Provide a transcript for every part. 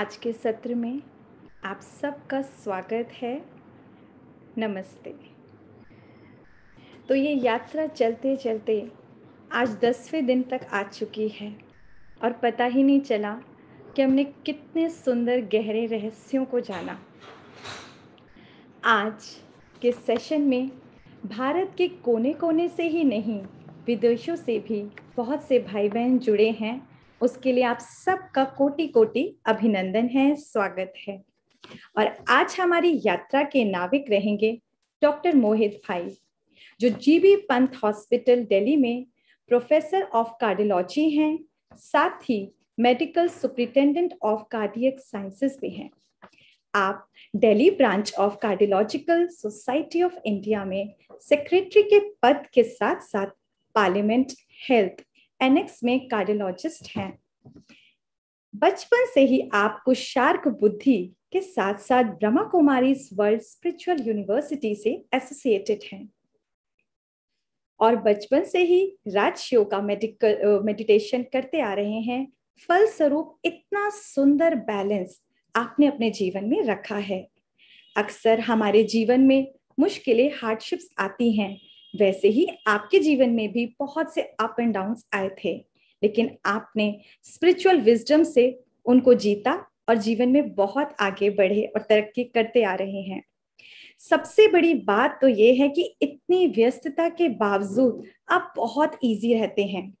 आज के सत्र में आप सबका स्वागत है नमस्ते तो ये यात्रा चलते चलते आज दसवें दिन तक आ चुकी है और पता ही नहीं चला कि हमने कितने सुंदर गहरे रहस्यों को जाना आज के सेशन में भारत के कोने कोने से ही नहीं विदेशों से भी बहुत से भाई बहन जुड़े हैं उसके लिए आप सबका कोटि कोटि अभिनंदन है स्वागत है और आज हमारी यात्रा के नाविक रहेंगे डॉक्टर मोहित भाई जो जीबी पंत हॉस्पिटल दिल्ली में प्रोफेसर ऑफ कार्डियोलॉजी हैं साथ ही medical superintendent of cardiac sciences भी हैं आप Delhi branch of cardiological society of India में सेक्रेटरी के पद के साथ साथ पार्लियामेंट हेल्थ एनेक्स में कार्डियोलॉजिस्ट हैं बचपन से ही आपको शार्क बुद्धि के साथ साथ Brahma Kumari world spiritual university से एसोसिएटेड हैं और बचपन से ही राजशियों का मेडिकल मेडिटेशन करते आ रहे हैं फलस्वरूप इतना सुंदर बैलेंस आपने अपने जीवन में रखा है अक्सर हमारे जीवन में मुश्किलें हार्डशिप्स आती हैं वैसे ही आपके जीवन में भी बहुत से अप एंड डाउन आए थे लेकिन आपने स्पिरिचुअल विजडम से उनको जीता और जीवन में बहुत आगे बढ़े और तरक्की करते आ रहे हैं सबसे बड़ी बात तो ये है कि इतनी व्यस्तता के बावजूद आप बहुत इजी रहते हैं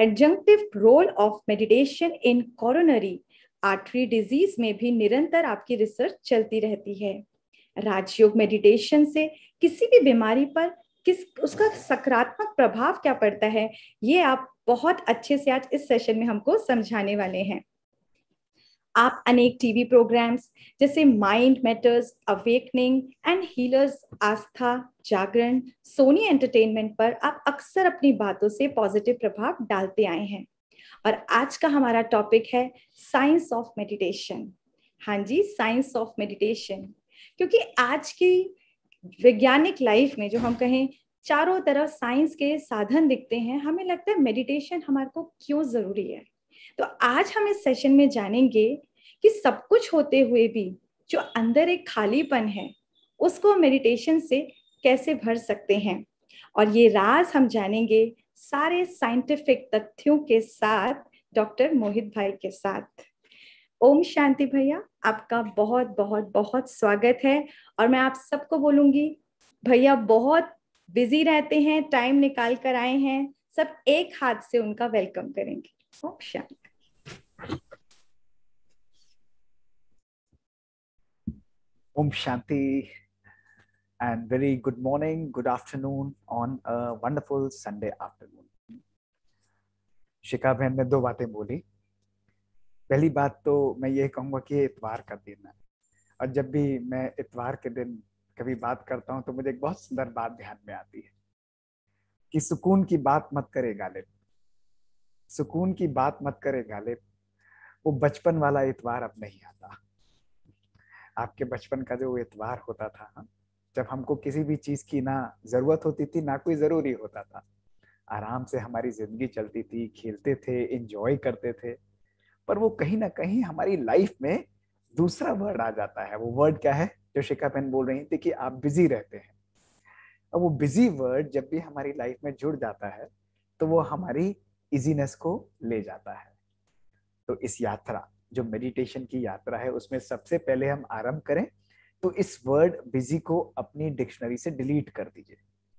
adjunctive role of meditation in coronary artery disease में भी निरंतर आपकी रिसर्च चलती रहती है राजयोग मेडिटेशन से किसी भी बीमारी पर किस उसका सकारात्मक प्रभाव क्या पड़ता है ये आप बहुत अच्छे से आज इस सेशन में हमको समझाने वाले हैं आप अनेक टीवी प्रोग्राम्स जैसे mind matters awakening and healers Aastha Jagran Sony entertainment पर आप अक्सर अपनी बातों से पॉजिटिव प्रभाव डालते आए हैं और आज का हमारा टॉपिक है साइंस ऑफ मेडिटेशन हाँ जी साइंस ऑफ मेडिटेशन क्योंकि आज की वैज्ञानिक लाइफ में जो हम कहें चारों तरफ साइंस के साधन दिखते हैं हमें लगता है मेडिटेशन हमारे को क्यों जरूरी है तो आज हम इस सेशन में जानेंगे कि सब कुछ होते हुए भी जो अंदर एक खालीपन है उसको मेडिटेशन से कैसे भर सकते हैं और ये राज हम जानेंगे सारे साइंटिफिक तथ्यों के साथ डॉक्टर मोहित भाई के साथ ओम शांति भैया आपका बहुत बहुत बहुत स्वागत है और मैं आप सबको बोलूंगी भैया बहुत बिजी रहते हैं टाइम निकाल कर आए हैं सब एक हाथ से उनका वेलकम करेंगे Om Shanti Om Shanti and very good morning good afternoon on a wonderful Sunday afternoon Shikha बहन ने दो बातें बोली पहली बात तो मैं ये कहूँगा कि इतवार का दिन है और जब भी मैं इतवार के दिन कभी बात करता हूँ तो मुझे एक बहुत सुंदर बात ध्यान में आती है कि सुकून की बात मत करे गालिब सुकून की बात मत करे गालिब वो बचपन वाला इतवार अब नहीं आता आपके बचपन का जो इतवार होता था जब हमको किसी भी चीज की ना जरूरत होती थी ना कोई जरूरी होता था आराम से हमारी जिंदगी चलती थी खेलते थे इंजॉय करते थे पर वो कहीं ना कहीं हमारी लाइफ में दूसरा वर्ड आ जाता है वो वर्ड क्या है जो शिखा बहन बोल रही थी कि आप बिजी रहते हैं अब वो बिजी वर्ड जब भी हमारी लाइफ में जुड़ जाता है तो वो हमारी इजीनेस को ले जाता है तो इस यात्रा जो मेडिटेशन की यात्रा है उसमें सबसे पहले हम आरंभ करें तो इस वर्ड बिजी को अपनी डिक्शनरी से डिलीट कर दीजिए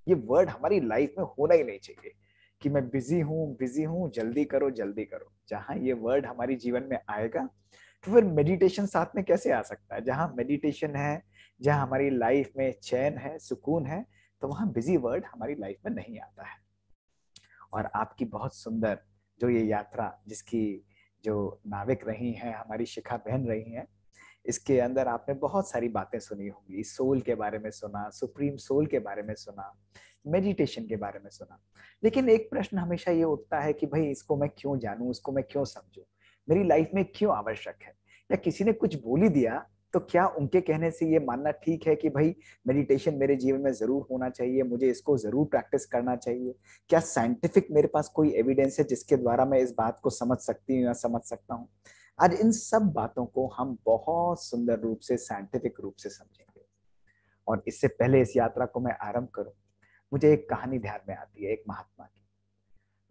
ये वर्ड हमारी लाइफ में होना ही नहीं चाहिए कि मैं बिजी हूँ बिजी हूँ जल्दी करो जल्दी करो जहाँ ये वर्ड हमारी जीवन में आएगा तो फिर मेडिटेशन साथ में कैसे आ सकता है जहाँ मेडिटेशन है जहाँ हमारी लाइफ में चैन है सुकून है तो वहाँ बिजी वर्ड हमारी लाइफ में नहीं आता है और आपकी बहुत सुंदर जो ये यात्रा जिसकी जो नाविक रही हैं हमारी शिखा बहन रही हैं इसके अंदर आपने बहुत सारी बातें सुनी होंगी सोल के बारे में सुना सुप्रीम सोल के बारे में सुना मेडिटेशन के बारे में सुना लेकिन एक प्रश्न हमेशा ये उठता है कि भाई इसको मैं क्यों जानू इसको मैं क्यों समझू मेरी लाइफ में क्यों आवश्यक है या किसी ने कुछ बोली दिया तो क्या उनके कहने से ये मानना ठीक है कि भाई मेडिटेशन मेरे जीवन में जरूर होना चाहिए मुझे इसको जरूर प्रैक्टिस करना चाहिए क्या साइंटिफिक मेरे पास कोई एविडेंस है जिसके द्वारा मैं इस बात को समझ सकती हूँ या समझ सकता हूँ आज इन सब बातों को हम बहुत सुंदर रूप से साइंटिफिक रूप से समझेंगे और इससे पहले इस यात्रा को मैं आरंभ करूँ मुझे एक कहानी ध्यान में आती है एक महात्मा की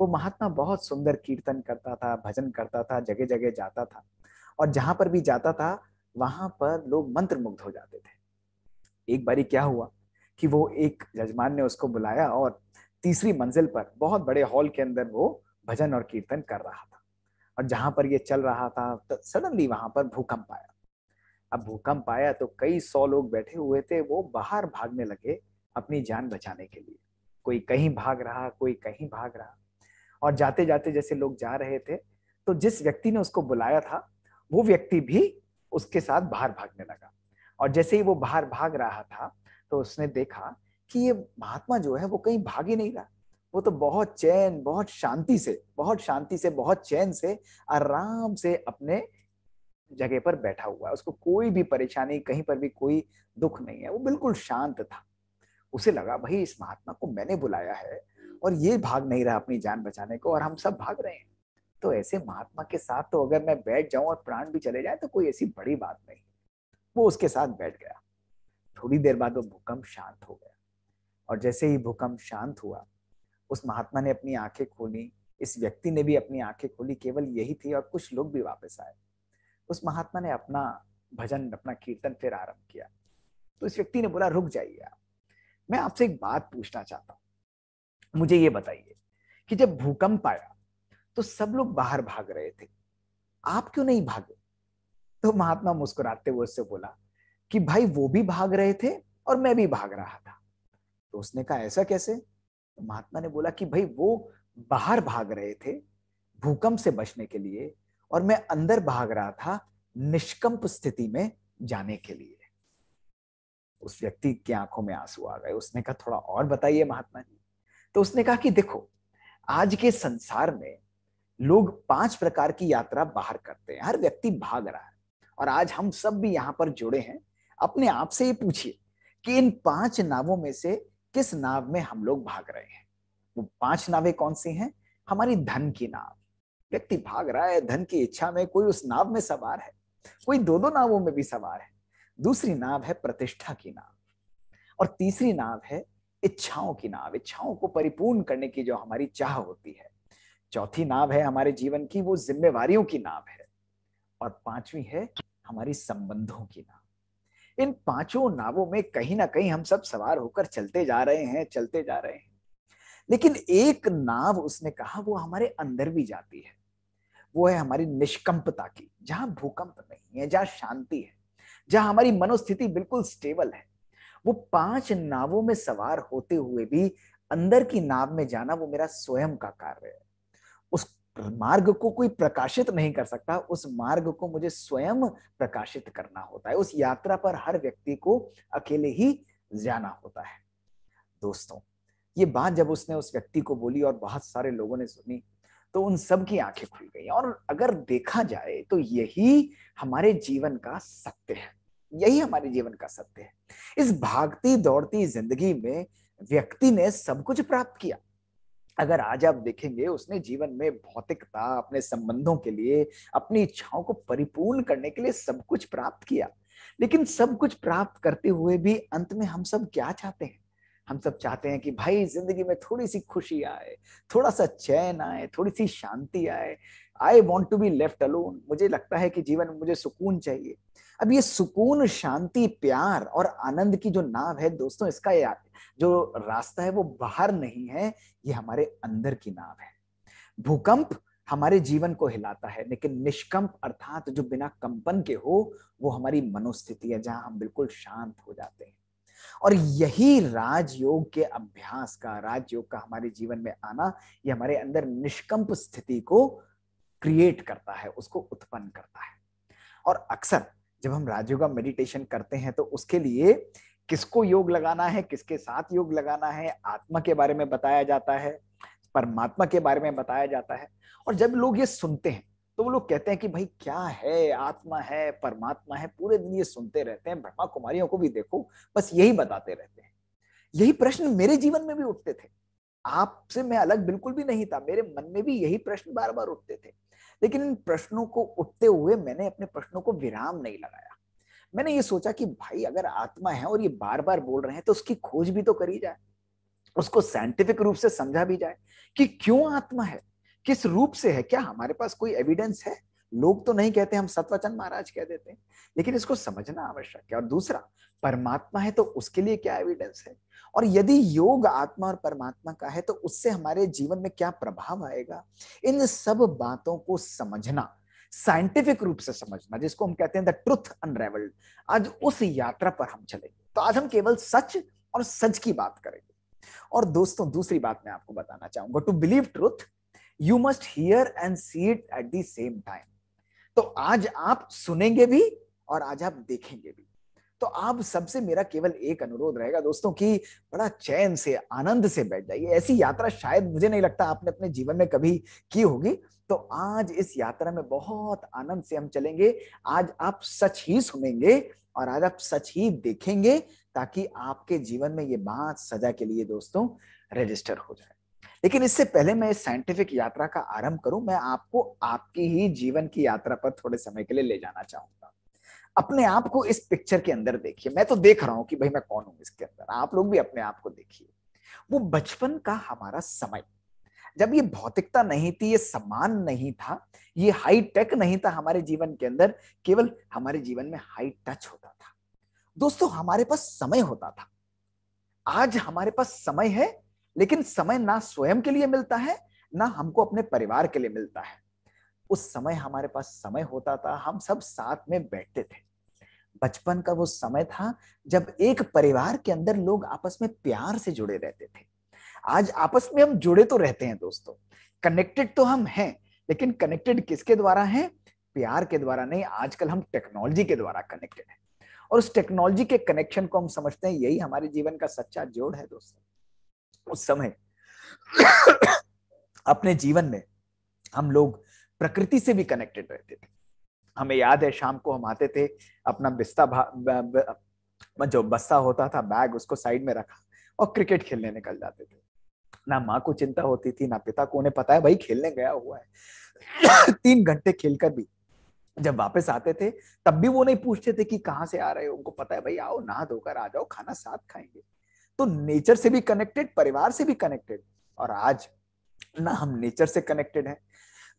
वो महात्मा बहुत सुंदर कीर्तन करता था भजन करता था जगह जगह जाता था और जहां पर भी जाता था वहां पर लोग मंत्र मुग्ध हो जाते थे एक बारी क्या हुआ कि वो एक यजमान ने उसको बुलाया और तीसरी मंजिल पर बहुत बड़े हॉल के अंदर वो भजन और कीर्तन कर रहा था और जहां पर ये चल रहा था तो सडनली वहां पर भूकंप आया अब भूकंप आया तो कई सौ लोग बैठे हुए थे वो बाहर भागने लगे अपनी जान बचाने के लिए कोई कहीं भाग रहा कोई कहीं भाग रहा और जाते जाते जैसे लोग जा रहे थे तो जिस व्यक्ति ने उसको बुलाया था वो व्यक्ति भी उसके साथ बाहर भागने लगा और जैसे ही वो बाहर भाग रहा था तो उसने देखा कि ये महात्मा जो है वो कहीं भाग ही नहीं रहा वो तो बहुत चैन बहुत शांति से बहुत शांति से बहुत चैन से आराम से अपने जगह पर बैठा हुआ है उसको कोई भी परेशानी कहीं पर भी कोई दुख नहीं है वो बिल्कुल शांत था उसे लगा भाई इस महात्मा को मैंने बुलाया है और ये भाग नहीं रहा अपनी जान बचाने को और हम सब भाग रहे हैं तो ऐसे महात्मा के साथ तो अगर मैं बैठ जाऊं और प्राण भी चले जाए तो कोई ऐसी बड़ी बात नहीं वो उसके साथ बैठ गया थोड़ी देर बाद वो भूकंप शांत हो गया और जैसे ही भूकंप शांत हुआ उस महात्मा ने अपनी आंखें खोली इस व्यक्ति ने भी अपनी आंखें खोली केवल यही थी और कुछ लोग भी वापस आए उस महात्मा ने अपना भजन अपना कीर्तन फिर आरंभ किया तो इस व्यक्ति ने बोला रुक जाइए आप मैं आपसे एक बात पूछना चाहता हूँ मुझे ये बताइए कि जब भूकंप आया तो सब लोग बाहर भाग रहे थे आप क्यों नहीं भागे तो महात्मा मुस्कुराते हुए उससे बोला कि भाई वो भी भाग रहे थे और मैं भी भाग रहा था तो उसने कहा ऐसा कैसे तो महात्मा ने बोला कि भाई वो बाहर भाग रहे थे भूकंप से बचने के लिए और मैं अंदर भाग रहा था निष्कंप स्थिति में जाने के लिए उस व्यक्ति की आंखों में आंसू आ गए उसने कहा थोड़ा और बताइए महात्मा जी तो उसने कहा कि देखो आज के संसार में लोग पांच प्रकार की यात्रा बाहर करते हैं हर व्यक्ति भाग रहा है और आज हम सब भी यहाँ पर जुड़े हैं अपने आप से ये पूछिए कि इन पांच नावों में से किस नाव में हम लोग भाग रहे हैं वो पांच नावें कौन सी हैं हमारी धन की नाव व्यक्ति भाग रहा है धन की इच्छा में कोई उस नाव में सवार है कोई दो दो नावों में भी सवार है दूसरी नाव है प्रतिष्ठा की नाव और तीसरी नाव है इच्छाओं की नाव इच्छाओं को परिपूर्ण करने की जो हमारी चाह होती है चौथी नाव है हमारे जीवन की वो जिम्मेवार की नाव है और पांचवी है हमारी संबंधों की नाव इन पांचों नावों में कहीं ना कहीं हम सब सवार होकर चलते जा रहे हैं चलते जा रहे हैं लेकिन एक नाव उसने कहा वो हमारे अंदर भी जाती है वो है हमारी निष्कंपता की जहां भूकंप नहीं है जहां शांति है जहां हमारी मनोस्थिति बिल्कुल स्टेबल है वो पांच नावों में सवार होते हुए भी अंदर की नाव में जाना वो मेरा स्वयं का कार्य है उस मार्ग को कोई प्रकाशित नहीं कर सकता उस मार्ग को मुझे स्वयं प्रकाशित करना होता है उस यात्रा पर हर व्यक्ति को अकेले ही जाना होता है दोस्तों ये बात जब उसने उस व्यक्ति को बोली और बहुत सारे लोगों ने सुनी तो उन सब की आंखें खुल गई और अगर देखा जाए तो यही हमारे जीवन का सत्य है यही हमारे जीवन का सत्य है इस भागती दौड़ती जिंदगी में व्यक्ति ने सब कुछ प्राप्त किया अगर आज आप देखेंगे उसने जीवन में भौतिकता अपने संबंधों के लिए अपनी इच्छाओं को परिपूर्ण करने के लिए सब कुछ प्राप्त किया लेकिन सब कुछ प्राप्त करते हुए भी अंत में हम सब क्या चाहते हैं हम सब चाहते हैं कि भाई जिंदगी में थोड़ी सी खुशी आए थोड़ा सा चैन आए थोड़ी सी शांति आए I want to be left alone मुझे लगता है कि जीवन में मुझे सुकून चाहिए अब ये सुकून शांति प्यार और आनंद की जो नाव है दोस्तों इसका जो रास्ता है वो बाहर नहीं है ये हमारे अंदर की नाव है भूकंप हमारे जीवन को हिलाता है लेकिन निष्कंप अर्थात जो बिना कंपन के हो वो हमारी मनोस्थिति है जहां हम बिल्कुल शांत हो जाते हैं और यही राजयोग के अभ्यास का राजयोग का हमारे जीवन में आना ये हमारे अंदर निष्कंप स्थिति को क्रिएट करता है उसको उत्पन्न करता है और अक्सर जब हम राजयोग मेडिटेशन करते हैं तो उसके लिए किसको योग लगाना है किसके साथ योग लगाना है आत्मा के बारे में बताया जाता है परमात्मा के बारे में बताया जाता है और जब लोग ये सुनते हैं तो वो लोग कहते हैं कि भाई क्या है आत्मा है परमात्मा है पूरे दिन ये सुनते रहते हैं ब्रह्मा कुमारियों को भी देखो बस यही बताते रहते हैं यही प्रश्न मेरे जीवन में भी उठते थे आपसे मैं अलग बिल्कुल भी नहीं था मेरे मन में भी यही प्रश्न बार बार उठते थे लेकिन इन प्रश्नों को उठते हुए मैंने अपने प्रश्नों को विराम नहीं लगाया मैंने ये सोचा कि भाई अगर आत्मा है और ये बार बार बोल रहे हैं तो उसकी खोज भी तो करी जाए उसको साइंटिफिक रूप से समझा भी जाए कि क्यों आत्मा है किस रूप से है क्या हमारे पास कोई एविडेंस है लोग तो नहीं कहते हम सत्वचन महाराज कह देते हैं लेकिन इसको समझना आवश्यक है और दूसरा परमात्मा है तो उसके लिए क्या एविडेंस है और यदि योग आत्मा और परमात्मा का है तो उससे हमारे जीवन में क्या प्रभाव आएगा इन सब बातों को समझना साइंटिफिक रूप से समझना जिसको हम कहते हैं द ट्रुथ अनरेवल्ड आज उस यात्रा पर हम चलेंगे तो आज हम केवल सच और सच की बात करेंगे और दोस्तों दूसरी बात मैं आपको बताना चाहूंगा to believe truth you must hear and see it at the same time तो आज आप सुनेंगे भी और आज आप देखेंगे भी तो आप सबसे मेरा केवल एक अनुरोध रहेगा दोस्तों कि बड़ा चैन से आनंद से बैठ जाइए ऐसी यात्रा शायद मुझे नहीं लगता आपने अपने जीवन में कभी की होगी तो आज इस यात्रा में बहुत आनंद से हम चलेंगे आज आप सच ही सुनेंगे और आज आप सच ही देखेंगे ताकि आपके जीवन में ये बात सजा के लिए दोस्तों रजिस्टर हो जाए लेकिन इससे पहले मैं इस साइंटिफिक यात्रा का आरंभ करूं मैं आपको आपकी ही जीवन की यात्रा पर थोड़े समय के लिए ले जाना चाहूंगा अपने आप को इस पिक्चर के अंदर देखिए मैं तो देख रहा हूं कि भाई मैं कौन हूं इसके अंदर आप लोग भी अपने आप को देखिए वो बचपन का हमारा समय जब ये भौतिकता नहीं थी ये सम्मान नहीं था ये हाई टेक नहीं था हमारे जीवन के अंदर केवल हमारे जीवन में हाई टच होता था दोस्तों हमारे पास समय होता था आज हमारे पास समय है लेकिन समय ना स्वयं के लिए मिलता है ना हमको अपने परिवार के लिए मिलता है उस समय हमारे पास समय होता था हम सब साथ में बैठते थे बचपन का वो समय था जब एक परिवार के अंदर लोग आपस में प्यार से जुड़े रहते थे आज आपस में हम जुड़े तो रहते हैं दोस्तों कनेक्टेड तो हम हैं लेकिन कनेक्टेड किसके द्वारा है प्यार के द्वारा नहीं आजकल हम टेक्नोलॉजी के द्वारा कनेक्टेड है और उस टेक्नोलॉजी के कनेक्शन को हम समझते हैं यही हमारे जीवन का सच्चा जोड़ है दोस्तों उस समय अपने जीवन में हम लोग प्रकृति से भी कनेक्टेड रहते थे हमें याद है शाम को हम आते थे अपना बिस्ता जो बस्ता होता था बैग उसको साइड में रखा और क्रिकेट खेलने निकल जाते थे ना माँ को चिंता होती थी ना पिता को उन्हें पता है भाई खेलने गया हुआ है तीन घंटे खेलकर भी जब वापस आते थे तब भी वो नहीं पूछते थे कि कहाँ से आ रहे हो उनको पता है भाई आओ नहा धोकर आ जाओ खाना साथ खाएंगे तो नेचर से भी कनेक्टेड परिवार से भी कनेक्टेड और आज ना हम नेचर से कनेक्टेड है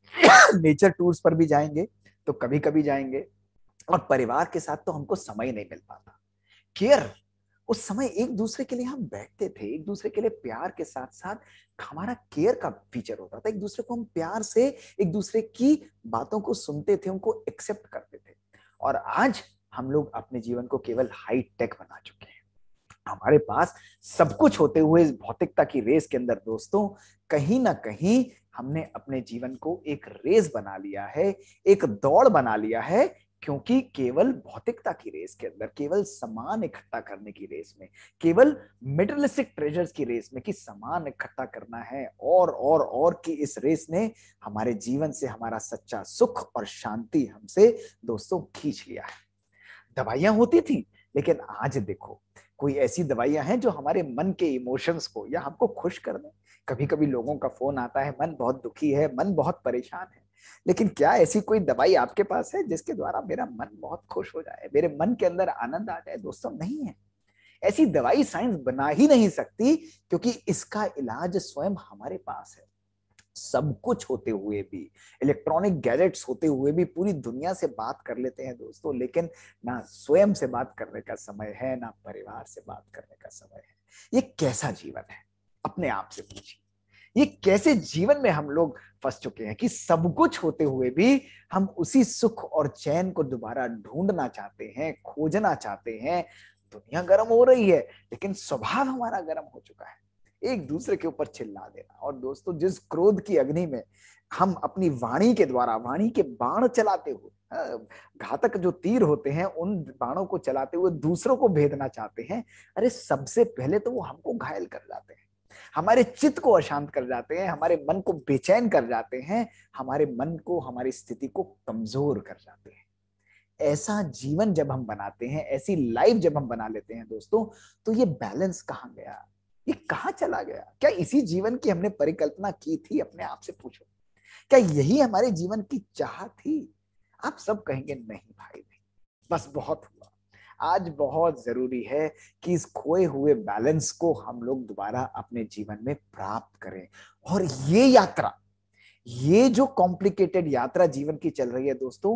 नेचर टूर्स पर भी जाएंगे तो कभी कभी जाएंगे और परिवार के साथ तो हमको समय नहीं मिल पाता केयर उस समय एक दूसरे के लिए हम बैठते थे एक दूसरे के लिए प्यार के साथ साथ हमारा केयर का फीचर होता था एक दूसरे को हम प्यार से एक दूसरे की बातों को सुनते थे उनको एक्सेप्ट करते थे और आज हम लोग अपने जीवन को केवल हाई टेक बना चुके हैं हमारे पास सब कुछ होते हुए इस भौतिकता की रेस के अंदर दोस्तों कहीं ना कहीं हमने अपने जीवन को एक रेस बना लिया है एक दौड़ बना लिया है क्योंकि केवल भौतिकता की रेस के अंदर केवल सामान इकट्ठा करने की रेस में केवल मेटलिस्टिक ट्रेजर्स की रेस में कि सामान इकट्ठा करना है और और और कि इस रेस ने हमारे जीवन से हमारा सच्चा सुख और शांति हमसे दोस्तों खींच लिया है दवाइयां होती थी लेकिन आज देखो कोई ऐसी दवाइयां हैं जो हमारे मन के इमोशंस को या हमको खुश कर दें कभी कभी लोगों का फोन आता है मन बहुत दुखी है मन बहुत परेशान है लेकिन क्या ऐसी कोई दवाई आपके पास है जिसके द्वारा मेरा मन बहुत खुश हो जाए मेरे मन के अंदर आनंद आ जाए दोस्तों नहीं है ऐसी दवाई साइंस बना ही नहीं सकती क्योंकि इसका इलाज स्वयं हमारे पास है सब कुछ होते हुए भी इलेक्ट्रॉनिक गैजेट्स होते हुए भी पूरी दुनिया से बात कर लेते हैं दोस्तों लेकिन ना स्वयं से बात करने का समय है ना परिवार से बात करने का समय है ये कैसा जीवन है अपने आप से पूछिए ये कैसे जीवन में हम लोग फंस चुके हैं कि सब कुछ होते हुए भी हम उसी सुख और चैन को दोबारा ढूंढना चाहते हैं खोजना चाहते हैं दुनिया गर्म हो रही है लेकिन स्वभाव हमारा गर्म हो चुका है एक दूसरे के ऊपर चिल्ला देना और दोस्तों जिस क्रोध की अग्नि में हम अपनी वाणी के द्वारा वाणी के बाण चलाते हुए हाँ, घातक जो तीर होते हैं उन बाणों को चलाते हुए दूसरों को भेदना चाहते हैं अरे सबसे पहले तो वो हमको घायल कर जाते हैं हमारे चित्त को अशांत कर जाते हैं हमारे मन को बेचैन कर जाते हैं हमारे मन को हमारी स्थिति को कमजोर कर जाते हैं ऐसा जीवन जब हम बनाते हैं ऐसी लाइफ जब हम बना लेते हैं दोस्तों तो ये बैलेंस कहाँ गया ये कहा चला गया क्या इसी जीवन की हमने परिकल्पना की थी अपने आप से पूछो क्या यही हमारे जीवन की चाह थी आप सब कहेंगे नहीं भाई नहीं बस बहुत हुआ आज बहुत जरूरी है कि इस खोए हुए बैलेंस को हम लोग दोबारा अपने जीवन में प्राप्त करें और ये यात्रा ये जो कॉम्प्लिकेटेड यात्रा जीवन की चल रही है दोस्तों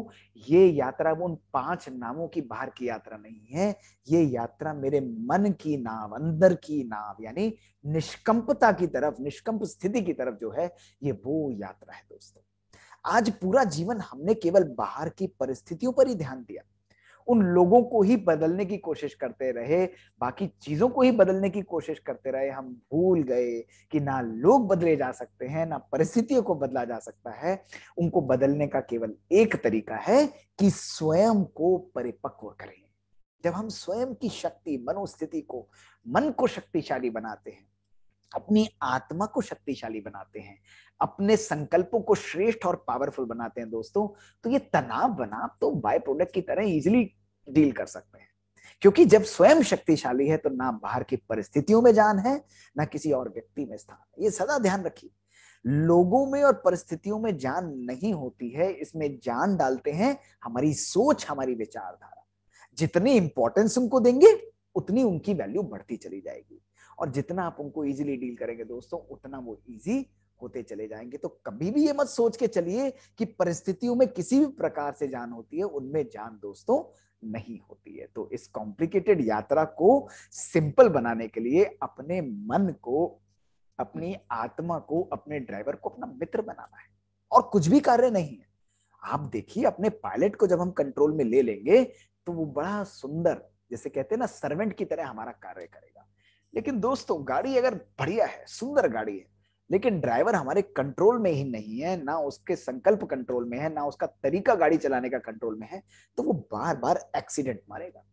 ये यात्रा उन पांच नामों की बाहर की यात्रा नहीं है ये यात्रा मेरे मन की नाव अंदर की नाव यानी निष्कंपता की तरफ निष्कंप स्थिति की तरफ जो है ये वो यात्रा है दोस्तों आज पूरा जीवन हमने केवल बाहर की परिस्थितियों पर ही ध्यान दिया उन लोगों को ही बदलने की कोशिश करते रहे बाकी चीजों को ही बदलने की कोशिश करते रहे हम भूल गए कि ना लोग बदले जा सकते हैं ना परिस्थितियों को बदला जा सकता है उनको बदलने का केवल एक तरीका है कि स्वयं को परिपक्व करें जब हम स्वयं की शक्ति मनोस्थिति को मन को शक्तिशाली बनाते हैं अपनी आत्मा को शक्तिशाली बनाते हैं अपने संकल्पों को श्रेष्ठ और पावरफुल बनाते हैं दोस्तों तो ये तनाव बनाव तो बाय प्रोडक्ट की तरह इजिली डील कर सकते हैं क्योंकि जब स्वयं शक्तिशाली है तो ना बाहर की परिस्थितियों में जान है ना किसी और व्यक्ति में स्थान ये सदा ध्यान रखिए लोगों में और परिस्थितियों में जान नहीं होती है इसमें जान डालते हैं हमारी सोच हमारी विचारधारा जितनी इंपॉर्टेंस उनको देंगे उतनी उनकी वैल्यू बढ़ती चली जाएगी और जितना आप उनको इजीली डील करेंगे दोस्तों उतना वो इजी होते चले जाएंगे तो कभी भी ये मत सोच के चलिए कि परिस्थितियों में किसी भी प्रकार से जान होती है उनमें जान दोस्तों नहीं होती है तो इस कॉम्प्लिकेटेड यात्रा को सिंपल बनाने के लिए अपने मन को अपनी हम्म। आत्मा को अपने ड्राइवर को अपना मित्र बनाना है और कुछ भी कार्य नहीं है आप देखिए अपने पायलट को जब हम कंट्रोल में ले लेंगे तो वो बड़ा सुंदर जैसे कहते हैं ना सर्वेंट की तरह हमारा कार्य करेगा लेकिन दोस्तों गाड़ी अगर बढ़िया है सुंदर गाड़ी है लेकिन ड्राइवर हमारे कंट्रोल में ही नहीं है ना उसके संकल्प कंट्रोल में है ना उसका तरीका गाड़ी चलाने का कंट्रोल में है तो वो बार बार एक्सीडेंट मारेगा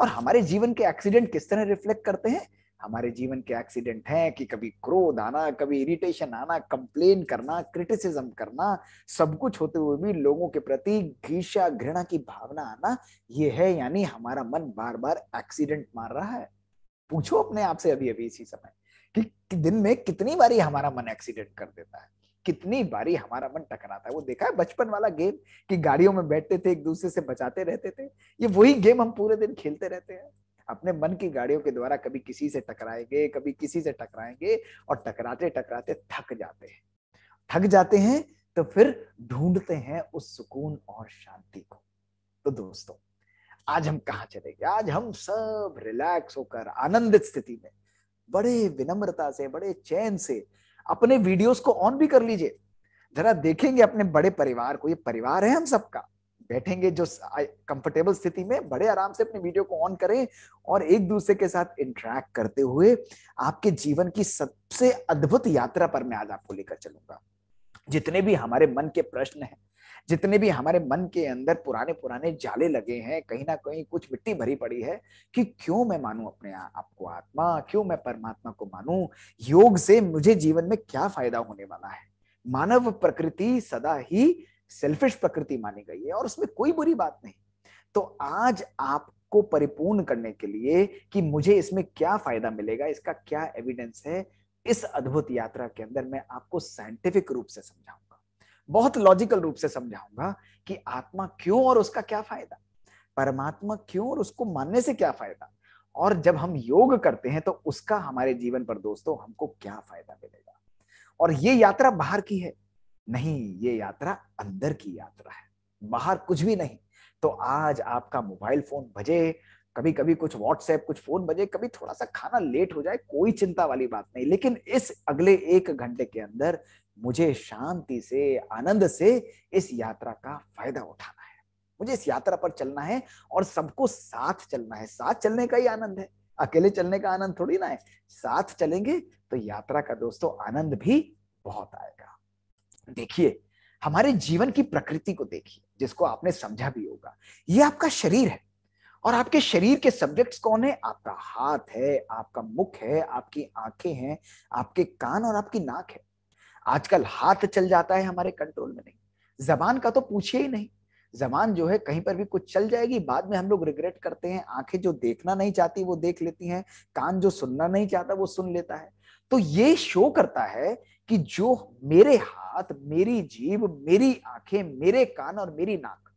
और हमारे जीवन के एक्सीडेंट किस तरह रिफ्लेक्ट करते हैं हमारे जीवन के एक्सीडेंट हैं कि कभी क्रोध आना कभी इरिटेशन आना कंप्लेन करना क्रिटिसिज्म करना सब कुछ होते हुए भी लोगों के प्रति घीषा घृणा की भावना आना ये है यानी हमारा मन बार बार एक्सीडेंट मार रहा है पूछो अपने आप से अभी अभी इसी समय कि दिन में कितनी बारी हमारा मन एक्सीडेंट कर देता है कितनी बारी हमारा मन टकराता है वो देखा है बचपन वाला गेम कि गाड़ियों में बैठते थे एक दूसरे से बचाते रहते थे ये वही गेम हम पूरे दिन खेलते रहते हैं अपने मन की गाड़ियों के द्वारा कभी किसी से टकराएंगे कभी किसी से टकराएंगे और टकराते टकराते थक जाते हैं थक जाते हैं तो फिर ढूंढते हैं उस सुकून और शांति को तो दोस्तों आज हम कहा गए आज हम सब रिलैक्स होकर आनंदित स्थिति में बड़े विनम्रता से बड़े चैन से अपने वीडियोस को ऑन भी कर लीजिए जरा देखेंगे अपने बड़े परिवार को ये परिवार है हम सबका बैठेंगे जो कंफर्टेबल स्थिति में बड़े आराम से अपने वीडियो को ऑन करें और एक दूसरे के साथ इंटरेक्ट करते हुए आपके जीवन की सबसे अद्भुत यात्रा पर मैं आज आपको लेकर चलूंगा जितने भी हमारे मन के प्रश्न हैं जितने भी हमारे मन के अंदर पुराने पुराने जाले लगे हैं कहीं ना कहीं कुछ मिट्टी भरी पड़ी है कि क्यों मैं मानू अपने आप को आत्मा क्यों मैं परमात्मा को मानू योग से मुझे जीवन में क्या फायदा होने वाला है मानव प्रकृति सदा ही सेल्फिश प्रकृति मानी गई है और उसमें कोई बुरी बात नहीं तो आज आप को परिपूर्ण करने के लिए कि मुझे इसमें क्या फायदा मिलेगा इसका क्या एविडेंस है इस अद्भुत यात्रा के अंदर मैं आपको साइंटिफिक रूप से समझाऊ बहुत लॉजिकल रूप से समझाऊंगा कि आत्मा क्यों और उसका क्या फायदा परमात्मा क्यों और उसको मानने से क्या फायदा और जब हम योग करते हैं तो उसका हमारे जीवन पर दोस्तों हमको क्या फायदा मिलेगा और ये यात्रा बाहर की है नहीं ये यात्रा अंदर की यात्रा है बाहर कुछ भी नहीं तो आज आपका मोबाइल फोन बजे कभी कभी कुछ व्हाट्सएप कुछ फोन बजे कभी थोड़ा सा खाना लेट हो जाए कोई चिंता वाली बात नहीं लेकिन इस अगले एक घंटे के अंदर मुझे शांति से आनंद से इस यात्रा का फायदा उठाना है मुझे इस यात्रा पर चलना है और सबको साथ चलना है साथ चलने का ही आनंद है अकेले चलने का आनंद थोड़ी ना है साथ चलेंगे तो यात्रा का दोस्तों आनंद भी बहुत आएगा देखिए हमारे जीवन की प्रकृति को देखिए जिसको आपने समझा भी होगा ये आपका शरीर है और आपके शरीर के सब्जेक्ट्स कौन है आपका हाथ है आपका मुख है आपकी आंखें हैं आपके कान और आपकी नाक है आजकल हाथ चल जाता है हमारे कंट्रोल में नहीं जबान का तो पूछिए ही नहीं जबान जो है कहीं पर भी कुछ चल जाएगी बाद में हम लोग रिग्रेट करते हैं आंखें जो देखना नहीं चाहती वो देख लेती हैं कान जो सुनना नहीं चाहता वो सुन लेता है तो ये शो करता है कि जो मेरे हाथ मेरी जीभ मेरी आंखें मेरे कान और मेरी नाक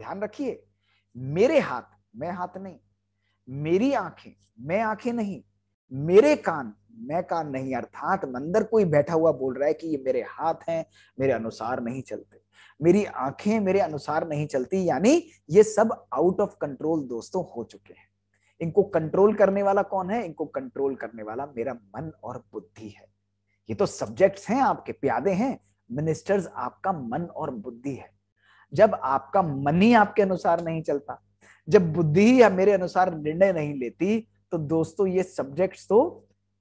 ध्यान रखिए मेरे हाथ मैं हाथ नहीं मेरी आंखें मैं आंखें नहीं मेरे कान मैं कहा नहीं अर्थात मंदिर कोई बैठा हुआ बोल रहा है कि ये मेरे हाथ हैं मेरे अनुसार नहीं चलते मेरी आंखें मेरे अनुसार नहीं चलती यानी ये सब आउट ऑफ कंट्रोल दोस्तों हो चुके हैं इनको कंट्रोल करने वाला कौन है इनको कंट्रोल करने वाला मेरा मन और बुद्धि है ये तो सब्जेक्ट्स हैं आपके प्यादे हैं मिनिस्टर्स आपका मन और बुद्धि है जब आपका मन ही आपके अनुसार नहीं चलता जब बुद्धि ही मेरे अनुसार निर्णय नहीं लेती तो दोस्तों ये सब्जेक्ट्स तो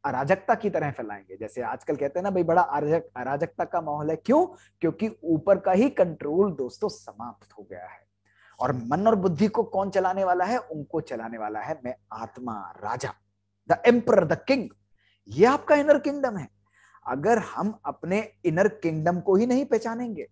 अराजकता की तरह फैलाएंगे जैसे आजकल कहते हैं ना भाई बड़ा अराजक अराजकता का माहौल है क्यों क्योंकि ऊपर का ही कंट्रोल दोस्तों समाप्त हो गया है और मन और बुद्धि को कौन चलाने वाला है उनको चलाने वाला है मैं आत्मा राजा द एम्पर द किंग ये आपका इनर किंगडम है अगर हम अपने इनर किंगडम को ही नहीं पहचानेंगे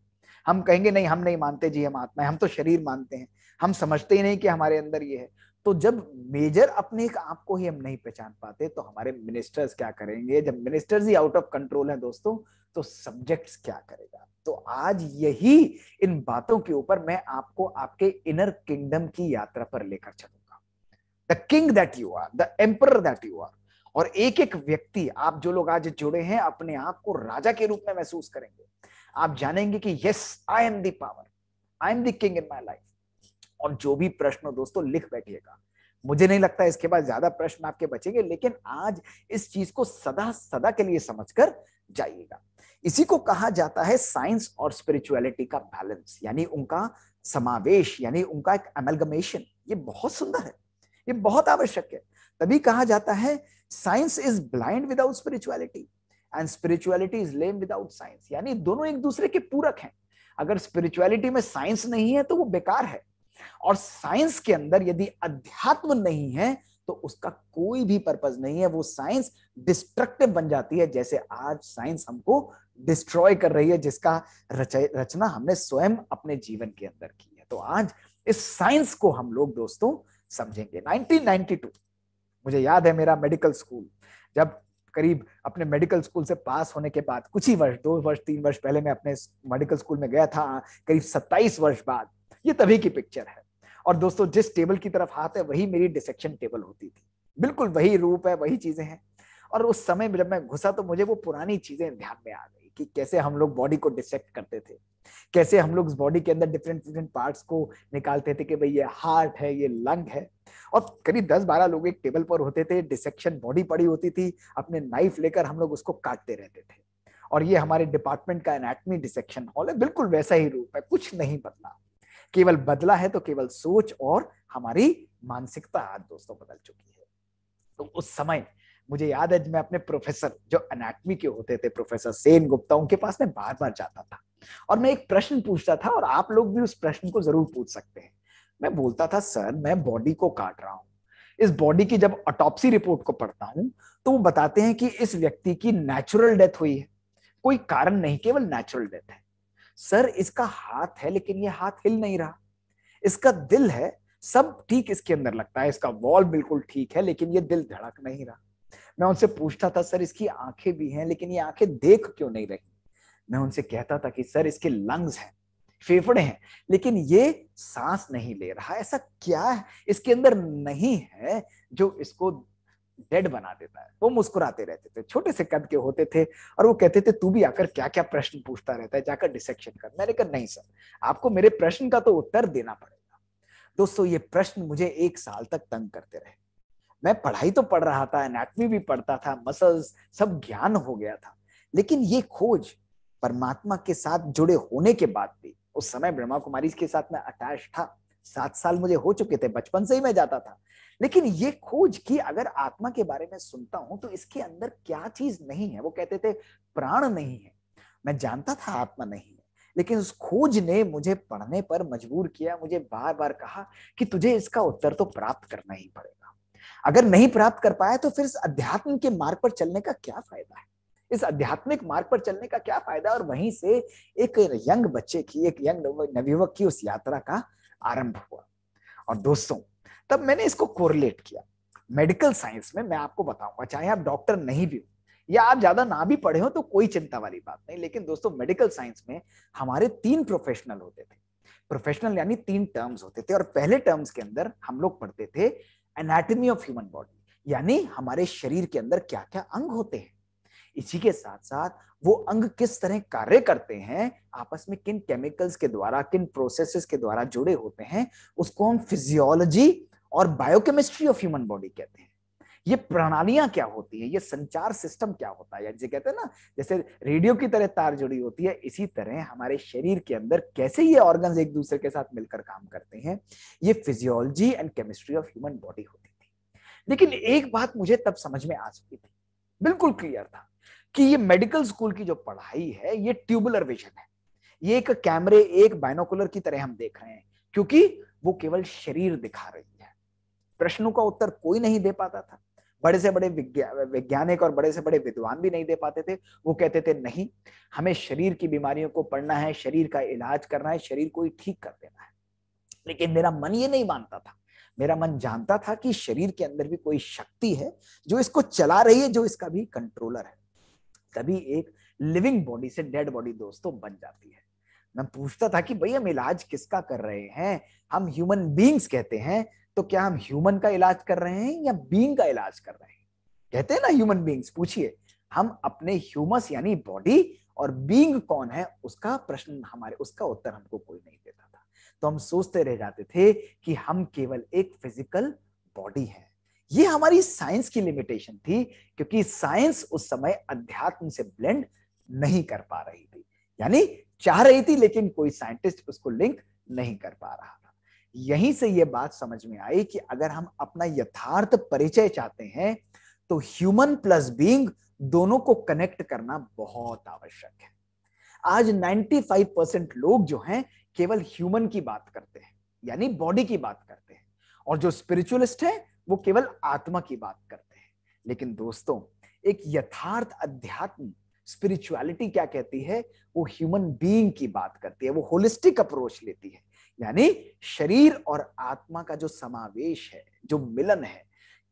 हम कहेंगे नहीं हम नहीं मानते जी हम आत्मा है हम तो शरीर मानते हैं हम समझते ही नहीं कि हमारे अंदर ये है तो जब मेजर अपने एक आप को ही हम नहीं पहचान पाते तो हमारे मिनिस्टर्स क्या करेंगे जब मिनिस्टर्स ही आउट ऑफ कंट्रोल है दोस्तों तो सब्जेक्ट्स क्या करेगा तो आज यही इन बातों के ऊपर मैं आपको आपके इनर किंगडम की यात्रा पर लेकर चलूंगा the king that you are the emperor that you are और एक एक व्यक्ति आप जो लोग आज जुड़े हैं अपने आप को राजा के रूप में महसूस करेंगे आप जानेंगे कि yes I am the power I am the king in my life और जो भी प्रश्न हो दोस्तों लिख बैठिएगा मुझे नहीं लगता इसके बाद ज्यादा प्रश्न आपके बचेंगे लेकिन आज इस चीज को सदा सदा के लिए समझकर जाइएगा इसी को कहा जाता है साइंस और स्पिरिचुअलिटी का बैलेंस यानी उनका समावेश यानी उनका एक एमलगमेशन ये बहुत सुंदर है ये बहुत आवश्यक है तभी कहा जाता है science is blind without spirituality and spirituality is lame without science यानी दोनों एक दूसरे के पूरक हैं अगर स्पिरिचुअलिटी में साइंस नहीं है तो वो बेकार है और साइंस के अंदर यदि अध्यात्म नहीं है तो उसका कोई भी पर्पज नहीं है वो साइंस डिस्ट्रक्टिव बन जाती है जैसे आज साइंस हमको डिस्ट्रॉय कर रही है जिसका रच, रचना हमने स्वयं अपने जीवन के अंदर की है तो आज इस साइंस को हम लोग दोस्तों समझेंगे 1992 मुझे याद है मेरा मेडिकल स्कूल जब करीब अपने मेडिकल स्कूल से पास होने के बाद कुछ ही वर्ष दो वर्ष तीन वर्ष पहले मैं अपने मेडिकल स्कूल में गया था करीब सत्ताईस वर्ष बाद ये तभी की पिक्चर है और दोस्तों जिस टेबल की तरफ हाथ है वही मेरी डिसेक्शन टेबल होती थी बिल्कुल वही रूप है वही चीजें हैं और उस समय जब मैं घुसा तो मुझे वो पुरानी चीजें ध्यान में आ गई कि कैसे हम लोग बॉडी को डिसेक्ट करते थे कैसे हम लोग बॉडी के अंदर डिफरेंट डिफरेंट पार्ट्स को निकालते थे कि भाई ये हार्ट है ये लंग है और करीब दस बारह लोग एक टेबल पर होते थे डिसेक्शन बॉडी पड़ी होती थी अपने नाइफ लेकर हम लोग उसको काटते रहते थे और ये हमारे डिपार्टमेंट का एनाटमी डिसेक्शन हॉल है बिल्कुल वैसा ही रूप है कुछ नहीं बदला केवल बदला है तो केवल सोच और हमारी मानसिकता आज दोस्तों बदल चुकी है तो उस समय मुझे याद है मैं अपने प्रोफेसर जो अनाटमी के होते थे प्रोफेसर सेन गुप्ता उनके पास मैं बार बार जाता था और मैं एक प्रश्न पूछता था और आप लोग भी उस प्रश्न को जरूर पूछ सकते हैं मैं बोलता था सर मैं बॉडी को काट रहा हूँ इस बॉडी की जब ऑटोप्सी रिपोर्ट को पढ़ता हूं तो वो बताते हैं कि इस व्यक्ति की नेचुरल डेथ हुई है कोई कारण नहीं केवल नेचुरल डेथ है सर इसका हाथ है लेकिन ये हाथ हिल नहीं रहा इसका दिल है सब ठीक इसके अंदर लगता है इसका वॉल बिल्कुल ठीक है लेकिन ये दिल धड़क नहीं रहा मैं उनसे पूछता था सर इसकी आंखें भी हैं लेकिन ये आंखें देख क्यों नहीं रही मैं उनसे कहता था कि सर इसके लंग्स हैं फेफड़े हैं लेकिन ये सांस नहीं ले रहा ऐसा क्या है इसके अंदर नहीं है जो इसको डेड बना देता है वो मुस्कुराते रहते थे छोटे से कद के होते थे और वो कहते थे तू भी आकर क्या क्या प्रश्न पूछता रहता है जाकर डिसेक्शन कर मैंने कहा नहीं सर आपको मेरे प्रश्न का तो उत्तर देना पड़ेगा दोस्तों ये प्रश्न मुझे एक साल तक तंग करते रहे मैं पढ़ाई तो पढ़ रहा था एनाटमी भी पढ़ता था मसल्स सब ज्ञान हो गया था लेकिन ये खोज परमात्मा के साथ जुड़े होने के बाद भी उस समय ब्रह्मा कुमारी के साथ मैं अटैच था सात साल मुझे हो चुके थे बचपन से ही मैं जाता था लेकिन ये खोज की अगर आत्मा के बारे में सुनता हूं तो इसके अंदर क्या चीज नहीं है वो कहते थे प्राण नहीं है मैं जानता था आत्मा नहीं है लेकिन उस खोज ने मुझे पढ़ने पर मजबूर किया मुझे बार बार कहा कि तुझे इसका उत्तर तो प्राप्त करना ही पड़ेगा अगर नहीं प्राप्त कर पाया तो फिर इस अध्यात्म के मार्ग पर चलने का क्या फायदा है इस आध्यात्मिक मार्ग पर चलने का क्या फायदा और वहीं से एक यंग बच्चे की एक यंग नवयुवक की उस यात्रा का आरंभ हुआ और दोस्तों तब मैंने इसको कोरिलेट किया मेडिकल साइंस में मैं आपको बताऊंगा चाहे आप डॉक्टर नहीं भी हो या आप ज्यादा ना भी पढ़े हो तो कोई चिंता वाली बात नहीं लेकिन दोस्तों मेडिकल साइंस में हमारे तीन प्रोफेशनल होते थे प्रोफेशनल यानी तीन टर्म्स होते थे और पहले टर्म्स के अंदर हम लोग पढ़ते थे एनाटमी ऑफ ह्यूमन बॉडी यानी हमारे शरीर के अंदर क्या क्या अंग होते हैं इसी के साथ साथ वो अंग किस तरह कार्य करते हैं आपस में किन केमिकल्स के द्वारा किन प्रोसेसेस के द्वारा जुड़े होते हैं उसको हम फिजियोलॉजी और बायोकेमिस्ट्री ऑफ ह्यूमन बॉडी कहते हैं ये प्रणालियां क्या होती है ये संचार सिस्टम क्या होता है जैसे कहते हैं ना जैसे रेडियो की तरह तार जुड़ी होती है इसी तरह हमारे शरीर के अंदर कैसे ये ऑर्गन एक दूसरे के साथ मिलकर काम करते हैं ये physiology and chemistry of human body होती थी लेकिन एक बात मुझे तब समझ में आ चुकी थी बिल्कुल क्लियर था कि ये मेडिकल स्कूल की जो पढ़ाई है ये ट्यूबुलर विजन है ये एक कैमरे एक बाइनोकुलर की तरह हम देख रहे हैं क्योंकि वो केवल शरीर दिखा रही है प्रश्नों का उत्तर कोई नहीं दे पाता था बड़े से बड़े वैज्ञानिक और बड़े से बड़े विद्वान भी नहीं दे पाते थे वो कहते थे नहीं हमें शरीर की बीमारियों को पढ़ना है शरीर का इलाज करना है शरीर को ही ठीक कर देना है लेकिन मेरा मन ये नहीं मानता था मेरा मन जानता था कि शरीर के अंदर भी कोई शक्ति है जो इसको चला रही है जो इसका भी कंट्रोलर है तभी एक लिविंग बॉडी से डेड बॉडी दोस्तों बन जाती है मैं पूछता था कि भाई हम इलाज किसका कर रहे हैं हम ह्यूमन बींग्स कहते हैं तो क्या हम ह्यूमन का इलाज कर रहे हैं या बींग का इलाज कर रहे हैं कहते हैं ना ह्यूमन बींग्स पूछिए हम अपने ह्यूमस यानी बॉडी और बींग कौन है उसका प्रश्न हमारे उसका उत्तर हमको कोई नहीं देता था तो हम सोचते रह जाते थे कि हम केवल एक फिजिकल बॉडी है ये हमारी साइंस की लिमिटेशन थी क्योंकि साइंस उस समय अध्यात्म से ब्लेंड नहीं कर पा रही थी यानी चाह रही थी लेकिन कोई साइंटिस्ट उसको लिंक नहीं कर पा रहा यहीं से ये बात समझ में आई कि अगर हम अपना यथार्थ परिचय चाहते हैं तो ह्यूमन प्लस बीइंग दोनों को कनेक्ट करना बहुत आवश्यक है आज 95 परसेंट लोग जो हैं केवल ह्यूमन की बात करते हैं यानी बॉडी की बात करते हैं और जो स्पिरिचुअलिस्ट है वो केवल आत्मा की बात करते हैं लेकिन दोस्तों एक यथार्थ अध्यात्म स्पिरिचुअलिटी क्या कहती है वो ह्यूमन बीइंग की बात करती है वो होलिस्टिक अप्रोच लेती है यानी शरीर और आत्मा का जो समावेश है जो मिलन है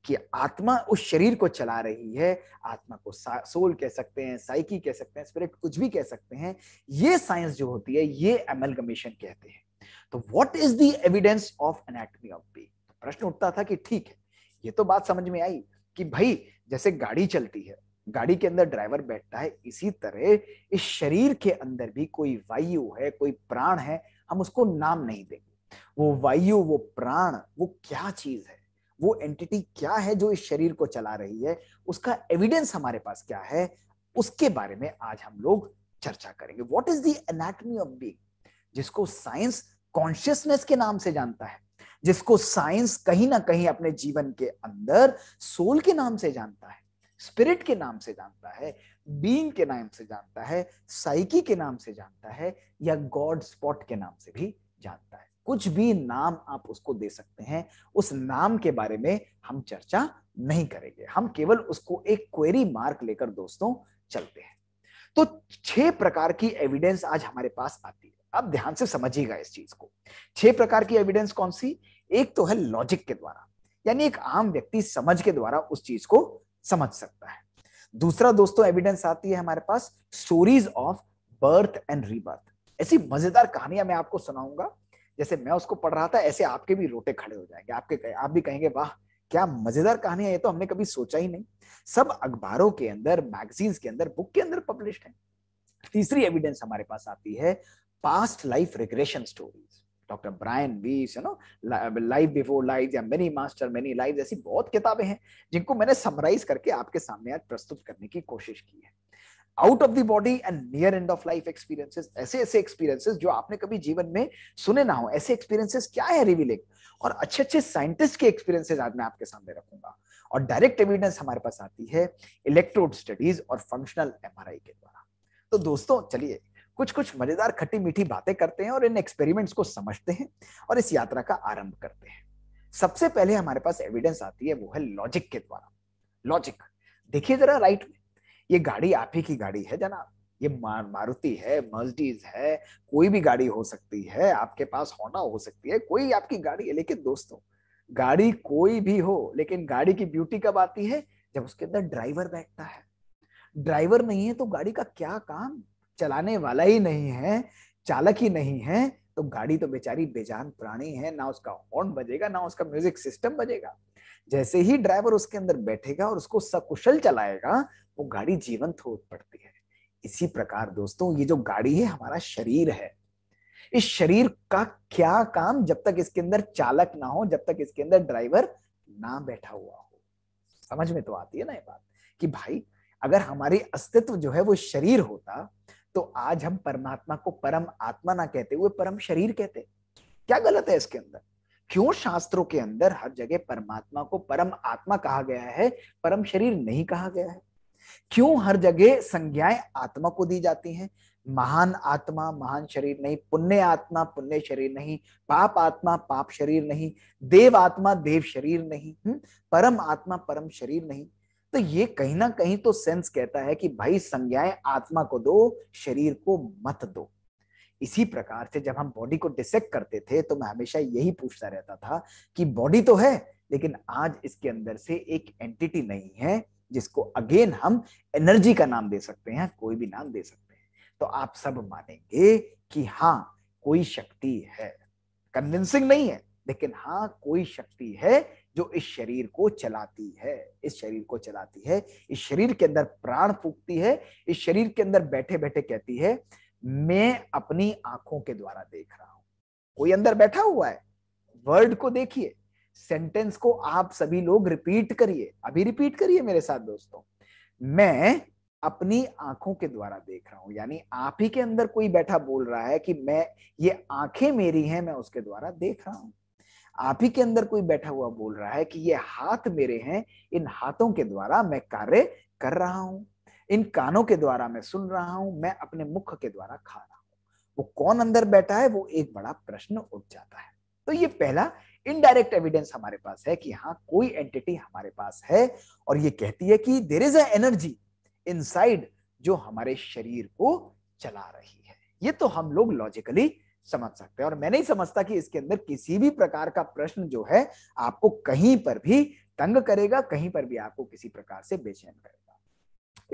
कि आत्मा उस शरीर को चला रही है आत्मा को सोल कह सकते हैं साइकी कह सकते हैं स्पिरिट कुछ भी कह सकते हैं ये साइंस जो होती है ये एमलगमेशन कहते हैं तो what is the evidence of anatomy of be प्रश्न उठता था कि ठीक है ये तो बात समझ में आई कि भाई जैसे गाड़ी चलती है गाड़ी के अंदर ड्राइवर बैठता है इसी तरह इस शरीर के अंदर भी कोई वायु है कोई प्राण है हम उसको नाम नहीं देंगे वो वायु वो प्राण वो क्या चीज है वो एंटिटी क्या है जो इस शरीर को चला रही है उसका एविडेंस हमारे पास क्या है उसके बारे में आज हम लोग चर्चा करेंगे what is the anatomy of being जिसको साइंस कॉन्शियसनेस के नाम से जानता है जिसको साइंस कहीं ना कहीं अपने जीवन के अंदर सोल के नाम से जानता है स्पिरिट के नाम से जानता है बीइंग के नाम से जानता है साइकी के नाम से जानता है या गॉड स्पॉट के नाम से भी जानता है कुछ भी नाम आप उसको दे सकते हैं उस नाम के बारे में हम चर्चा नहीं करेंगे हम केवल उसको एक क्वेरी मार्क लेकर दोस्तों चलते हैं तो छह प्रकार की एविडेंस आज हमारे पास आती है अब ध्यान से समझिएगा इस चीज को छह प्रकार की एविडेंस कौन सी एक तो है लॉजिक के द्वारा यानी एक आम व्यक्ति समझ के द्वारा उस चीज को समझ सकता है दूसरा दोस्तों एविडेंस आती है हमारे पास stories of birth and rebirth ऐसी मजेदार कहानियां मैं आपको सुनाऊंगा जैसे मैं उसको पढ़ रहा था ऐसे आपके भी रोटे खड़े हो जाएंगे आपके आप भी कहेंगे वाह क्या मजेदार कहानी है ये तो हमने कभी सोचा ही नहीं सब अखबारों के अंदर मैगजीन्स के अंदर बुक के अंदर पब्लिश है तीसरी एविडेंस हमारे पास आती है past life regression stories doctor Brian Weiss you know life before life या मेनी मास्टर मेनी लाइफ ऐसी बहुत किताबें हैं जिनको मैंने समराइज करके आपके सामने आज प्रस्तुत करने की कोशिश की है out of the body and near end of life experiences ऐसे ऐसे एक्सपीरियंसेस जो आपने कभी जीवन में सुने ना हो ऐसे एक्सपीरियंसेस क्या है रिविलिंग और अच्छे अच्छे साइंटिस्ट के एक्सपीरियंसेस आज मैं आपके सामने रखूंगा और डायरेक्ट एविडेंस हमारे पास आती है इलेक्ट्रोड स्टडीज और फंक्शनल एमआरआई के द्वारा तो दोस्तों चलिए कुछ कुछ मजेदार खट्टी मीठी बातें करते हैं और इन एक्सपेरिमेंट्स को समझते हैं और इस यात्रा का आरंभ करते हैं सबसे पहले हमारे पास एविडेंस आती है वो है लॉजिक के द्वारा लॉजिक देखिए जरा राइट में ये गाड़ी आप ही की गाड़ी है जनाब ये मारुति है मर्जीज है कोई भी गाड़ी हो सकती है आपके पास होना हो सकती है कोई आपकी गाड़ी है लेकिन दोस्तों गाड़ी कोई भी हो लेकिन गाड़ी की ब्यूटी कब आती है जब उसके अंदर ड्राइवर बैठता है ड्राइवर नहीं है तो गाड़ी का क्या काम चलाने वाला ही नहीं है चालक ही नहीं है तो गाड़ी तो बेचारी बेजान प्राणी है ना उसका हॉर्न बजेगा ना उसका म्यूजिक सिस्टम बजेगा जैसे ही ड्राइवर उसके अंदर बैठेगा और उसको सकुशल चलाएगा वो गाड़ी जीवंत हो पड़ती है इसी प्रकार दोस्तों ये जो गाड़ी है हमारा शरीर है इस शरीर का क्या काम जब तक इसके अंदर चालक ना हो जब तक इसके अंदर ड्राइवर ना बैठा हुआ हो समझ में तो आती है ना ये बात कि भाई अगर हमारी अस्तित्व जो है वो शरीर होता तो आज हम परमात्मा को परम आत्मा ना कहते हुए परम शरीर कहते क्या गलत है इसके अंदर क्यों शास्त्रों के अंदर हर जगह परमात्मा को परम आत्मा कहा गया है परम शरीर नहीं कहा गया है क्यों हर जगह संज्ञाएं आत्मा को दी जाती हैं महान आत्मा महान शरीर नहीं पुण्य आत्मा पुण्य शरीर नहीं पाप आत्मा पाप शरीर नहीं देव आत्मा देव शरीर नहीं हुँ? हम्म? परम आत्मा परम शरीर नहीं तो ये कहीं ना कहीं तो सेंस कहता है कि भाई संज्ञाएं आत्मा को दो शरीर को मत दो इसी प्रकार से जब हम बॉडी को डिसेक्ट करते थे तो मैं हमेशा यही पूछता रहता था कि बॉडी तो है लेकिन आज इसके अंदर से एक एंटिटी नहीं है जिसको अगेन हम एनर्जी का नाम दे सकते हैं कोई भी नाम दे सकते हैं तो आप सब मानेंगे कि हाँ कोई शक्ति है कन्विंसिंग नहीं है लेकिन हाँ कोई शक्ति है जो इस शरीर को चलाती है इस शरीर को चलाती है इस शरीर के अंदर प्राण फूकती है इस शरीर के अंदर बैठे बैठे कहती है मैं अपनी आंखों के द्वारा देख रहा हूं कोई अंदर बैठा हुआ है वर्ड को देखिए सेंटेंस को आप सभी लोग रिपीट करिए अभी रिपीट करिए मेरे साथ दोस्तों मैं अपनी आंखों के द्वारा देख रहा हूं यानी आप ही के अंदर कोई बैठा बोल रहा है कि मैं ये आंखें मेरी हैं मैं उसके द्वारा देख रहा हूं आप ही के अंदर कोई बैठा हुआ बोल रहा है कि ये हाथ मेरे हैं इन हाथों के द्वारा मैं कार्य कर रहा हूं इन कानों के द्वारा मैं सुन रहा हूं मैं अपने मुख के द्वारा खा रहा हूं वो कौन अंदर बैठा है वो एक बड़ा प्रश्न उठ जाता है तो ये पहला इनडायरेक्ट एविडेंस हमारे पास है कि हाँ कोई एंटिटी हमारे पास है और ये कहती है कि देर इज एनर्जी इनसाइड जो हमारे शरीर को चला रही है ये तो हम लोग लॉजिकली समझ सकते हैं और मैं नहीं समझता कि इसके अंदर किसी भी प्रकार का प्रश्न जो है आपको कहीं पर भी तंग करेगा कहीं पर भी आपको किसी प्रकार से बेचैन करेगा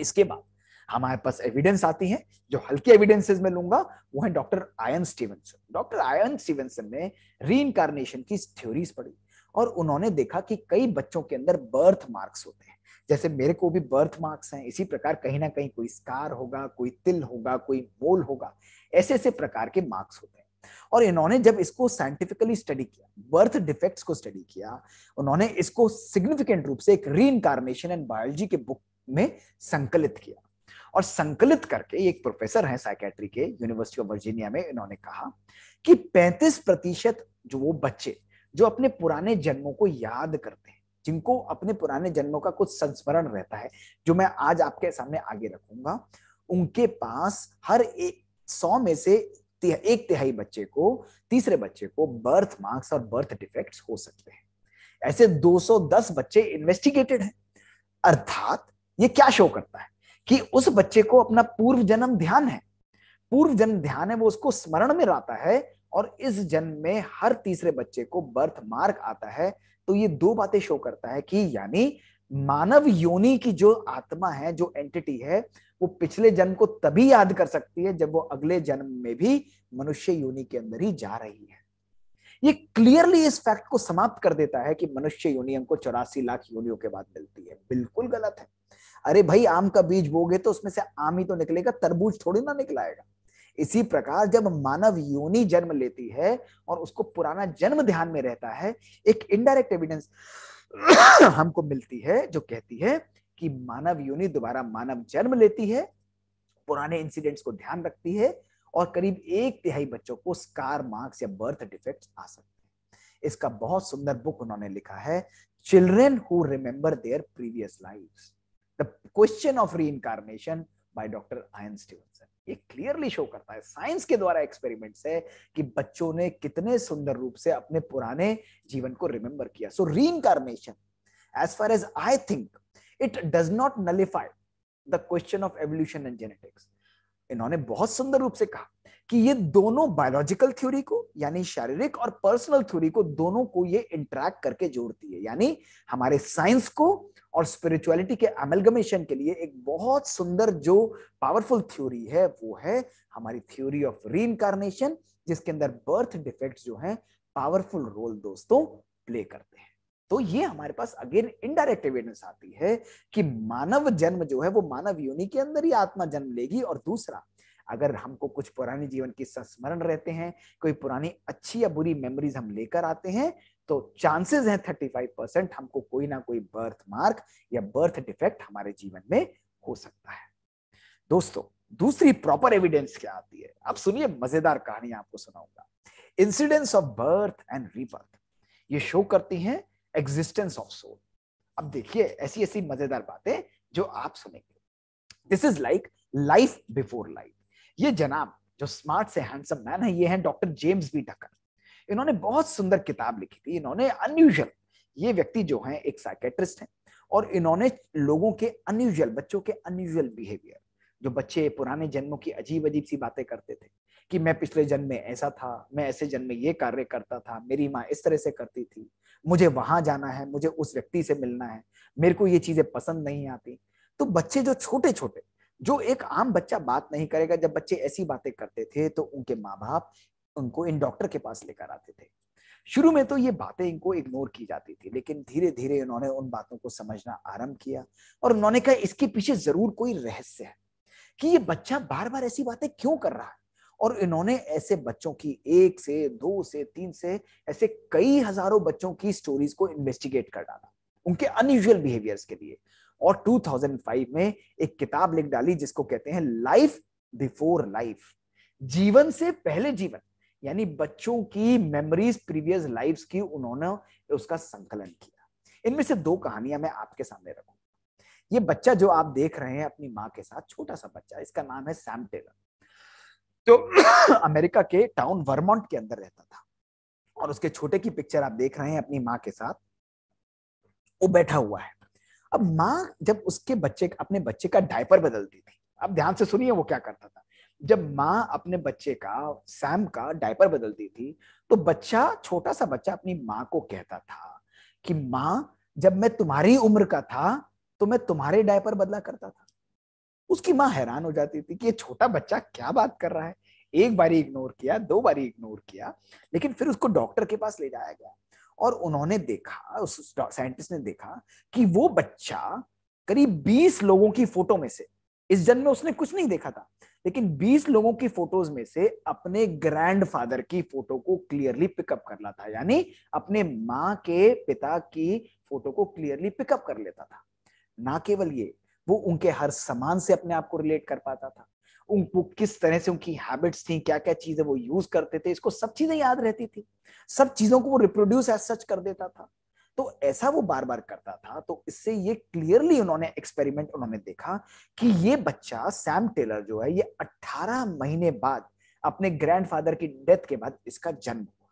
इसके बाद हमारे पास एविडेंस आती है जो हल्के एविडेंसेस में लूंगा वो है doctor Ian Stevenson doctor Ian Stevenson ने री की थ्योरीज पढ़ी और उन्होंने देखा कि कई बच्चों के अंदर बर्थ मार्क्स होते हैं जैसे मेरे को भी बर्थ मार्क्स हैं इसी प्रकार कहीं ना कहीं कोई स्कार होगा कोई तिल होगा कोई मोल होगा ऐसे ऐसे प्रकार के मार्क्स होते हैं और इन्होंने जब इसको साइंटिफिकली स्टडी किया बर्थ डिफेक्ट्स को स्टडी किया उन्होंने इसको सिग्निफिकेंट रूप से एक री इनकारनेशन एंड बायोलॉजी के बुक में संकलित किया और संकलित करके एक प्रोफेसर हैं साइकेट्री के यूनिवर्सिटी ऑफ वर्जीनिया में इन्होंने कहा कि 35 प्रतिशत जो वो बच्चे जो अपने पुराने जन्मों को याद करते हैं जिनको अपने पुराने जन्मों का कुछ संस्मरण रहता है जो मैं आज आपके सामने आगे रखूंगा उनके पास हर एक सौ में से एक तिहाई बच्चे को तीसरे बच्चे को बर्थ मार्क्स और बर्थ डिफेक्ट्स हो सकते हैं ऐसे 210 बच्चे इन्वेस्टिगेटेड हैं अर्थात ये क्या शो करता है कि उस बच्चे को अपना पूर्व जन्म ध्यान है पूर्व जन्म ध्यान है वो उसको स्मरण में रहता है और इस जन्म में हर तीसरे बच्चे को बर्थ मार्क आता है तो ये दो बातें शो करता है कि यानी मानव योनि की जो आत्मा है जो एंटिटी है वो पिछले जन्म को तभी याद कर सकती है जब वो अगले जन्म में भी मनुष्य योनि के अंदर ही जा रही है ये क्लियरली इस फैक्ट को समाप्त कर देता है कि मनुष्य योनि हमको चौरासी लाख योनियों के बाद मिलती है बिल्कुल गलत है अरे भाई आम का बीज बोगे तो उसमें से आम ही तो निकलेगा तरबूज थोड़ी ना निकलाएगा इसी प्रकार जब मानव योनि जन्म लेती है और उसको पुराना जन्म ध्यान में रहता है एक इनडायरेक्ट एविडेंस हमको मिलती है जो कहती है कि मानव योनि दोबारा मानव जन्म लेती है पुराने इंसिडेंट्स को ध्यान रखती है और करीब एक तिहाई बच्चों को स्कार मार्क्स या बर्थ डिफेक्ट आ सकते हैं इसका बहुत सुंदर बुक उन्होंने लिखा है children who remember their previous life the question of reincarnation by doctor Ian Steven ये क्लियरली शो करता है साइंस के द्वारा एक्सपेरिमेंट है कि बच्चों ने कितने सुंदर रूप से अपने पुराने जीवन को रिमेंबर किया so reincarnation as far as I think it does not nullified the question of evolution and genetics इन्होंने बहुत सुंदर रूप से कहा कि ये दोनों बायोलॉजिकल थ्योरी को यानी शारीरिक और पर्सनल थ्योरी को दोनों को ये इंटरेक्ट करके जोड़ती है यानी हमारे साइंस को और स्पिरिचुअलिटी के अमेलगमेशन के लिए एक बहुत सुंदर जो पावरफुल थ्योरी है वो है हमारी थ्योरी ऑफ री जिसके अंदर बर्थ डिफेक्ट जो है पावरफुल रोल दोस्तों प्ले करते हैं तो ये हमारे पास अगेन इनडायरेक्ट एविडेंस आती है कि मानव जन्म जो है वो मानव योनि के अंदर ही आत्मा जन्म लेगी और दूसरा अगर हमको कुछ पुराने जीवन के संस्मरण रहते हैं कोई पुरानी अच्छी या बुरी मेमोरीज हम लेकर आते हैं तो चांसेस हैं 35 परसेंट हमको कोई ना कोई बर्थ मार्क या बर्थ डिफेक्ट हमारे जीवन में हो सकता है दोस्तों दूसरी प्रॉपर एविडेंस क्या आती है अब सुनिए मजेदार कहानी आपको सुनाऊंगा incidence of birth and rebirth ये शो करती हैं एग्जिस्टेंस ऑफ सोल अब देखिए ऐसी ऐसी मजेदार बातें जो आप सुनेंगे this is like life before life ये जनाब जो स्मार्ट से हैंडसम मैन है ये हैं डॉक्टर जेम्स बी टकर इन्होंने बहुत सुंदर किताब लिखी थी इन्होंने अनयूजल ये व्यक्ति जो है एक साइकेट्रिस्ट है और इन्होंने लोगों के अनयूजल बच्चों के अनयूजल बिहेवियर जो बच्चे पुराने जन्मों की अजीब अजीब सी बातें करते थे कि मैं पिछले जन्म में ऐसा था मैं ऐसे जन्म में ये कार्य करता था मेरी माँ इस तरह से करती थी मुझे वहां जाना है मुझे उस व्यक्ति से मिलना है मेरे को ये चीजें पसंद नहीं आती तो बच्चे जो छोटे छोटे जो एक आम बच्चा बात नहीं करेगा जब बच्चे ऐसी बातें करते थे तो उनके माँ बाप उनको इन डॉक्टर के पास लेकर आते थे शुरू में तो ये बातें इनको इग्नोर की जाती थी लेकिन धीरे धीरे इन्होंने उन बातों को समझना आरंभ किया और उन्होंने कहा इसके पीछे जरूर कोई रहस्य है कि ये बच्चा बार बार ऐसी बातें क्यों कर रहा है और इन्होंने ऐसे बच्चों की एक से दो से तीन से ऐसे कई हजारों बच्चों की स्टोरीज को इन्वेस्टिगेट कर डाला उनके अनयूजल बिहेवियर्स के लिए और 2005 में एक किताब लिख डाली जिसको कहते हैं लाइफ बिफोर लाइफ जीवन से पहले जीवन यानी बच्चों की मेमोरीज प्रीवियस लाइफ्स की उन्होंने उसका संकलन किया इनमें से दो कहानियां मैं आपके सामने रखूंगा ये बच्चा जो आप देख रहे हैं अपनी माँ के साथ छोटा सा बच्चा इसका नाम है सैम टेलर जो तो अमेरिका के टाउन वर्मोंट के अंदर रहता था और उसके छोटे की पिक्चर आप देख रहे हैं अपनी माँ के साथ वो बैठा हुआ है अब माँ जब उसके बच्चे अपने बच्चे का डायपर बदलती थी अब ध्यान से सुनिए वो क्या करता था जब माँ अपने बच्चे का सैम का डायपर बदलती थी तो बच्चा छोटा सा बच्चा अपनी माँ को कहता था कि माँ जब मैं तुम्हारी उम्र का था तो मैं तुम्हारे डायपर बदला करता था उसकी माँ हैरान हो जाती थी कि ये छोटा बच्चा क्या बात कर रहा है एक बारी इग्नोर किया दो बारी इग्नोर किया लेकिन फिर उसको डॉक्टर के पास ले जाया गया और उन्होंने देखा उस साइंटिस्ट ने देखा कि वो बच्चा करीब 20 लोगों की फोटो में से इस जन्म में उसने कुछ नहीं देखा था लेकिन 20 लोगों की फोटोज में से अपने ग्रैंडफादर की फोटो को क्लियरली पिकअप कर लेता था यानी अपने माँ के पिता की फोटो को क्लियरली पिकअप कर लेता था ना केवल ये वो उनके हर सामान से अपने आप को रिलेट कर पाता था उन वो किस तरह से उनकी हैबिट्स थी क्या क्या चीजें वो यूज करते थे इसको सब चीजें याद रहती थी सब चीजों को वो रिप्रोड्यूस एज सच कर देता था तो ऐसा वो बार बार करता था तो इससे ये क्लियरली उन्होंने एक्सपेरिमेंट उन्होंने देखा कि ये बच्चा सैम टेलर जो है ये 18 महीने बाद अपने ग्रैंडफादर की डेथ के बाद इसका जन्म हुआ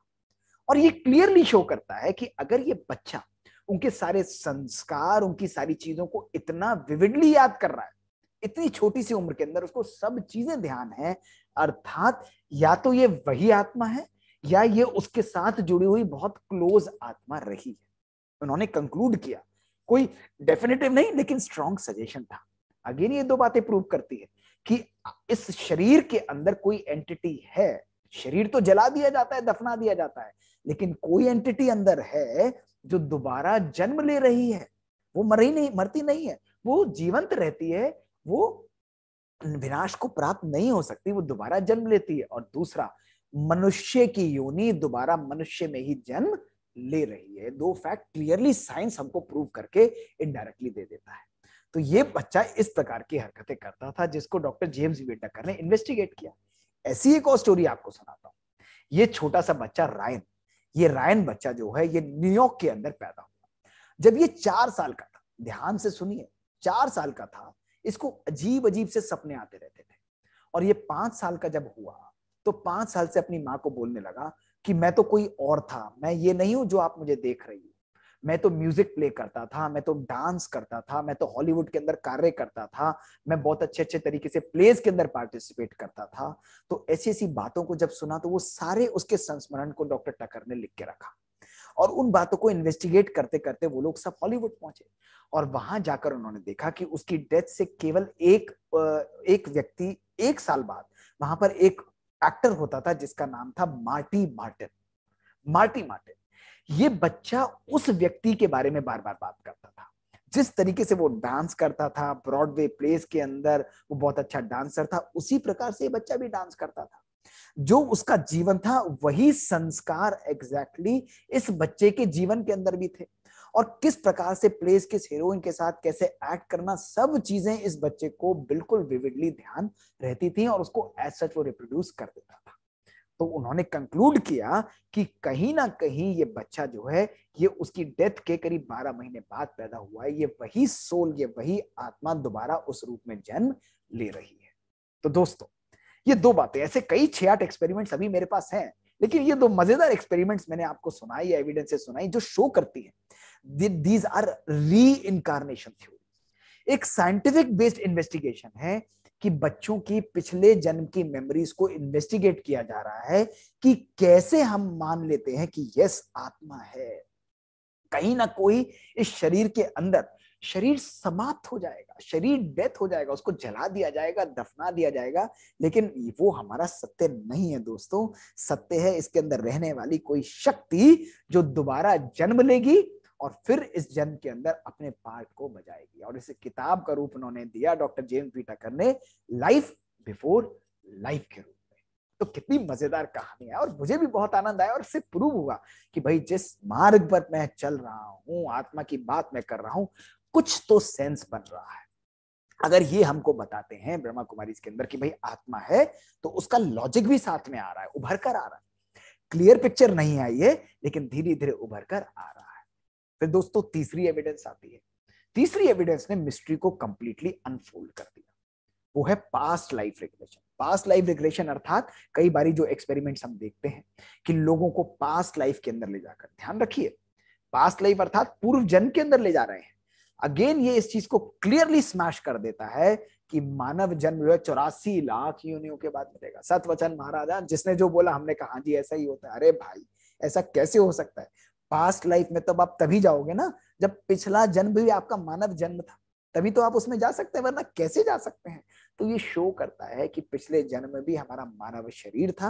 और ये क्लियरली शो करता है कि अगर ये बच्चा उनके सारे संस्कार उनकी सारी चीजों को इतना विविडली याद कर रहा है इतनी छोटी सी उम्र के अंदर उसको सब चीजें ध्यान है अर्थात या तो ये वही आत्मा है या ये उसके साथ जुड़ी हुई बहुत क्लोज आत्मा रही है उन्होंने कंक्लूड किया कोई डेफिनेटिव नहीं लेकिन स्ट्रॉन्ग सजेशन था अगेन ये दो बातें प्रूव करती है कि इस शरीर के अंदर कोई एंटिटी है शरीर तो जला दिया जाता है दफना दिया जाता है लेकिन कोई एंटिटी अंदर है जो दोबारा जन्म ले रही है वो मर ही नहीं मरती नहीं है वो जीवंत रहती है वो विनाश को प्राप्त नहीं हो सकती वो दोबारा जन्म लेती है और दूसरा मनुष्य की योनि दोबारा मनुष्य में ही जन्म ले रही है दो फैक्ट क्लियरली साइंस हमको प्रूव करके इनडायरेक्टली दे देता है तो ये बच्चा इस प्रकार की हरकतें करता था जिसको डॉक्टर जेम्स विवेटकर ने इन्वेस्टिगेट किया ऐसी एक और स्टोरी आपको सुनाता हूँ ये छोटा सा बच्चा रायन ये रायन बच्चा जो है ये न्यूयॉर्क के अंदर पैदा हुआ जब ये चार साल का था ध्यान से सुनिए चार साल का था इसको अजीब अजीब से सपने आते रहते थे और ये पांच साल का जब हुआ तो पांच साल से अपनी माँ को बोलने लगा कि मैं तो कोई और था मैं ये नहीं हूं जो आप मुझे देख रही हो मैं तो म्यूजिक प्ले करता था मैं तो डांस करता था मैं तो हॉलीवुड के अंदर कार्य करता था मैं बहुत अच्छे अच्छे तरीके से प्लेज के अंदर पार्टिसिपेट करता था तो ऐसी ऐसी बातों को जब सुना तो वो सारे उसके संस्मरण को डॉक्टर टकर ने लिख के रखा और उन बातों को इन्वेस्टिगेट करते करते वो लोग सब हॉलीवुड पहुंचे और वहां जाकर उन्होंने देखा कि उसकी डेथ से केवल एक एक व्यक्ति एक साल बाद वहां पर एक एक्टर होता था जिसका नाम था मार्टी मार्टिन मार्टी मार्टिन ये बच्चा उस व्यक्ति के बारे में बार बार बात करता था जिस तरीके से वो डांस करता था ब्रॉडवे प्लेस के अंदर वो बहुत अच्छा डांसर था उसी प्रकार से ये बच्चा भी डांस करता था जो उसका जीवन था वही संस्कार एग्जैक्टली exactly इस बच्चे के जीवन के अंदर भी थे और किस प्रकार से प्लेस किस हीरोइन के साथ कैसे एक्ट करना सब चीजें इस बच्चे को बिल्कुल विविडली ध्यान रहती थी और उसको एज सच वो रिप्रोड्यूस कर देता था तो उन्होंने कंक्लूड किया कि कहीं ना कहीं ये बच्चा जो है ये उसकी डेथ के करीब बारह महीने बाद पैदा हुआ है ये वही सोल ये वही आत्मा दोबारा उस रूप में जन्म ले रही है तो दोस्तों ये दो बातें ऐसे कई छह आठ एक्सपेरिमेंट्स अभी मेरे पास हैं लेकिन ये दो मजेदार एक्सपेरिमेंट्स मैंने आपको सुनाई एविडेंसेस सुनाई जो शो करती है these are reincarnation theory एक साइंटिफिक बेस्ड इन्वेस्टिगेशन है कि बच्चों की पिछले जन्म की मेमोरीज को इन्वेस्टिगेट किया जा रहा है कि कैसे हम मान लेते हैं कि यस आत्मा है कहीं ना कोई इस शरीर के अंदर शरीर समाप्त हो जाएगा शरीर डेथ हो जाएगा उसको जला दिया जाएगा दफना दिया जाएगा लेकिन वो हमारा सत्य नहीं है दोस्तों सत्य है इसके अंदर रहने वाली कोई शक्ति जो दोबारा जन्म लेगी और फिर इस जन्म के अंदर अपने पार्ट को बजाएगी और इसे किताब का रूप उन्होंने दिया डॉक्टर जेम्स पीटाकर ने लाइफ बिफोर लाइफ के रूप में तो कितनी मजेदार कहानी है और मुझे भी बहुत आनंद आया और इससे प्रूव हुआ कि भाई जिस मार्ग पर मैं चल रहा हूँ आत्मा की बात मैं कर रहा हूँ कुछ तो सेंस बन रहा है अगर ये हमको बताते हैं ब्रह्मा कुमारी इसके अंदर कि भाई आत्मा है तो उसका लॉजिक भी साथ में आ रहा है उभर कर आ रहा है क्लियर पिक्चर नहीं आई है लेकिन धीरे धीरे उभर कर आ रहा है फिर दोस्तों तीसरी एविडेंस आती है तीसरी एविडेंस ने मिस्ट्री को कंप्लीटली अनफोल्ड कर दिया वो है past life regression past life regression अर्थात कई बार जो एक्सपेरिमेंट्स हम देखते हैं कि लोगों को पास्ट लाइफ के अंदर ले जाकर ध्यान रखिए पास्ट लाइफ अर्थात पूर्व जन्म के अंदर ले जा रहे हैं अगेन ये इस चीज को क्लियरली स्मैश कर देता है कि मानव जन्म जो है चौरासी लाख योनियों के बाद मिलेगा सतवचन महाराजा हाँ, जिसने जो बोला हमने कहा हाँ जी ऐसा ही होता है अरे भाई ऐसा कैसे हो सकता है पास्ट लाइफ में तब आप तभी जाओगे ना जब पिछला जन्म भी आपका मानव जन्म था तभी तो आप उसमें जा सकते हैं वरना कैसे जा सकते हैं तो ये शो करता है कि पिछले जन्म में भी हमारा मानव शरीर था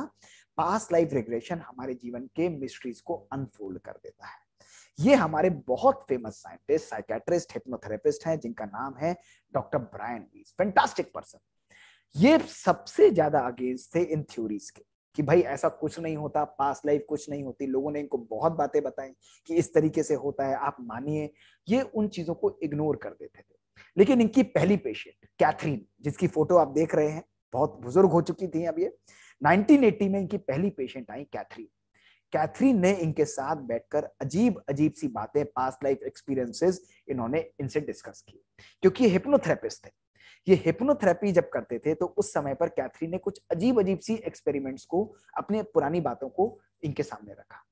पास्ट लाइफ रिग्रेशन हमारे जीवन के मिस्ट्रीज को अनफोल्ड कर देता है ये हमारे बहुत फेमस साइंटिस्ट साइकेट्रिस्ट हिप्नोथेरेपिस्ट हैं जिनका नाम है doctor Brian Weiss fantastic person ये सबसे ज्यादा अगेंस्ट थे इन थ्योरीज के कि भाई ऐसा कुछ नहीं होता पास लाइफ कुछ नहीं होती लोगों ने इनको बहुत बातें बताई कि इस तरीके से होता है आप मानिए ये उन चीजों को इग्नोर कर देते थे लेकिन इनकी पहली पेशेंट कैथरीन जिसकी फोटो आप देख रहे हैं बहुत बुजुर्ग हो चुकी थी अब ये 1980 में इनकी पहली पेशेंट आई कैथरीन कैथरीन ने इनके साथ बैठकर अजीब अजीब सी बातें पास्ट लाइफ एक्सपीरियंसेस इन्होंने इनसे डिस्कस की क्योंकि हिप्नोथेरेपिस्ट थे ये हिप्नोथेरेपी जब करते थे तो उस समय पर कैथरीन ने कुछ अजीब अजीब सी एक्सपेरिमेंट्स को अपने पुरानी बातों को इनके सामने रखा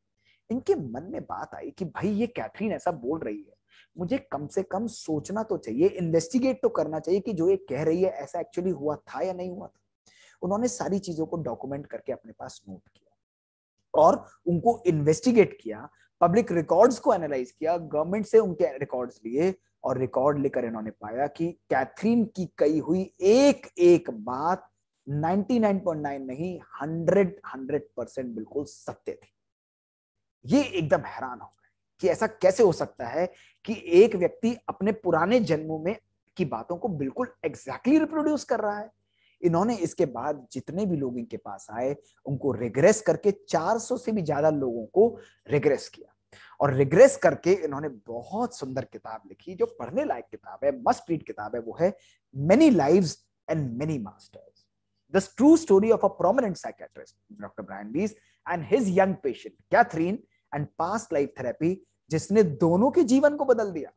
इनके मन में बात आई कि भाई ये कैथरीन ऐसा बोल रही है मुझे कम से कम सोचना तो चाहिए इन्वेस्टिगेट तो करना चाहिए कि जो ये कह रही है ऐसा एक्चुअली हुआ था या नहीं हुआ था उन्होंने सारी चीजों को डॉक्यूमेंट करके अपने पास नोट किया और उनको इन्वेस्टिगेट किया पब्लिक रिकॉर्ड्स को एनालाइज किया गवर्नमेंट से उनके रिकॉर्ड्स लिए और रिकॉर्ड लेकर इन्होंने पाया कि कैथरीन की कही हुई एक एक बात 99.9 नहीं 100 100 परसेंट बिल्कुल सत्य थी ये एकदम हैरान हो गए कि ऐसा कैसे हो सकता है कि एक व्यक्ति अपने पुराने जन्मों में की बातों को बिल्कुल एग्जैक्टली exactly रिप्रोड्यूस कर रहा है इन्होंने इसके बाद जितने भी लोग इनके पास आए उनको रिग्रेस करके 400 से भी ज्यादा लोगों को रिग्रेस किया और रिग्रेस करके इन्होंने बहुत सुंदर किताब लिखी जो पढ़ने लायक किताब है मस्ट रीड किताब है वो है many live and many masters this true story of a prominent psychiatrist doctor Brian and his young patient Catherine and past life therapy जिसने दोनों के जीवन को बदल दिया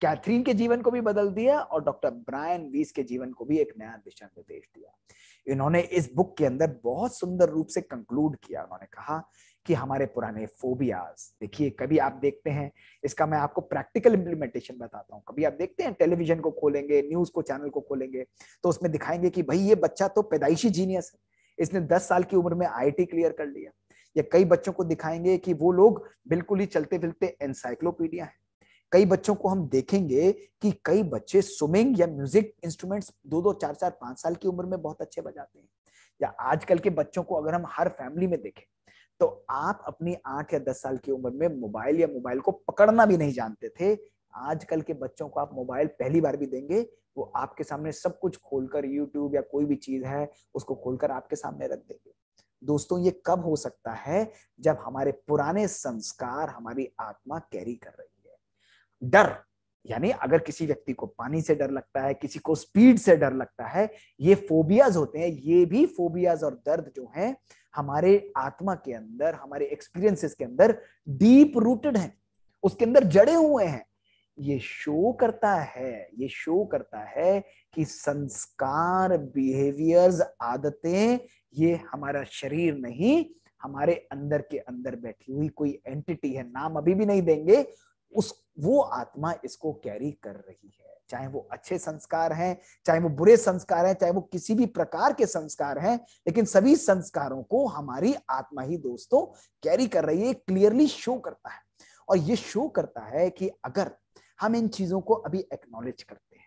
कैथरीन के जीवन को भी बदल दिया और डॉक्टर ब्रायन वीस के जीवन को भी एक नया दिशा निर्देश दिया इन्होंने इस बुक के अंदर बहुत सुंदर रूप से कंक्लूड किया उन्होंने कहा कि हमारे पुराने फोबियाज देखिए कभी आप देखते हैं इसका मैं आपको प्रैक्टिकल इम्प्लीमेंटेशन बताता हूँ कभी आप देखते हैं टेलीविजन को खोलेंगे न्यूज को चैनल को खोलेंगे तो उसमें दिखाएंगे कि भाई ये बच्चा तो पैदाइशी जीनियस है इसने दस साल की उम्र में आई क्लियर कर लिया या कई बच्चों को दिखाएंगे कि वो लोग बिल्कुल ही चलते फिरते एनसाइक्लोपीडिया है कई बच्चों को हम देखेंगे कि कई बच्चे स्विमिंग या म्यूजिक इंस्ट्रूमेंट्स दो दो चार चार पांच साल की उम्र में बहुत अच्छे बजाते हैं या आजकल के बच्चों को अगर हम हर फैमिली में देखें तो आप अपनी आठ या दस साल की उम्र में मोबाइल या मोबाइल को पकड़ना भी नहीं जानते थे आजकल के बच्चों को आप मोबाइल पहली बार भी देंगे वो आपके सामने सब कुछ खोलकर यूट्यूब या कोई भी चीज है उसको खोलकर आपके सामने रख देंगे दोस्तों ये कब हो सकता है जब हमारे पुराने संस्कार हमारी आत्मा कैरी कर रही है डर यानी अगर किसी व्यक्ति को पानी से डर लगता है किसी को स्पीड से डर लगता है ये फोबियाज होते हैं ये भी फोबियाज और दर्द जो हैं हमारे आत्मा के अंदर हमारे एक्सपीरियंसेस के अंदर डीप रूटेड हैं उसके अंदर जड़े हुए हैं ये शो करता है ये शो करता है कि संस्कार बिहेवियर्स आदतें ये हमारा शरीर नहीं हमारे अंदर के अंदर बैठी हुई कोई एंटिटी है नाम अभी भी नहीं देंगे उस वो आत्मा इसको कैरी कर रही है चाहे वो अच्छे संस्कार हैं चाहे वो बुरे संस्कार हैं चाहे वो किसी भी प्रकार के संस्कार हैं लेकिन सभी संस्कारों को हमारी आत्मा ही दोस्तों कैरी कर रही है क्लियरली शो करता है और ये शो करता है कि अगर हम इन चीजों को अभी एक्नोलेज करते हैं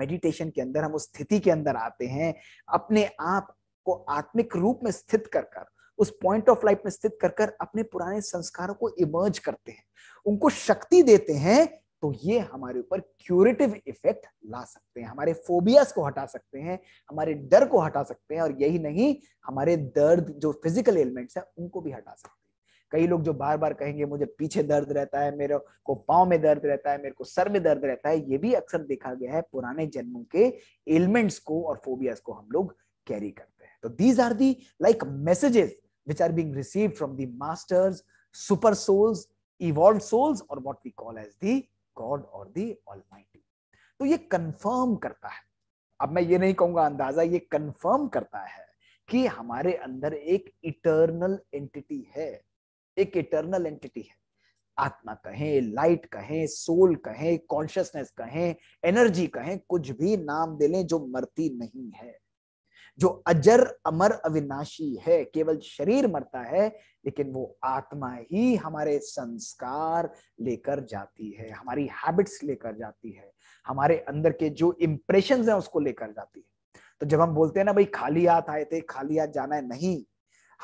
मेडिटेशन के अंदर हम उस स्थिति के अंदर आते हैं अपने आप को आत्मिक रूप में स्थित कर कर उस पॉइंट ऑफ लाइफ में स्थित कर कर अपने पुराने संस्कारों को इमर्ज करते हैं उनको शक्ति देते हैं तो ये हमारे ऊपर क्यूरेटिव इफेक्ट ला सकते हैं हमारे फोबियास को हटा सकते हैं हमारे डर को हटा सकते हैं और यही नहीं हमारे दर्द जो फिजिकल एलिमेंट्स है उनको भी हटा सकते हैं कई लोग जो बार बार कहेंगे मुझे पीछे दर्द रहता है मेरे को पाँव में दर्द रहता है मेरे को सर में दर्द रहता है ये भी अक्सर देखा गया है पुराने जन्मों के एलिमेंट्स को और फोबियास को हम लोग कैरी करते हैं तो these are the like messages which are being receive from the masters super souls evolved souls or what we call as the God or the Almighty. तो ये कंफर्म करता है अब मैं ये नहीं कहूंगा अंदाजा ये कंफर्म करता है कि हमारे अंदर एक इटर्नल एंटिटी है एक इटर्नल एंटिटी है आत्मा कहें लाइट कहें सोल कहें कॉन्शियसनेस कहें एनर्जी कहें कुछ भी नाम दे लें जो मरती नहीं है जो अजर अमर अविनाशी है केवल शरीर मरता है लेकिन वो आत्मा ही हमारे संस्कार लेकर जाती है हमारी हैबिट्स लेकर जाती है हमारे अंदर के जो इम्प्रेशन है उसको लेकर जाती है तो जब हम बोलते हैं ना भाई खाली हाथ आए थे खाली हाथ जाना है नहीं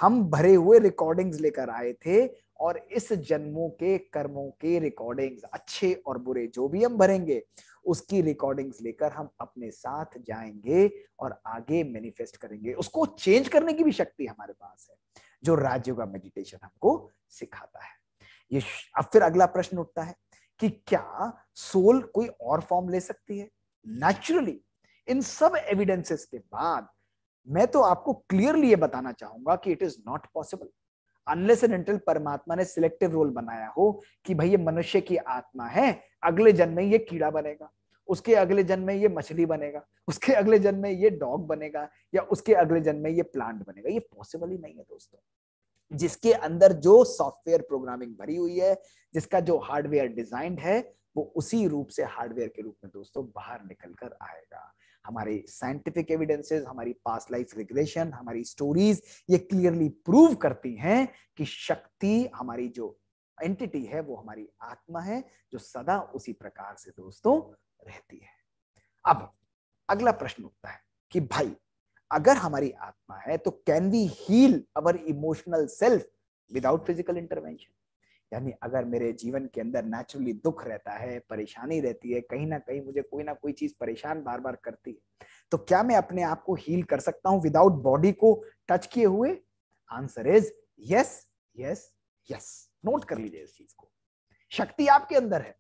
हम भरे हुए रिकॉर्डिंग्स लेकर आए थे और इस जन्मों के कर्मों के रिकॉर्डिंग्स अच्छे और बुरे जो भी हम भरेंगे उसकी रिकॉर्डिंग्स लेकर हम अपने साथ जाएंगे और आगे मैनिफेस्ट करेंगे उसको चेंज करने की भी शक्ति हमारे पास है जो राज्यों का मेडिटेशन हमको सिखाता है ये अब फिर अगला प्रश्न उठता है कि क्या सोल कोई और फॉर्म ले सकती है नेचुरली इन सब एविडेंसेस के बाद मैं तो आपको क्लियरली ये बताना चाहूंगा कि it is not possible unless and until परमात्मा ने सिलेक्टिव रोल बनाया हो कि भाई ये मनुष्य की आत्मा है अगले जन्म में ये कीड़ा बनेगा उसके अगले जन्म में ये मछली बनेगा उसके अगले जन्म में ये डॉग बनेगा या उसके अगले जन्म में ये प्लांट बनेगा ये पॉसिबल ही नहीं है दोस्तों जिसके अंदर जो सॉफ्टवेयर प्रोग्रामिंग भरी हुई है जिसका जो हार्डवेयर डिजाइंड है वो उसी रूप से हार्डवेयर के रूप में दोस्तों बाहर निकल कर आएगा हमारे साइंटिफिक एविडेंसेस हमारी पास लाइफ रिग्रेशन हमारी स्टोरीज ये क्लियरली प्रूव करती हैं कि शक्ति हमारी जो एंटिटी है वो हमारी आत्मा है जो सदा उसी प्रकार से दोस्तों रहती है अब अगला प्रश्न उठता है कि भाई अगर हमारी आत्मा है तो can we heal our emotional self without physical intervention यानी अगर मेरे जीवन के अंदर नेचुरली दुख रहता है परेशानी रहती है कहीं ना कहीं मुझे कोई ना कोई चीज परेशान बार बार करती है तो क्या मैं अपने आप को हील कर सकता हूं विदाउट बॉडी को टच किए हुए answer is yes yes yes note कर लीजिए इस चीज को शक्ति आपके अंदर है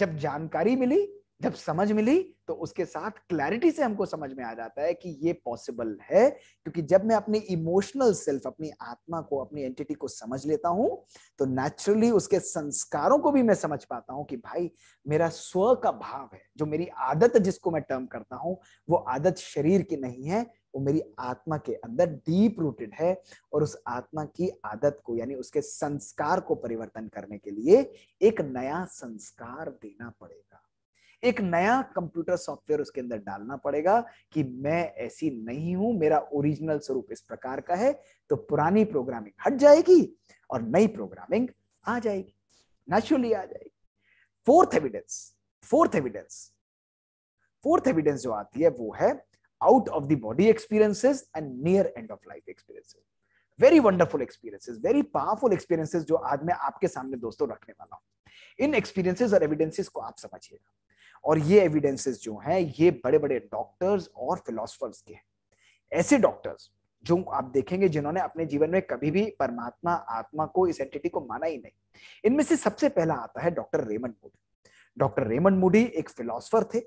जब जानकारी मिली जब समझ मिली तो उसके साथ क्लैरिटी से हमको समझ में आ जाता है कि ये पॉसिबल है क्योंकि जब मैं अपने इमोशनल सेल्फ अपनी आत्मा को अपनी एंटिटी को समझ लेता हूं तो नेचुरली उसके संस्कारों को भी मैं समझ पाता हूं कि भाई मेरा स्व का भाव है जो मेरी आदत जिसको मैं टर्म करता हूं वो आदत शरीर की नहीं है वो मेरी आत्मा के अंदर डीप रूटेड है और उस आत्मा की आदत को यानी उसके संस्कार को परिवर्तन करने के लिए एक नया संस्कार देना पड़ेगा एक नया कंप्यूटर सॉफ्टवेयर उसके अंदर डालना पड़ेगा कि मैं ऐसी नहीं हूं मेरा ओरिजिनल स्वरूप इस प्रकार का है तो पुरानी प्रोग्रामिंग हट जाएगी और नई प्रोग्रामिंग आ जाएगी नेचुरली आ जाएगी fourth evidence fourth evidence fourth evidence जो आती है वो है out of the body experiences and near end of life experiences very wonderful experiences very powerful experiences जो आज मैं आपके सामने दोस्तों रखने वाला हूं इन एक्सपीरियंसेस और एविडेंसेस को आप समझिएगा और ये एविडेंसेस जो हैं ये बड़े बड़े डॉक्टर्स और फिलोसफर्स के ऐसे डॉक्टर्स जो आप देखेंगे जिन्होंने अपने जीवन में कभी भी परमात्मा आत्मा को इस एंटिटी को माना ही नहीं इनमें से सबसे पहला आता है doctor Raymond Moody doctor Raymond Moody एक फिलोसफर थे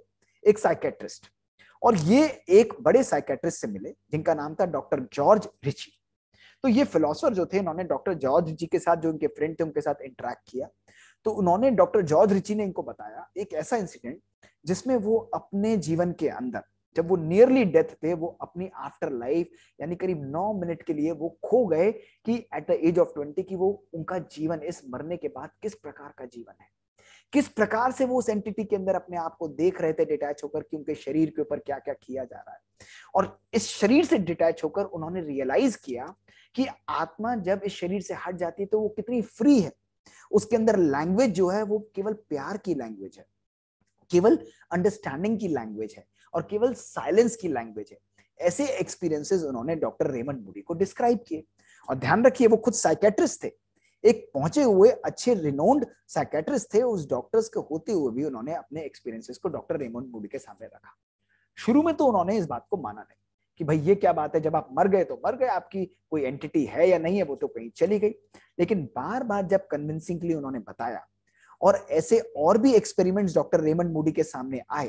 एक साइकेट्रिस्ट और ये एक बड़े साइकेट्रिस्ट से मिले जिनका नाम था डॉक्टर जॉर्ज रिची तो ये फिलोसफर जो थे इन्होंने डॉक्टर जॉर्ज जी के साथ जो इनके फ्रेंड थे उनके साथ इंटरेक्ट किया तो उन्होंने डॉक्टर जॉर्ज रिची ने इनको बताया एक ऐसा इंसिडेंट जिसमें वो अपने जीवन के अंदर जब वो नियरली डेथ थे वो अपनी आफ्टर लाइफ यानी करीब नौ मिनट के लिए वो खो गए कि at the age of twenty की वो उनका जीवन इस मरने के बाद किस प्रकार का जीवन है किस प्रकार से वो उस एंटिटी के अंदर अपने आप को देख रहे थे डिटैच होकर कि उनके शरीर के ऊपर क्या क्या किया जा रहा है और इस शरीर से डिटैच होकर उन्होंने रियलाइज किया कि आत्मा जब इस शरीर से हट जाती है तो वो कितनी फ्री है उसके अंदर लैंग्वेज जो है वो केवल प्यार की लैंग्वेज है केवल अंडरस्टैंडिंग की लैंग्वेज है और केवल साइलेंस की लैंग्वेज है ऐसे एक्सपीरियंसेस उन्होंने डॉक्टर रेमन मूडी को डिस्क्राइब किए और ध्यान रखिए वो खुद साइकेट्रिस्ट थे एक पहुंचे हुए अच्छे रिनोन्ड साइकेट्रिस्ट थे उस डॉक्टर्स के होते हुए भी उन्होंने अपने एक्सपीरियंसेस को डॉक्टर रेमन मूडी के सामने रखा शुरू में तो उन्होंने इस बात को माना नहीं कि भाई ये क्या बात है जब आप मर गए तो मर गए आपकी कोई एंटिटी है या नहीं है वो तो कहीं चली गई लेकिन बार बार जब कन्विंसिंगली उन्होंने बताया और ऐसे और भी एक्सपेरिमेंट्स डॉक्टर रेमंड मूडी के सामने आए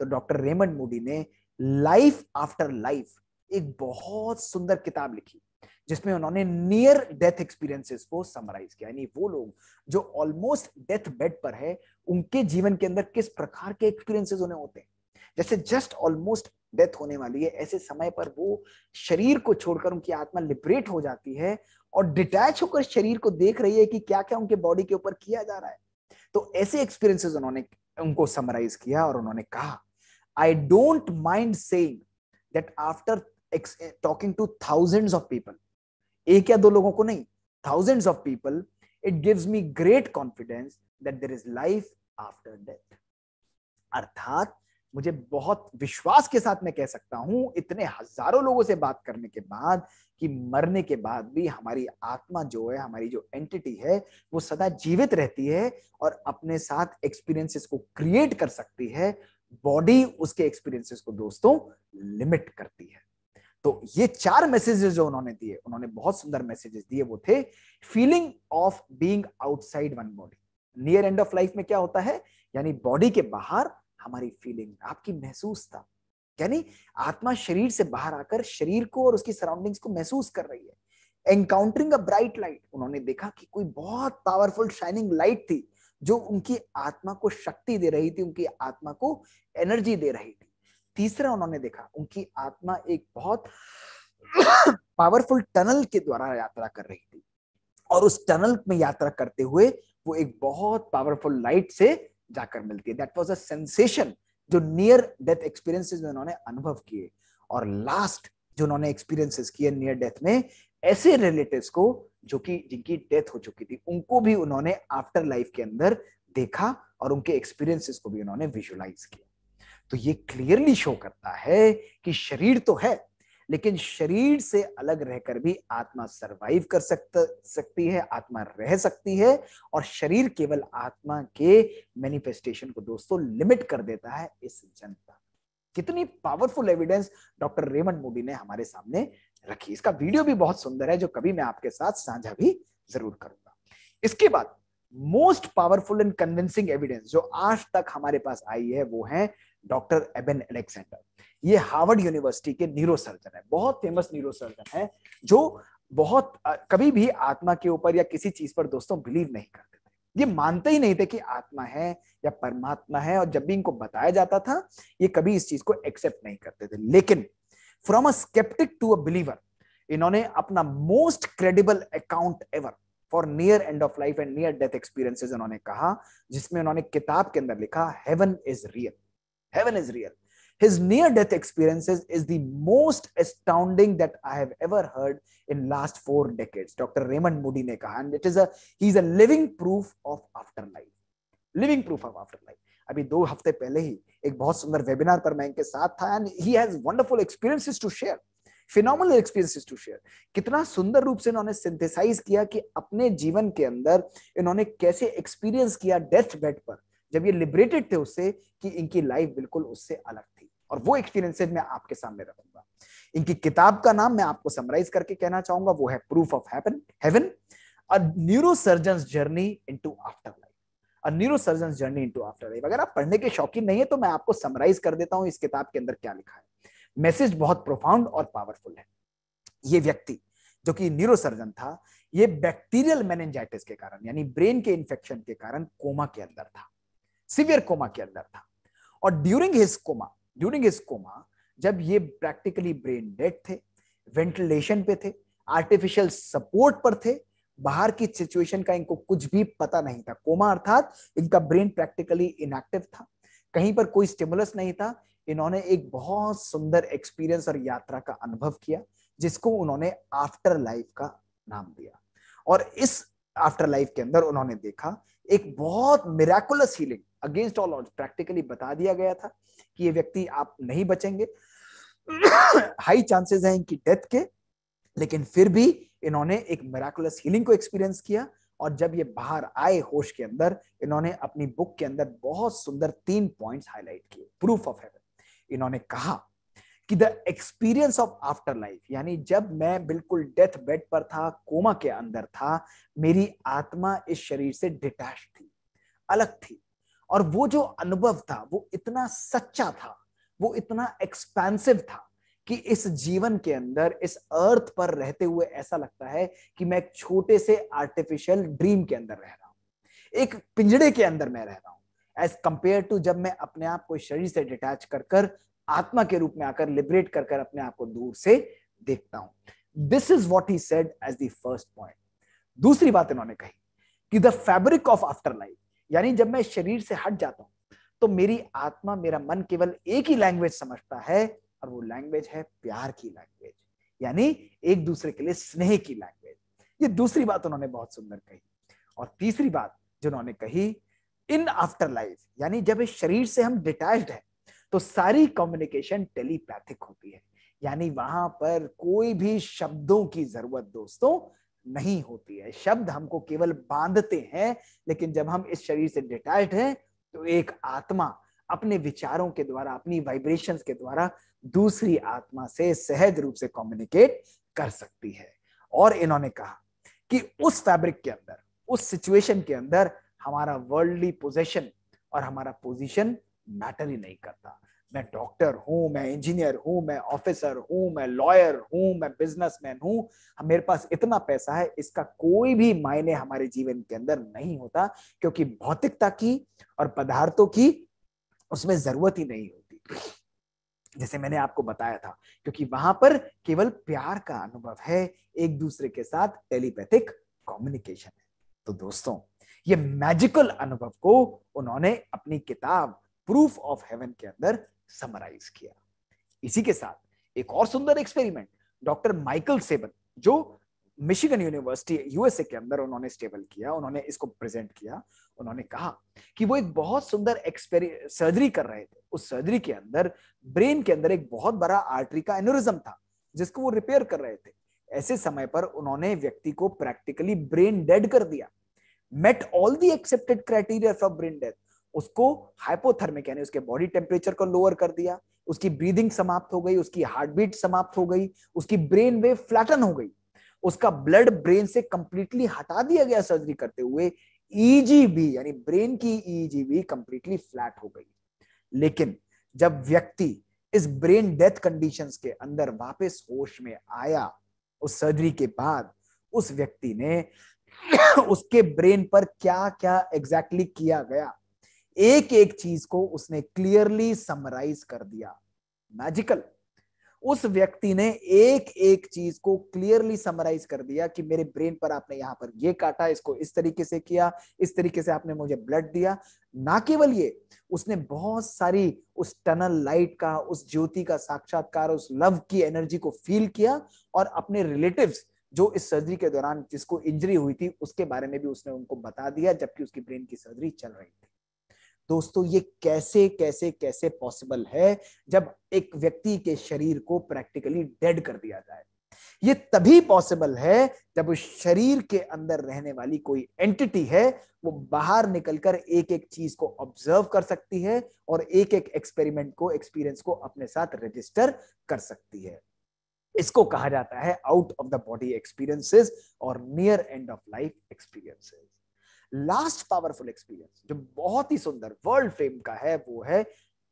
तो डॉक्टर रेमंड मूडी ने लाइफ आफ्टर लाइफ एक बहुत सुंदर किताब लिखी जिसमें उन्होंने नियर डेथ एक्सपीरियंसेस को समराइज किया यानी वो लोग जो ऑलमोस्ट डेथ बेड पर है उनके जीवन के अंदर किस प्रकार के एक्सपीरियंसेस उन्हें होते हैं जैसे जस्ट ऑलमोस्ट डेथ होने वाली है ऐसे समय पर वो शरीर को छोड़कर उनकी आत्मा लिबरेट हो जाती है और डिटैच होकर शरीर को देख रही है कि क्या क्या उनके बॉडी के ऊपर किया जा रहा है तो ऐसे एक्सपीरियंसेस उन्होंने उनको समराइज किया और उन्होंने कहा I don't mind saying that after talking to thousands of people एक या दो लोगों को नहीं thousands of people it gives me great confidence that there is life after death अर्थात मुझे बहुत विश्वास के साथ मैं कह सकता हूं इतने हजारों लोगों से बात करने के बाद कि मरने के बाद भी हमारी आत्मा जो है हमारी जो एंटिटी है वो सदा जीवित रहती है और अपने साथ एक्सपीरियंसेस को क्रिएट कर सकती है बॉडी उसके एक्सपीरियंसेस को दोस्तों लिमिट करती है तो ये चार मैसेजेस जो उन्होंने दिए उन्होंने बहुत सुंदर मैसेजेस दिए वो थे feeling of being outside one body near end of life में क्या होता है यानी बॉडी के बाहर हमारी फीलिंग आपकी महसूस था यानी आत्मा शरीर से बाहर आकर शरीर को और उसकी सराउंडिंग्स को महसूस कर रही है एनकाउंटरिंग अ ब्राइट लाइट उन्होंने देखा कि कोई बहुत पावरफुल शाइनिंग लाइट थी जो उनकी आत्मा को शक्ति दे रही थी उनकी आत्मा को एनर्जी दे रही थी तीसरा उन्होंने देखा उनकी आत्मा एक बहुत पावरफुल टनल के द्वारा यात्रा कर रही थी और उस टनल में यात्रा करते हुए वो एक बहुत पावरफुल लाइट से जाकर मिलती है दैट वॉज अ सेंसेशन जो नियर डेथ एक्सपीरियंसेस में उन्होंने अनुभव किए और लास्ट जो उन्होंने एक्सपीरियंसेस किए नियर डेथ में ऐसे रिलेटिव्स को जो कि जिनकी डेथ हो चुकी थी उनको भी उन्होंने आफ्टर लाइफ के अंदर देखा और उनके एक्सपीरियंसेस को भी उन्होंने विजुलाइज किया तो ये क्लियरली शो करता है कि शरीर तो है लेकिन शरीर से अलग रहकर भी आत्मा सरवाइव कर सकत, सकती है आत्मा रह सकती है और शरीर केवल आत्मा के मैनिफेस्टेशन को दोस्तों लिमिट कर देता है इस जन्म कितनी powerful evidence doctor Raymond Moody ने हमारे सामने रखी इसका वीडियो भी बहुत सुंदर है जो कभी मैं आपके साथ साझा भी जरूर करूंगा इसके बाद most powerful and convincing evidence जो आज तक हमारे पास आई है वो है डॉक्टर एबेन एलेक्सेंडर ये हार्वर्ड यूनिवर्सिटी के न्यूरोसर्जन है बहुत फेमस न्यूरोसर्जन है जो बहुत कभी भी आत्मा के ऊपर या किसी चीज पर दोस्तों बिलीव नहीं करते थे ये मानते ही नहीं थे कि आत्मा है या परमात्मा है और जब भी इनको बताया जाता था ये कभी इस चीज को एक्सेप्ट नहीं करते थे लेकिन from a sceptic to a believer इन्होंने अपना most credible account ever for near end of life and near death experiences उन्होंने कहा जिसमें उन्होंने किताब के अंदर लिखा heaven is real heaven is real His near death experiences is the most astounding that I have ever heard in last four decades. Dr. Raymond Moody ne kaha, and it is a he's a living proof of afterlife. Living proof of afterlife. अभी दो हफ्ते पहले ही एक बहुत सुंदर webinar पर मैं इनके साथ था and he has wonderful experiences to share phenomenal experiences to share कितना सुंदर रूप से इन्होंने सिंथेसाइज किया कि अपने जीवन के अंदर इन्होंने कैसे एक्सपीरियंस किया डेथ बेड पर जब ये लिबरेटेड थे उससे कि इनकी लाइफ बिल्कुल उससे अलग और वो एक्सपीरियंसेस मैं आपके सामने रखूंगा इनकी किताब का नाम मैं आपको समराइज करके कहना चाहूंगा वो है proof of happen heaven a neurosurgeon journey into afterlife a neurosurgeon journey into afterlife अगर आप पढ़ने के शौकीन नहीं है तो मैं आपको समराइज कर देता हूं इस किताब के अंदर क्या लिखा है मैसेज बहुत प्रोफाउंड और पावरफुल है ये व्यक्ति जो कि न्यूरोसर्जन था ये बैक्टीरियल मेनेंजाइटिस के कारण यानी ब्रेन के इंफेक्शन के कारण कोमा के अंदर था सीवियर कोमा के अंदर था और ड्यूरिंग हिज कोमा ड्यूरिंग इस कोमा जब ये प्रैक्टिकली ब्रेन डेड थे वेंटिलेशन पे थे आर्टिफिशियल सपोर्ट पर थे बाहर की सिचुएशन का इनको कुछ भी पता नहीं था कोमा अर्थात इनका ब्रेन प्रैक्टिकली इनएक्टिव था कहीं पर कोई स्टिमुलस नहीं था इन्होंने एक बहुत सुंदर एक्सपीरियंस और यात्रा का अनुभव किया जिसको उन्होंने आफ्टर लाइफ का नाम दिया और इस आफ्टर लाइफ के अंदर उन्होंने देखा एक बहुत मिराकुलस हीलिंग अगेंस्ट ऑल ऑर्ड प्रैक्टिकली बता दिया गया था कि ये व्यक्ति आप नहीं बचेंगे हाई चांसेस हैं इनकी डेथ के लेकिन फिर भी इन्होंने एक मेराकुलस हीलिंग को एक्सपीरियंस किया और जब ये बाहर आए होश के अंदर इन्होंने अपनी बुक के अंदर बहुत सुंदर तीन पॉइंट्स हाईलाइट किए प्रूफ ऑफ हेवन इन्होंने कहा कि the experience of after life यानी जब मैं बिल्कुल डेथ बेड पर था कोमा के अंदर था मेरी आत्मा इस शरीर से डिटैच थी अलग थी और वो जो अनुभव था वो इतना सच्चा था वो इतना एक्सपेंसिव था कि इस जीवन के अंदर इस अर्थ पर रहते हुए ऐसा लगता है कि मैं एक छोटे से आर्टिफिशियल ड्रीम के अंदर रह रहा हूं एक पिंजड़े के अंदर मैं रह रहा हूं एज कंपेयर टू जब मैं अपने आप को शरीर से डिटैच कर कर आत्मा के रूप में आकर लिबरेट कर कर अपने आप को दूर से देखता हूं this is what he said as the first point दूसरी बात इन्होंने कही कि the fabric of after life यानी जब मैं शरीर से हट जाता हूं तो मेरी आत्मा मेरा मन केवल एक ही लैंग्वेज समझता है और वो लैंग्वेज है प्यार की लैंग्वेज यानी एक दूसरे के लिए स्नेह की लैंग्वेज ये दूसरी बात उन्होंने बहुत सुंदर कही और तीसरी बात जो उन्होंने कही इन आफ्टर लाइफ यानी जब इस शरीर से हम डिटैच्ड है तो सारी कम्युनिकेशन टेलीपैथिक होती है यानी वहां पर कोई भी शब्दों की जरूरत दोस्तों नहीं होती है शब्द हमको केवल बांधते हैं लेकिन जब हम इस शरीर से डिटैच हैं तो एक आत्मा अपने विचारों के द्वारा अपनी वाइब्रेशंस के द्वारा दूसरी आत्मा से सहज रूप से कम्युनिकेट कर सकती है और इन्होंने कहा कि उस फैब्रिक के अंदर उस सिचुएशन के अंदर हमारा वर्ल्डली पोजेशन और हमारा पोजिशन मैटर ही नहीं करता मैं डॉक्टर हूँ मैं इंजीनियर हूँ मैं ऑफिसर हूँ मैं लॉयर हूँ मैं बिजनेसमैन हूँ मेरे पास इतना पैसा है इसका कोई भी मायने हमारे जीवन के अंदर नहीं होता क्योंकि भौतिकता की और पदार्थों की उसमें जरूरत ही नहीं होती जैसे मैंने आपको बताया था क्योंकि वहां पर केवल प्यार का अनुभव है एक दूसरे के साथ टेलीपैथिक कम्युनिकेशन है तो दोस्तों ये मैजिकल अनुभव को उन्होंने अपनी किताब प्रूफ ऑफ हेवन के अंदर समराइज किया इसी के साथ एक और सुंदर एक्सपेरिमेंट डॉक्टर माइकल सेबन जो मिशिगन यूनिवर्सिटी यूएसए के अंदर उन्होंने स्टेबल किया उन्होंने इसको प्रेजेंट किया उन्होंने कहा कि वो एक बहुत सुंदर एक्सपेरि सर्जरी कर रहे थे उस सर्जरी के अंदर ब्रेन के अंदर एक बहुत बड़ा आर्टरी का एनोरिज्म था जिसको वो रिपेयर कर रहे थे ऐसे समय पर उन्होंने व्यक्ति को प्रैक्टिकली ब्रेन डेड कर दिया met all the accepted criteria for brain death उसको हाइपोथर्मिक यानी उसके बॉडी टेम्परेचर को लोअर कर दिया उसकी ब्रीदिंग समाप्त हो गई उसकी हार्ट बीट समाप्त हो गई उसकी ब्रेन वेव फ्लैटन हो गई उसका ब्लड ब्रेन से कंप्लीटली हटा दिया गया सर्जरी करते हुए ईजीबी e यानी ब्रेन की ईजीबी कंप्लीटली फ्लैट हो गई लेकिन जब व्यक्ति इस ब्रेन डेथ कंडीशन के अंदर वापस होश में आया उस सर्जरी के बाद उस व्यक्ति ने उसके ब्रेन पर क्या क्या एग्जैक्टली exactly किया गया एक एक चीज को उसने क्लियरली समराइज कर दिया मैजिकल उस व्यक्ति ने एक एक चीज को क्लियरली समराइज कर दिया कि मेरे ब्रेन पर आपने यहां पर ये काटा इसको इस तरीके से किया इस तरीके से आपने मुझे ब्लड दिया ना केवल ये उसने बहुत सारी उस टनल लाइट का उस ज्योति का साक्षात्कार उस लव की एनर्जी को फील किया और अपने रिलेटिव्स जो इस सर्जरी के दौरान जिसको इंजरी हुई थी उसके बारे में भी उसने उनको बता दिया जबकि उसकी ब्रेन की सर्जरी चल रही थी दोस्तों ये कैसे कैसे कैसे पॉसिबल है जब एक व्यक्ति के शरीर को प्रैक्टिकली डेड कर दिया जाए ये तभी पॉसिबल है जब उस शरीर के अंदर रहने वाली कोई एंटिटी है वो बाहर निकलकर एक एक चीज को ऑब्जर्व कर सकती है और एक एक एक्सपेरिमेंट को एक्सपीरियंस को अपने साथ रजिस्टर कर सकती है इसको कहा जाता है out of the body experiences और near end of life experiences last powerful experience जो बहुत ही सुंदर वर्ल्ड फेम का है वो है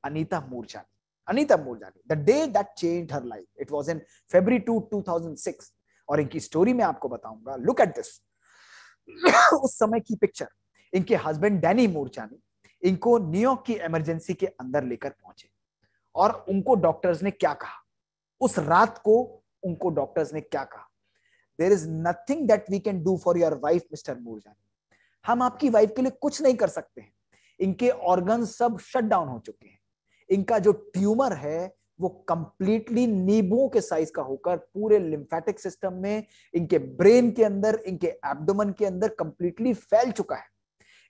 Anita Moorjani Anita Moorjani the day that change her life it was in February two two और इनकी स्टोरी में आपको बताऊंगा लुक एट दिस उस समय की पिक्चर इनके हस्बैंड डैनी मोरचानी इनको न्यूयॉर्क की इमरजेंसी के अंदर लेकर पहुंचे और उनको डॉक्टर्स ने क्या कहा उस रात को उनको डॉक्टर्स ने क्या कहा there is nothing that we can do for your wife mister Moorjani हम आपकी वाइफ के लिए कुछ नहीं कर सकते हैं इनके ऑर्गन सब शट डाउन हो चुके हैं इनका जो ट्यूमर है वो कंप्लीटली नींबुओं के साइज का होकर पूरे लिम्फेटिक सिस्टम में इनके ब्रेन के अंदर इनके एब्डोमन के अंदर कंप्लीटली फैल चुका है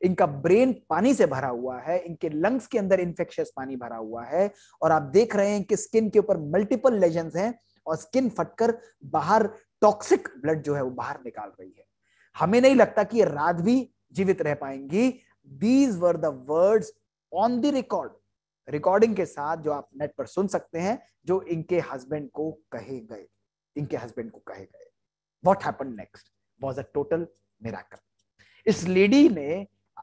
इनका ब्रेन पानी से भरा हुआ है इनके लंग्स के अंदर इंफेक्शियस पानी भरा हुआ है और आप देख रहे हैं कि स्किन के ऊपर मल्टीपल लेजन हैं और स्किन फटकर बाहर टॉक्सिक ब्लड जो है वो बाहर निकाल रही है हमें नहीं लगता कि ये रात भी जीवित रह पाएंगी these were the words on the record recording के साथ जो आप नेट पर सुन सकते हैं जो इनके हस्बैंड को कहे गए इनके हस्बैंड को कहे गए what happen next was a total miracle इस लेडी ने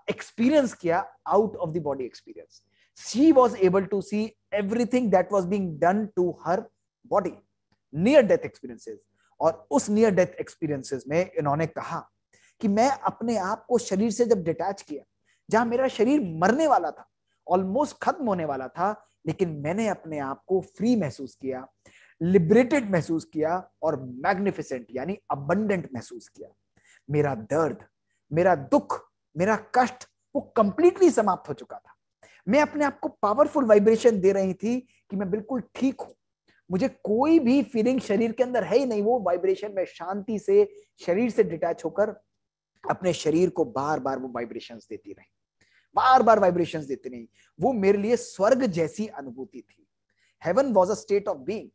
एक्सपीरियंस किया out of the body experience she was able to see everything that was being done to her body near death experiences और उस near death experiences में इन्होंने कहा कि मैं अपने आप को शरीर से जब डिटैच किया जहां मेरा शरीर मरने वाला था ऑलमोस्ट खत्म होने वाला था लेकिन मैंने अपने आप को फ्री महसूस किया लिबरेटेड महसूस किया और मैग्निफिसेंट यानी अबंडेंट महसूस किया मेरा दर्द मेरा दुख मेरा कष्ट वो कंप्लीटली समाप्त हो चुका था मैं अपने आप को पावरफुल वाइब्रेशन दे रही थी कि मैं बिल्कुल ठीक हूं मुझे कोई भी फीलिंग शरीर के अंदर है ही नहीं वो वाइब्रेशन में शांति से शरीर से डिटैच होकर अपने शरीर को बार बार वो वाइब्रेशंस देती रही बार बार वाइब्रेशंस देती रही वो मेरे लिए स्वर्ग जैसी अनुभूति थी heaven was a state of being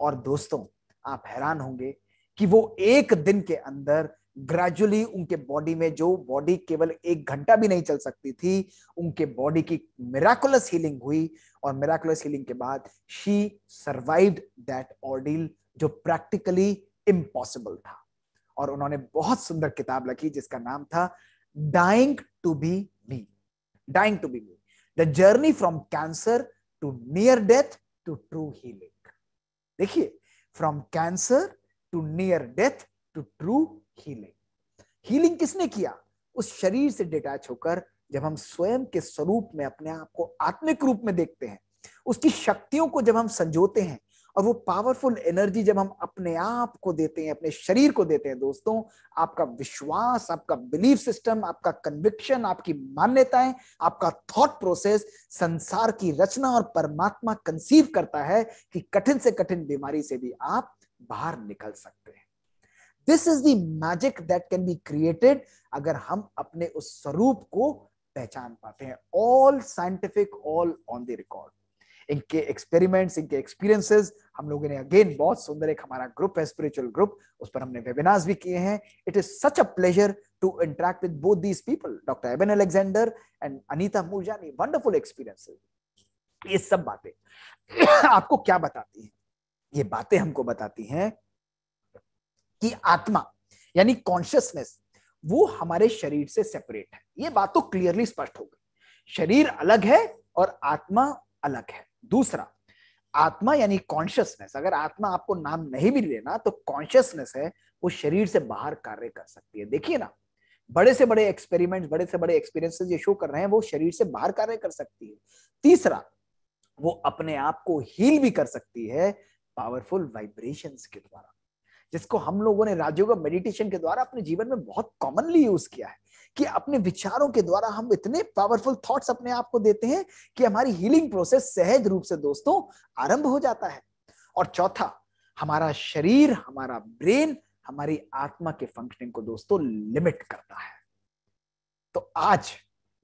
और दोस्तों आप हैरान होंगे कि वो एक दिन के अंदर ग्रेजुअली उनके बॉडी में जो बॉडी केवल एक घंटा भी नहीं चल सकती थी उनके बॉडी की मेराकुलस हीलिंग हुई और मेराकुलस हीलिंग के बाद शी सर्वाइव दैट ऑर्डिल जो प्रैक्टिकली इम्पॉसिबल था और उन्होंने बहुत सुंदर किताब लिखी जिसका नाम था dying to be me dying to be me the journey from cancer to near death to true healing देखिए from cancer to near death to true healing healing किसने किया उस शरीर से डिटैच होकर जब हम स्वयं के स्वरूप में अपने आप को आत्मिक रूप में देखते हैं उसकी शक्तियों को जब हम संजोते हैं और वो पावरफुल एनर्जी जब हम अपने आप को देते हैं अपने शरीर को देते हैं दोस्तों आपका विश्वास आपका बिलीफ सिस्टम आपका कन्विक्शन आपकी मान्यताएं आपका थॉट प्रोसेस संसार की रचना और परमात्मा कंसीव करता है कि कठिन से कठिन बीमारी से भी आप बाहर निकल सकते हैं दिस इज दैजिक magic that can be created अगर हम अपने उस स्वरूप को पहचान पाते हैं all scientific all on the record इनके एक्सपेरिमेंट्स इनके एक्सपीरियंसेस हम लोगों ने अगेन बहुत सुंदर एक हमारा ग्रुप है स्पिरिचुअल ग्रुप उस पर हमने वेबिनार्स भी किए हैं it is such a pleasure to interact with both these people doctor Eben Alexander and Anita Moorjani wonderful experiences ये सब बातें आपको क्या बताती है ये बातें हमको बताती हैं कि आत्मा यानी कॉन्शियसनेस वो हमारे शरीर से सेपरेट है ये बात तो क्लियरली स्पष्ट हो गई शरीर अलग है और आत्मा अलग है दूसरा आत्मा यानी कॉन्शियसनेस अगर आत्मा आपको नाम नहीं भी लेना तो कॉन्शियसनेस है वो शरीर से बाहर कार्य कर सकती है देखिए ना बड़े से बड़े एक्सपेरिमेंट बड़े से बड़े एक्सपीरियंसेस ये शो कर रहे हैं वो शरीर से बाहर कार्य कर सकती है तीसरा वो अपने आप को हील भी कर सकती है पावरफुल वाइब्रेशन के द्वारा जिसको हम लोगों ने राजयोग मेडिटेशन के द्वारा अपने जीवन में बहुत कॉमनली यूज किया है कि अपने विचारों के द्वारा हम इतने पावरफुल थॉट्स अपने आप को देते हैं कि हमारी हीलिंग प्रोसेस सहज रूप से दोस्तों आरंभ हो जाता है और चौथा हमारा शरीर हमारा ब्रेन हमारी आत्मा के फंक्शनिंग को दोस्तों लिमिट करता है तो आज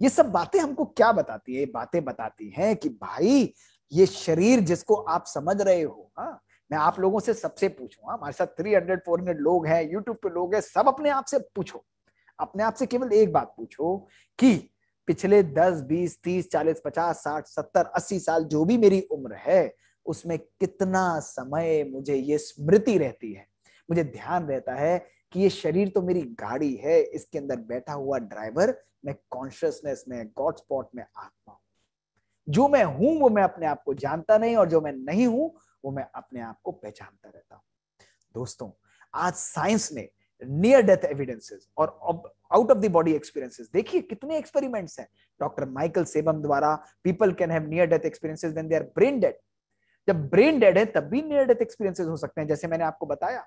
ये सब बातें हमको क्या बताती है बातें बताती हैं कि भाई ये शरीर जिसको आप समझ रहे हो हा? मैं आप लोगों से सबसे पूछूंगा हाँ, हमारे साथ 300 400 लोग हैं यूट्यूब पे लोग हैं सब अपने आप से पूछो अपने आप से केवल एक बात पूछो कि पिछले दस बीस तीस चालीस पचास साठ सत्तर अस्सी साल जो भी मेरी उम्र है उसमें कितना समय मुझे ये स्मृति रहती है मुझे ध्यान रहता है कि ये शरीर तो मेरी गाड़ी है इसके अंदर बैठा हुआ ड्राइवर मैं कॉन्शियसनेस में गॉड स्पॉट में आत्मा हूं जो मैं हूं वो मैं अपने आप को जानता नहीं और जो मैं नहीं हूं वो मैं अपने आप को पहचानता रहता हूं दोस्तों आज साइंस ने नियर डेथ एविडेंसेस और out of the body experiences देखिए कितने एक्सपेरिमेंट्स हैं डॉक्टर माइकल सेबम द्वारा people can have near death experiences when they are brain dead जब ब्रेन डेड है तब भी नियर डेथ एक्सपीरियंसेस हो सकते हैं जैसे मैंने आपको बताया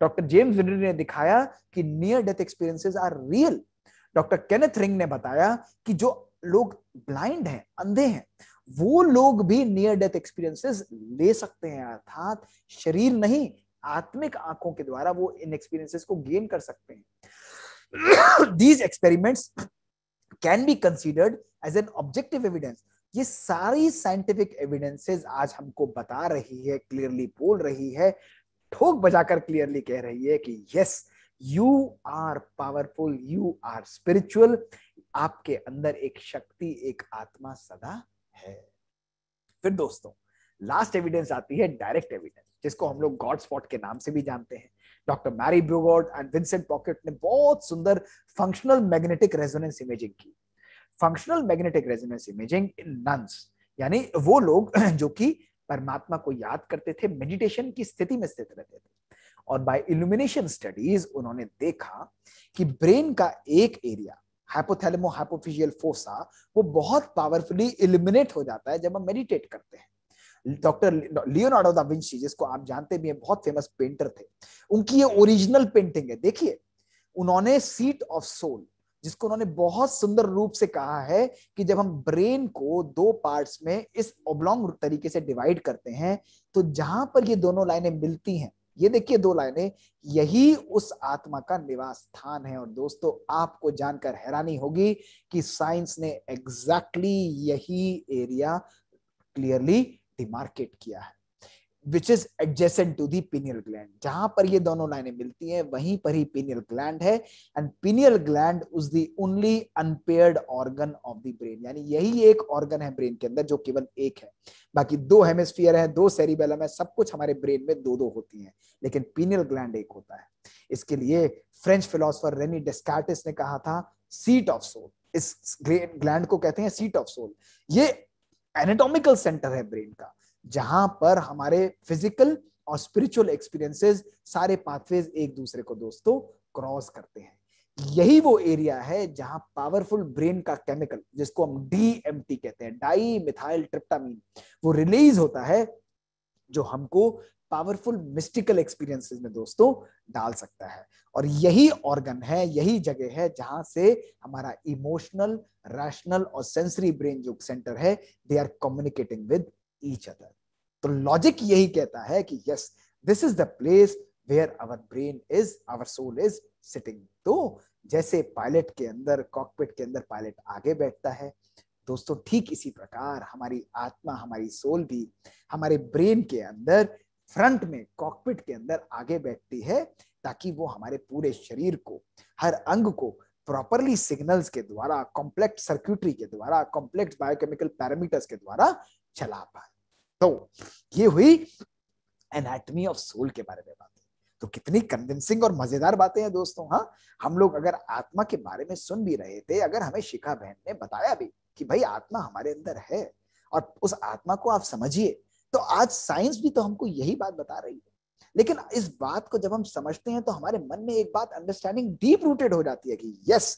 डॉक्टर जेम्स विनरी ने दिखाया कि near death experiences are real doctor Kenneth Ring ने बताया कि जो लोग ब्लाइंड हैं अंधे हैं वो लोग भी नियर डेथ एक्सपीरियंसेस ले सकते हैं अर्थात शरीर नहीं आत्मिक आंखों के द्वारा वो इन एक्सपीरियंसेस को गेन कर सकते हैं these experiments can be considered as an objective evidence ये सारी साइंटिफिक एविडेंसेस आज हमको बता रही है क्लियरली बोल रही है ठोक बजाकर क्लियरली कह रही है कि yes you are powerful you are spiritual आपके अंदर एक शक्ति एक आत्मा सदा है फिर दोस्तों लास्ट एविडेंस आती है डायरेक्ट एविडेंस जिसको हम लोग गॉड स्पॉट के नाम से भी जानते हैं doctor Mario Beauregard and Vincent Paquette ने बहुत सुंदर फंक्शनल मैग्नेटिक रेजोनेंस इमेजिंग की functional magnetic resonance imaging in nuns यानी वो लोग जो कि परमात्मा को याद करते थे मेडिटेशन की स्थिति में स्थित रहते थे और बाय इल्यूमिनेशन स्टडीज उन्होंने देखा कि ब्रेन का एक एरिया हाइपोथैलेमो हाइपोफिजियल फोसा वो बहुत पावरफुली इल्यूमिनेट हो जाता है जब हम मेडिटेट करते हैं डॉक्टर लियोनार्डो दा विंची जिसको आप जानते भी हैं बहुत फेमस पेंटर थे उनकी ये ओरिजिनल पेंटिंग है देखिए उन्होंने सीट ऑफ सोल जिसको उन्होंने बहुत सुंदर रूप से कहा है कि जब हम ब्रेन को दो पार्ट्स में इस ओब्लोंग तरीके से डिवाइड करते हैं तो जहां पर ये दोनों लाइनें मिलती हैं ये देखिए दो लाइनें यही उस आत्मा का निवास स्थान है और दोस्तों आपको जानकर हैरानी होगी कि साइंस ने एग्जैक्टली exactly यही एरिया क्लियरली डिमार्केट किया है which is adjacent to the pineal gland जहां पर ये दोनों लाइनें मिलती हैं वहीं पर ही पिनियल ग्लैंड है and pineal gland is the only unpaired organ of the brain यानी यही एक ऑर्गन है ब्रेन के अंदर जो केवल एक है बाकी दो हेमेस्फियर है दो सेरिबेलम है सब कुछ हमारे ब्रेन में दो दो होती है लेकिन पिनियल ग्लैंड एक होता है इसके लिए फ्रेंच फिलोसफर रेनी डेस्कार्टिस ने कहा था सीट ऑफ सोल इस ग्लैंड को कहते हैं सीट ऑफ सोल ये एनाटॉमिकल सेंटर है ब्रेन का जहां पर हमारे फिजिकल और स्पिरिचुअल एक्सपीरियंसेस सारे पाथवेज एक दूसरे को दोस्तों क्रॉस करते हैं यही वो एरिया है जहां पावरफुल ब्रेन का केमिकल जिसको हम डीएमटी कहते हैं डाई मिथाइल ट्रिप्टामीन वो रिलीज होता है जो हमको पावरफुल मिस्टिकल एक्सपीरियंसेस में दोस्तों डाल सकता है और यही ऑर्गन है यही जगह है जहां से हमारा इमोशनल रैशनल और सेंसरी ब्रेन जो सेंटर है they are communicating with each other तो लॉजिक यही कहता है कि yes this is the place where our brain is our soul is sitting तो जैसे पायलट के अंदर कॉकपिट के अंदर पायलट आगे बैठता है दोस्तों ठीक इसी प्रकार हमारी आत्मा हमारी सोल भी हमारे ब्रेन के अंदर फ्रंट में कॉकपिट के अंदर आगे बैठती है ताकि वो हमारे पूरे शरीर को हर अंग को प्रॉपरली सिग्नल्स के द्वारा कॉम्प्लेक्स सर्क्यूटरी के द्वारा कॉम्प्लेक्स बायोकेमिकल पैरामीटर्स के द्वारा चला पाए तो ये हुई एनाटमी ऑफ सोल के बारे में बात तो कितनी कन्विंसिंग और मजेदार बातें हैं दोस्तों हाँ हम लोग अगर आत्मा के बारे में सुन भी रहे थे अगर हमें शिखा बहन ने बताया भी कि भाई आत्मा हमारे अंदर है और उस आत्मा को आप समझिए तो आज साइंस भी तो हमको यही बात बता रही है लेकिन इस बात को जब हम समझते हैं तो हमारे मन में एक बात अंडरस्टैंडिंग डीप रूटेड हो जाती है कि yes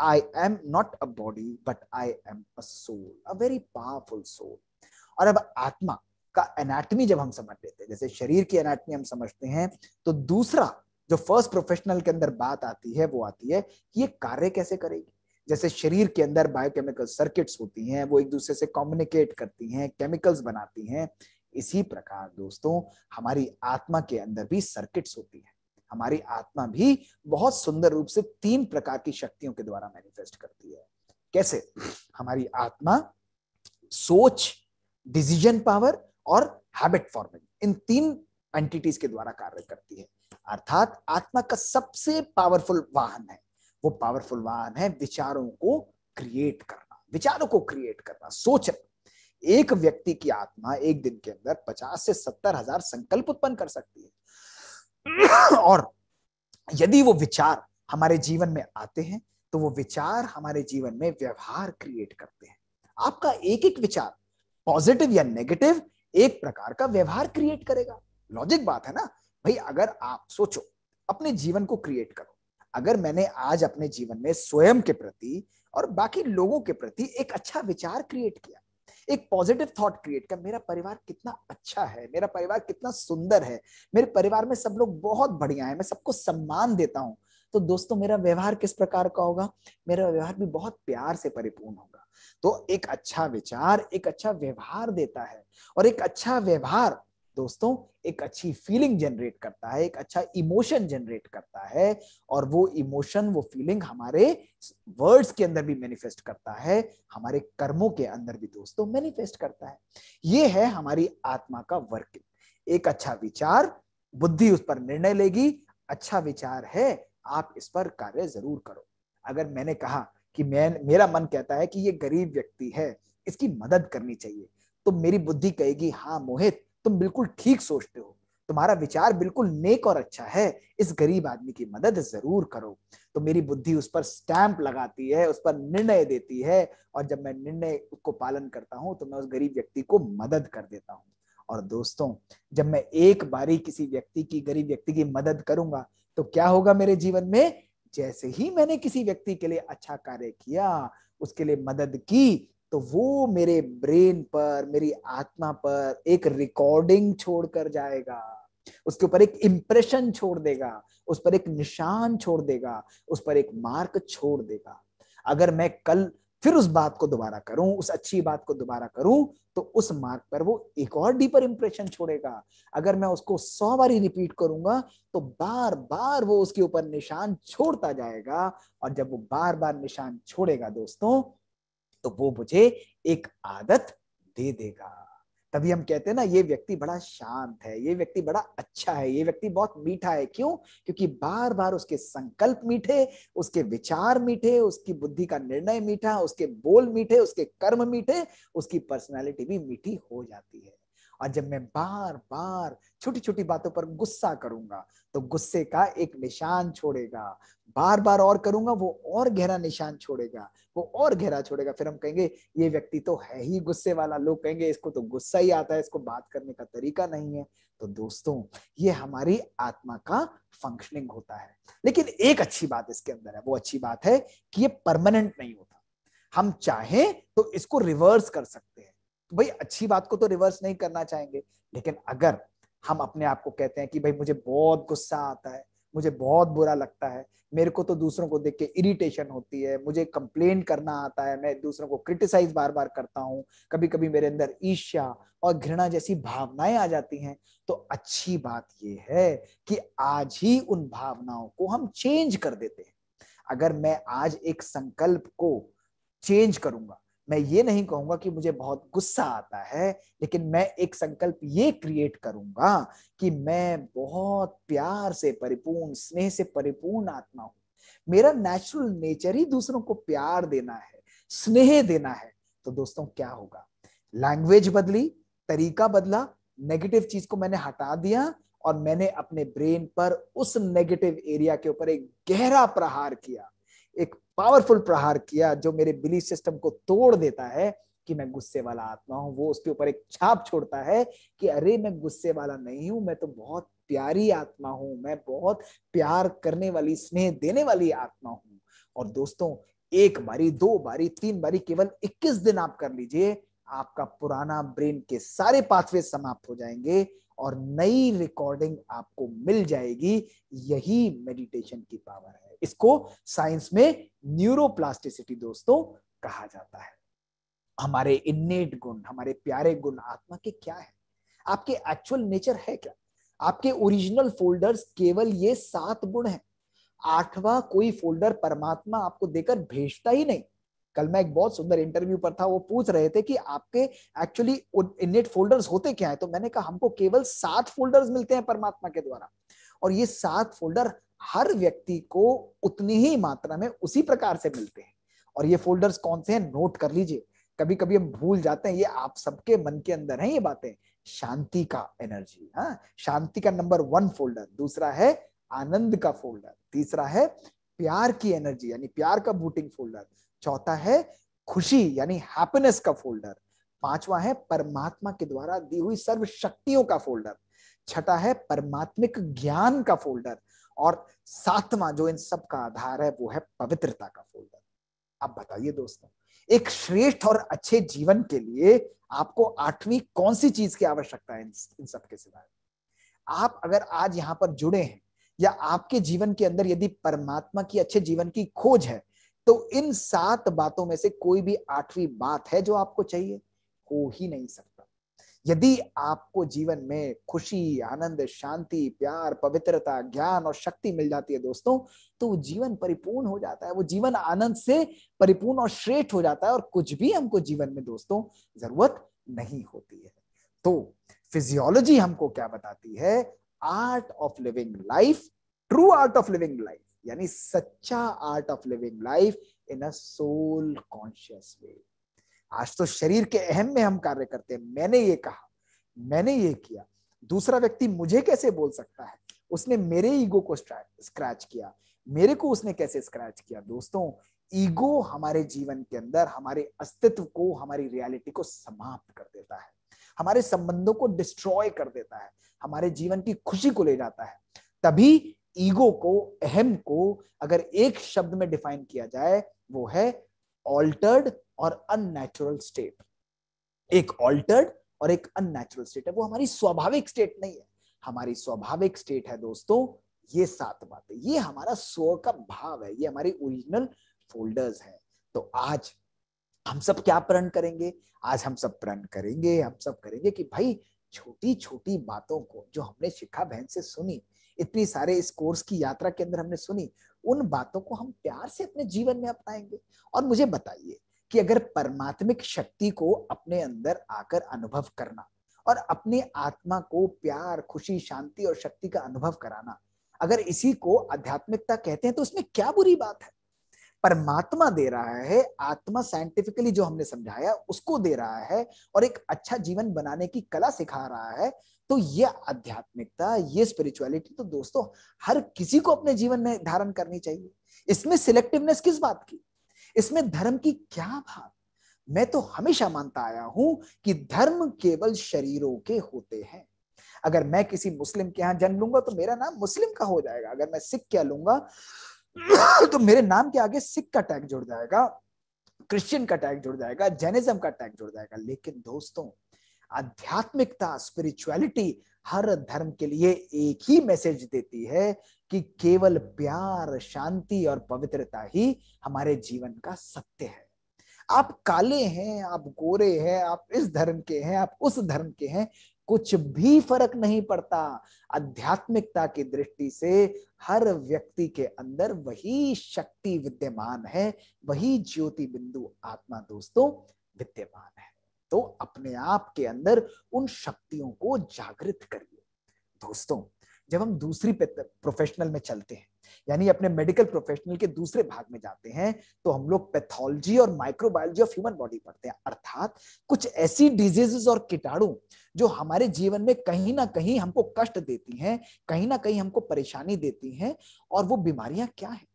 I am not a body but I am a soul a very powerful soul और अब आत्मा का एनाटमी जब हम समझ लेते हैं जैसे शरीर की एनाटमी हम समझते हैं तो दूसरा जो फर्स्ट प्रोफेशनल के अंदर बात आती है वो आती है कि ये कार्य कैसे करेगी जैसे शरीर के अंदर बायोकेमिकल सर्किट्स होती हैं वो एक दूसरे से कम्युनिकेट करती हैं केमिकल्स बनाती हैं इसी प्रकार दोस्तों हमारी आत्मा के अंदर भी सर्किट्स होती है हमारी आत्मा भी बहुत सुंदर रूप से तीन प्रकार की शक्तियों के द्वारा मैनिफेस्ट करती है कैसे हमारी आत्मा सोच डिसीजन पावर और हैबिट फॉर्मिंग इन तीन एंटिटीज के द्वारा कार्य करती है अर्थात आत्मा का सबसे पावरफुल वाहन है वो पावरफुल वाहन है विचारों को क्रिएट करना विचारों को क्रिएट करना सोचना एक व्यक्ति की आत्मा एक दिन के अंदर पचास से सत्तर हजार संकल्प उत्पन्न कर सकती है और यदि वो विचार हमारे जीवन में आते हैं तो वो विचार हमारे जीवन में व्यवहार क्रिएट करते हैं आपका एक एक विचार पॉजिटिव या नेगेटिव एक प्रकार का व्यवहार क्रिएट करेगा लॉजिक बात है ना भाई अगर आप सोचो अपने जीवन को क्रिएट करो अगर मैंने आज अपने जीवन में स्वयं के प्रति और बाकी लोगों के प्रति एक अच्छा विचार क्रिएट किया एक पॉजिटिव थॉट क्रिएट कर मेरा परिवार कितना अच्छा है मेरा परिवार कितना सुंदर है मेरे परिवार में सब लोग बहुत बढ़िया है मैं सबको सम्मान देता हूँ तो दोस्तों मेरा व्यवहार किस प्रकार का होगा मेरा व्यवहार भी बहुत प्यार से परिपूर्ण होगा तो एक अच्छा विचार एक अच्छा व्यवहार देता है और एक अच्छा व्यवहार दोस्तों एक अच्छी फीलिंग जनरेट करता है एक अच्छा इमोशन जनरेट करता है और वो इमोशन वो फीलिंग हमारे वर्ड्स के अंदर भी मैनिफेस्ट करता है हमारे कर्मों के अंदर भी दोस्तों मैनिफेस्ट करता है ये है हमारी आत्मा का वर्क एक अच्छा विचार बुद्धि उस पर निर्णय लेगी अच्छा विचार है आप इस पर कार्य जरूर करो अगर मैंने कहा कि मैं मेरा मन कहता है कि ये गरीब व्यक्ति है इसकी मदद करनी चाहिए तो मेरी बुद्धि कहेगी हाँ मोहित तुम बिल्कुल ठीक सोचते हो तुम्हारा विचार बिल्कुल नेक और अच्छा है इस गरीब आदमी की मदद जरूर करो तो मेरी बुद्धि उस पर स्टैंप लगाती है उस पर निर्णय देती है और जब मैं निर्णय को पालन करता हूँ तो मैं उस गरीब व्यक्ति को मदद कर देता हूँ और दोस्तों जब मैं एक बारी किसी व्यक्ति की गरीब व्यक्ति की मदद करूंगा तो क्या होगा मेरे जीवन में जैसे ही मैंने किसी व्यक्ति के लिए अच्छा कार्य किया उसके लिए मदद की तो वो मेरे ब्रेन पर मेरी आत्मा पर एक रिकॉर्डिंग छोड़ कर जाएगा उसके ऊपर एक इंप्रेशन छोड़ देगा उस पर एक निशान छोड़ देगा उस पर एक मार्क छोड़ देगा अगर मैं कल फिर उस बात को दोबारा करूं उस अच्छी बात को दोबारा करूं तो उस मार्क पर वो एक और डीपर इंप्रेशन छोड़ेगा अगर मैं उसको सौ बारी रिपीट करूंगा तो बार बार वो उसके ऊपर निशान छोड़ता जाएगा और जब वो बार बार निशान छोड़ेगा दोस्तों तो वो मुझे एक आदत दे देगा तभी हम कहते हैं ना ये व्यक्ति बड़ा शांत है ये व्यक्ति बड़ा अच्छा है ये व्यक्ति बहुत मीठा है क्यों क्योंकि बार बार उसके संकल्प मीठे उसके विचार मीठे उसकी बुद्धि का निर्णय मीठा उसके बोल मीठे उसके कर्म मीठे उसकी पर्सनैलिटी भी मीठी हो जाती है और जब मैं बार बार छोटी छोटी बातों पर गुस्सा करूंगा तो गुस्से का एक निशान छोड़ेगा बार बार और करूंगा वो और गहरा निशान छोड़ेगा वो और गहरा छोड़ेगा फिर हम कहेंगे ये व्यक्ति तो है ही गुस्से वाला लोग कहेंगे इसको तो गुस्सा ही आता है इसको बात करने का तरीका नहीं है तो दोस्तों ये हमारी आत्मा का फंक्शनिंग होता है लेकिन एक अच्छी बात इसके अंदर है वो अच्छी बात है कि ये परमानेंट नहीं होता हम चाहें तो इसको रिवर्स कर सकते हैं तो भाई अच्छी बात को तो रिवर्स नहीं करना चाहेंगे लेकिन अगर हम अपने आप को कहते हैं कि भाई मुझे बहुत गुस्सा आता है मुझे बहुत बुरा लगता है मेरे को तो दूसरों को देख के इरिटेशन होती है मुझे कंप्लेन करना आता है मैं दूसरों को क्रिटिसाइज बार बार करता हूँ कभी कभी मेरे अंदर ईर्ष्या और घृणा जैसी भावनाएं आ जाती हैं तो अच्छी बात यह है कि आज ही उन भावनाओं को हम चेंज कर देते हैं अगर मैं आज एक संकल्प को चेंज करूंगा मैं ये नहीं कहूंगा कि मुझे बहुत गुस्सा आता है लेकिन मैं एक संकल्प ये क्रिएट करूंगा कि मैं बहुत प्यार से परिपूर्ण स्नेह से परिपूर्ण आत्मा हूं मेरा नेचुरल नेचर ही दूसरों को प्यार देना है स्नेह देना है तो दोस्तों क्या होगा लैंग्वेज बदली तरीका बदला नेगेटिव चीज को मैंने हटा दिया और मैंने अपने ब्रेन पर उस नेगेटिव एरिया के ऊपर एक गहरा प्रहार किया एक पावरफुल प्रहार किया जो मेरे बिलीफ सिस्टम को तोड़ देता है कि मैं गुस्से वाला आत्मा हूँ वो उसके ऊपर एक छाप छोड़ता है कि अरे मैं गुस्से वाला नहीं हूँ मैं तो बहुत प्यारी आत्मा हूँ मैं बहुत प्यार करने वाली स्नेह देने वाली आत्मा हूँ और दोस्तों एक बारी दो बारी तीन बारी केवल 21 दिन आप कर लीजिए आपका पुराना ब्रेन के सारे पाथवे समाप्त हो जाएंगे और नई रिकॉर्डिंग आपको मिल जाएगी यही मेडिटेशन की पावर है इसको साइंस में न्यूरोप्लास्टिसिटी दोस्तों कहा जाता है हमारे इन्नेट गुण हमारे प्यारे गुण आत्मा के क्या है आपके एक्चुअल नेचर है क्या आपके ओरिजिनल फोल्डर्स केवल ये सात गुण हैं आठवां कोई फोल्डर परमात्मा आपको देकर भेजता ही नहीं कल मैं एक बहुत सुंदर इंटरव्यू पर था वो पूछ रहे थे कि आपके एक्चुअली इनेट फोल्डर्स होते क्या है तो मैंने कहा हमको केवल सात फोल्डर्स मिलते हैं परमात्मा के द्वारा और ये सात फोल्डर हर व्यक्ति को उतनी ही मात्रा में उसी प्रकार से मिलते हैं और ये फोल्डर्स कौन से हैं नोट कर लीजिए कभी कभी हम भूल जाते हैं ये आप सबके मन के अंदर है ये बातें शांति का एनर्जी हाँ शांति का नंबर वन फोल्डर दूसरा है आनंद का फोल्डर तीसरा है प्यार की एनर्जी यानी प्यार का बूटिंग फोल्डर चौथा है खुशी यानी हैप्पीनेस का फोल्डर पांचवा है परमात्मा के द्वारा दी हुई सर्व शक्तियों का फोल्डर छठा है परमात्मिक ज्ञान का फोल्डर और सातवां जो इन सब का आधार है वो है पवित्रता का फोल्डर आप बताइए दोस्तों एक श्रेष्ठ और अच्छे जीवन के लिए आपको आठवीं कौन सी चीज की आवश्यकता है इन सब के सिवाय आप अगर आज यहाँ पर जुड़े हैं या आपके जीवन के अंदर यदि परमात्मा की अच्छे जीवन की खोज है तो इन सात बातों में से कोई भी आठवीं बात है जो आपको चाहिए हो ही नहीं सकता यदि आपको जीवन में खुशी आनंद शांति प्यार पवित्रता ज्ञान और शक्ति मिल जाती है दोस्तों तो वो जीवन परिपूर्ण हो जाता है वो जीवन आनंद से परिपूर्ण और श्रेष्ठ हो जाता है और कुछ भी हमको जीवन में दोस्तों जरूरत नहीं होती है तो फिजियोलॉजी हमको क्या बताती है art of living life true art of living life यानी सच्चा art of living life in a soul conscious way आज तो शरीर के अहम में हम कार्य करते हैं मैंने ये कहा मैंने ये किया दूसरा व्यक्ति मुझे कैसे बोल सकता है उसने मेरे ईगो को स्क्रैच किया मेरे को उसने कैसे स्क्रैच किया दोस्तों ईगो हमारे जीवन के अंदर हमारे अस्तित्व को हमारी रियलिटी को समाप्त कर देता है हमारे संबंधों को डिस्ट्रॉय कर देता है हमारे जीवन की खुशी को ले जाता है तभी ईगो को अहम को अगर एक शब्द में डिफाइन किया जाए वो है ऑल्टर्ड और अननेचुरल स्टेट एक ऑल्टर्ड और एक अननेचुरल स्टेट है वो हमारी स्वाभाविक स्टेट नहीं है हमारी स्वाभाविक स्टेट है दोस्तों ये सात बातें ये हमारा स्व का भाव है ये हमारी ओरिजिनल फोल्डर्स है तो आज हम सब क्या प्रण करेंगे आज हम सब प्रण करेंगे हम सब करेंगे कि भाई छोटी छोटी बातों को जो हमने शिखा बहन से सुनी इतनी सारे इस कोर्स की यात्रा के अंदर हमने सुनी उन बातों को हम प्यार से अपने जीवन में अपनाएंगे और मुझे बताइए कि अगर परमात्मिक शक्ति को अपने अंदर आकर अनुभव करना और अपने आत्मा को प्यार खुशी शांति और शक्ति का अनुभव कराना अगर इसी को आध्यात्मिकता कहते हैं तो उसमें क्या बुरी बात है परमात्मा दे रहा है आत्मा साइंटिफिकली जो हमने समझाया उसको दे रहा है और एक अच्छा जीवन बनाने की कला सिखा रहा है तो ये आध्यात्मिकता ये स्पिरिचुअलिटी तो दोस्तों हर किसी को अपने जीवन में धारण करनी चाहिए इसमें सिलेक्टिवनेस किस बात की इसमें धर्म की क्या बात मैं तो हमेशा मानता आया हूं कि धर्म केवल शरीरों के होते हैं अगर मैं किसी मुस्लिम के यहाँ जन्म लूंगा तो मेरा नाम मुस्लिम का हो जाएगा अगर मैं सिख क्या लूंगा तो मेरे नाम के आगे सिख का टैग जुड़ जाएगा क्रिश्चियन का टैग जुड़ जाएगा जैनिज्म का टैग जुड़ जाएगा लेकिन दोस्तों आध्यात्मिकता स्पिरिचुअलिटी हर धर्म के लिए एक ही मैसेज देती है कि केवल प्यार शांति और पवित्रता ही हमारे जीवन का सत्य है आप काले हैं आप गोरे हैं आप इस धर्म के हैं आप उस धर्म के हैं कुछ भी फर्क नहीं पड़ता आध्यात्मिकता की दृष्टि से हर व्यक्ति के अंदर वही शक्ति विद्यमान है वही ज्योति बिंदु आत्मा दोस्तों विद्यमान तो अपने आप के अंदर उन शक्तियों को जागृत करिए दोस्तों जब हम दूसरी प्रोफेशनल में चलते हैं यानी अपने मेडिकल प्रोफेशनल के दूसरे भाग में जाते हैं तो हम लोग पैथोलॉजी और माइक्रोबायोलॉजी ऑफ ह्यूमन बॉडी पढ़ते हैं अर्थात कुछ ऐसी डिजीजेस और कीटाणु जो हमारे जीवन में कहीं ना कहीं हमको कष्ट देती हैं कहीं ना कहीं हमको परेशानी देती हैं और वो बीमारियां क्या है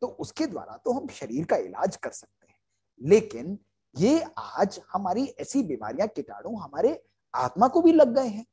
तो उसके द्वारा तो हम शरीर का इलाज कर सकते हैं लेकिन ये आज हमारी ऐसी बीमारियां कीटाणु हमारे आत्मा को भी लग गए हैं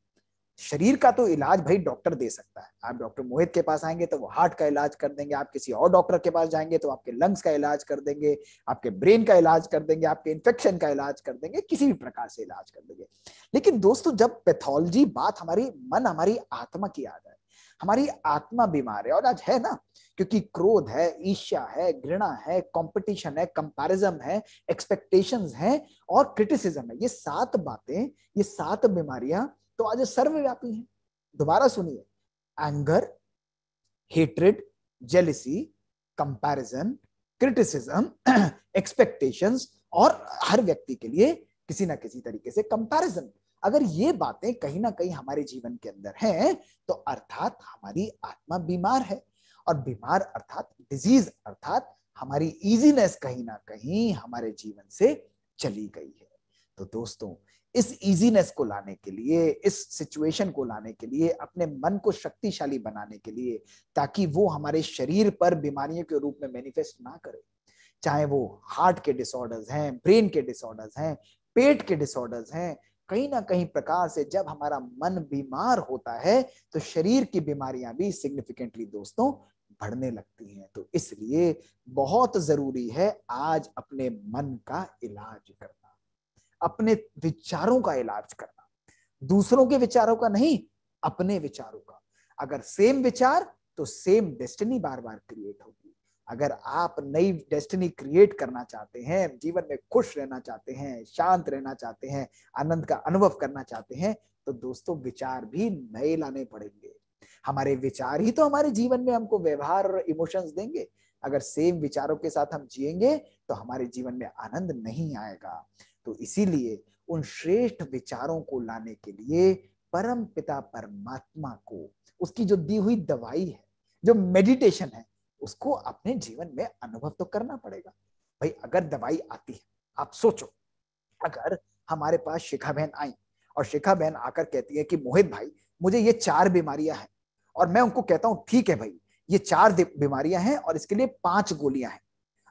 शरीर का तो इलाज भाई डॉक्टर दे सकता है आप डॉक्टर मोहित के पास आएंगे तो वो हार्ट का इलाज कर देंगे आप किसी और डॉक्टर के पास जाएंगे तो आपके लंग्स का इलाज कर देंगे आपके ब्रेन का इलाज कर देंगे आपके इन्फेक्शन का इलाज कर देंगे किसी भी प्रकार से इलाज कर देंगे लेकिन दोस्तों जब पैथोलॉजी बात हमारी मन हमारी आत्मा की आ जाए हमारी आत्मा बीमार है और आज है ना क्योंकि क्रोध है ईर्ष्या है घृणा है कंपटीशन है कंपैरिज्म है एक्सपेक्टेशंस है और क्रिटिसिज्म है ये सात बातें ये सात बीमारियां तो आज सर्वव्यापी है दोबारा सुनिए anger hatred jealousy comparison criticism expectations और हर व्यक्ति के लिए किसी ना किसी तरीके से कंपैरिजन अगर ये बातें कहीं ना कहीं हमारे जीवन के अंदर हैं तो अर्थात हमारी आत्मा बीमार है और बीमार अर्थात डिजीज अर्थात हमारी इजीनेस कहीं ना कहीं हमारे जीवन से चली गई है तो दोस्तों इस इजीनेस को लाने के लिए इस सिचुएशन को लाने के लिए अपने मन को शक्तिशाली बनाने के लिए ताकि वो हमारे शरीर पर बीमारियों के रूप में मैनिफेस्ट ना करे चाहे वो हार्ट के डिसऑर्डर्स हैं ब्रेन के डिसऑर्डर्स हैं पेट के डिसऑर्डर्स हैं कहीं ना कहीं प्रकार से जब हमारा मन बीमार होता है तो शरीर की बीमारियां भी सिग्निफिकेंटली दोस्तों बढ़ने लगती हैं तो इसलिए बहुत जरूरी है आज अपने मन का इलाज करना अपने विचारों का इलाज करना दूसरों के विचारों का नहीं अपने विचारों का अगर सेम विचार तो सेम डेस्टिनी बार बार क्रिएट होगी अगर आप नई डेस्टिनी क्रिएट करना चाहते हैं जीवन में खुश रहना चाहते हैं शांत रहना चाहते हैं आनंद का अनुभव करना चाहते हैं तो दोस्तों विचार भी नए लाने पड़ेंगे हमारे विचार ही तो हमारे जीवन में हमको व्यवहार और इमोशंस देंगे अगर सेम विचारों के साथ हम जिएंगे तो हमारे जीवन में आनंद नहीं आएगा तो इसीलिए उन श्रेष्ठ विचारों को लाने के लिए परम पिता परमात्मा को उसकी जो दी हुई दवाई है जो मेडिटेशन है उसको अपने जीवन में अनुभव तो करना पड़ेगा भाई अगर दवाई आती है आप सोचो अगर हमारे पास शिखा बहन आई और शिखा बहन आकर कहती है कि मोहित भाई मुझे ये चार बीमारियां हैं और मैं उनको कहता हूँ ठीक है भाई ये चार बीमारियां हैं और इसके लिए पांच गोलियां हैं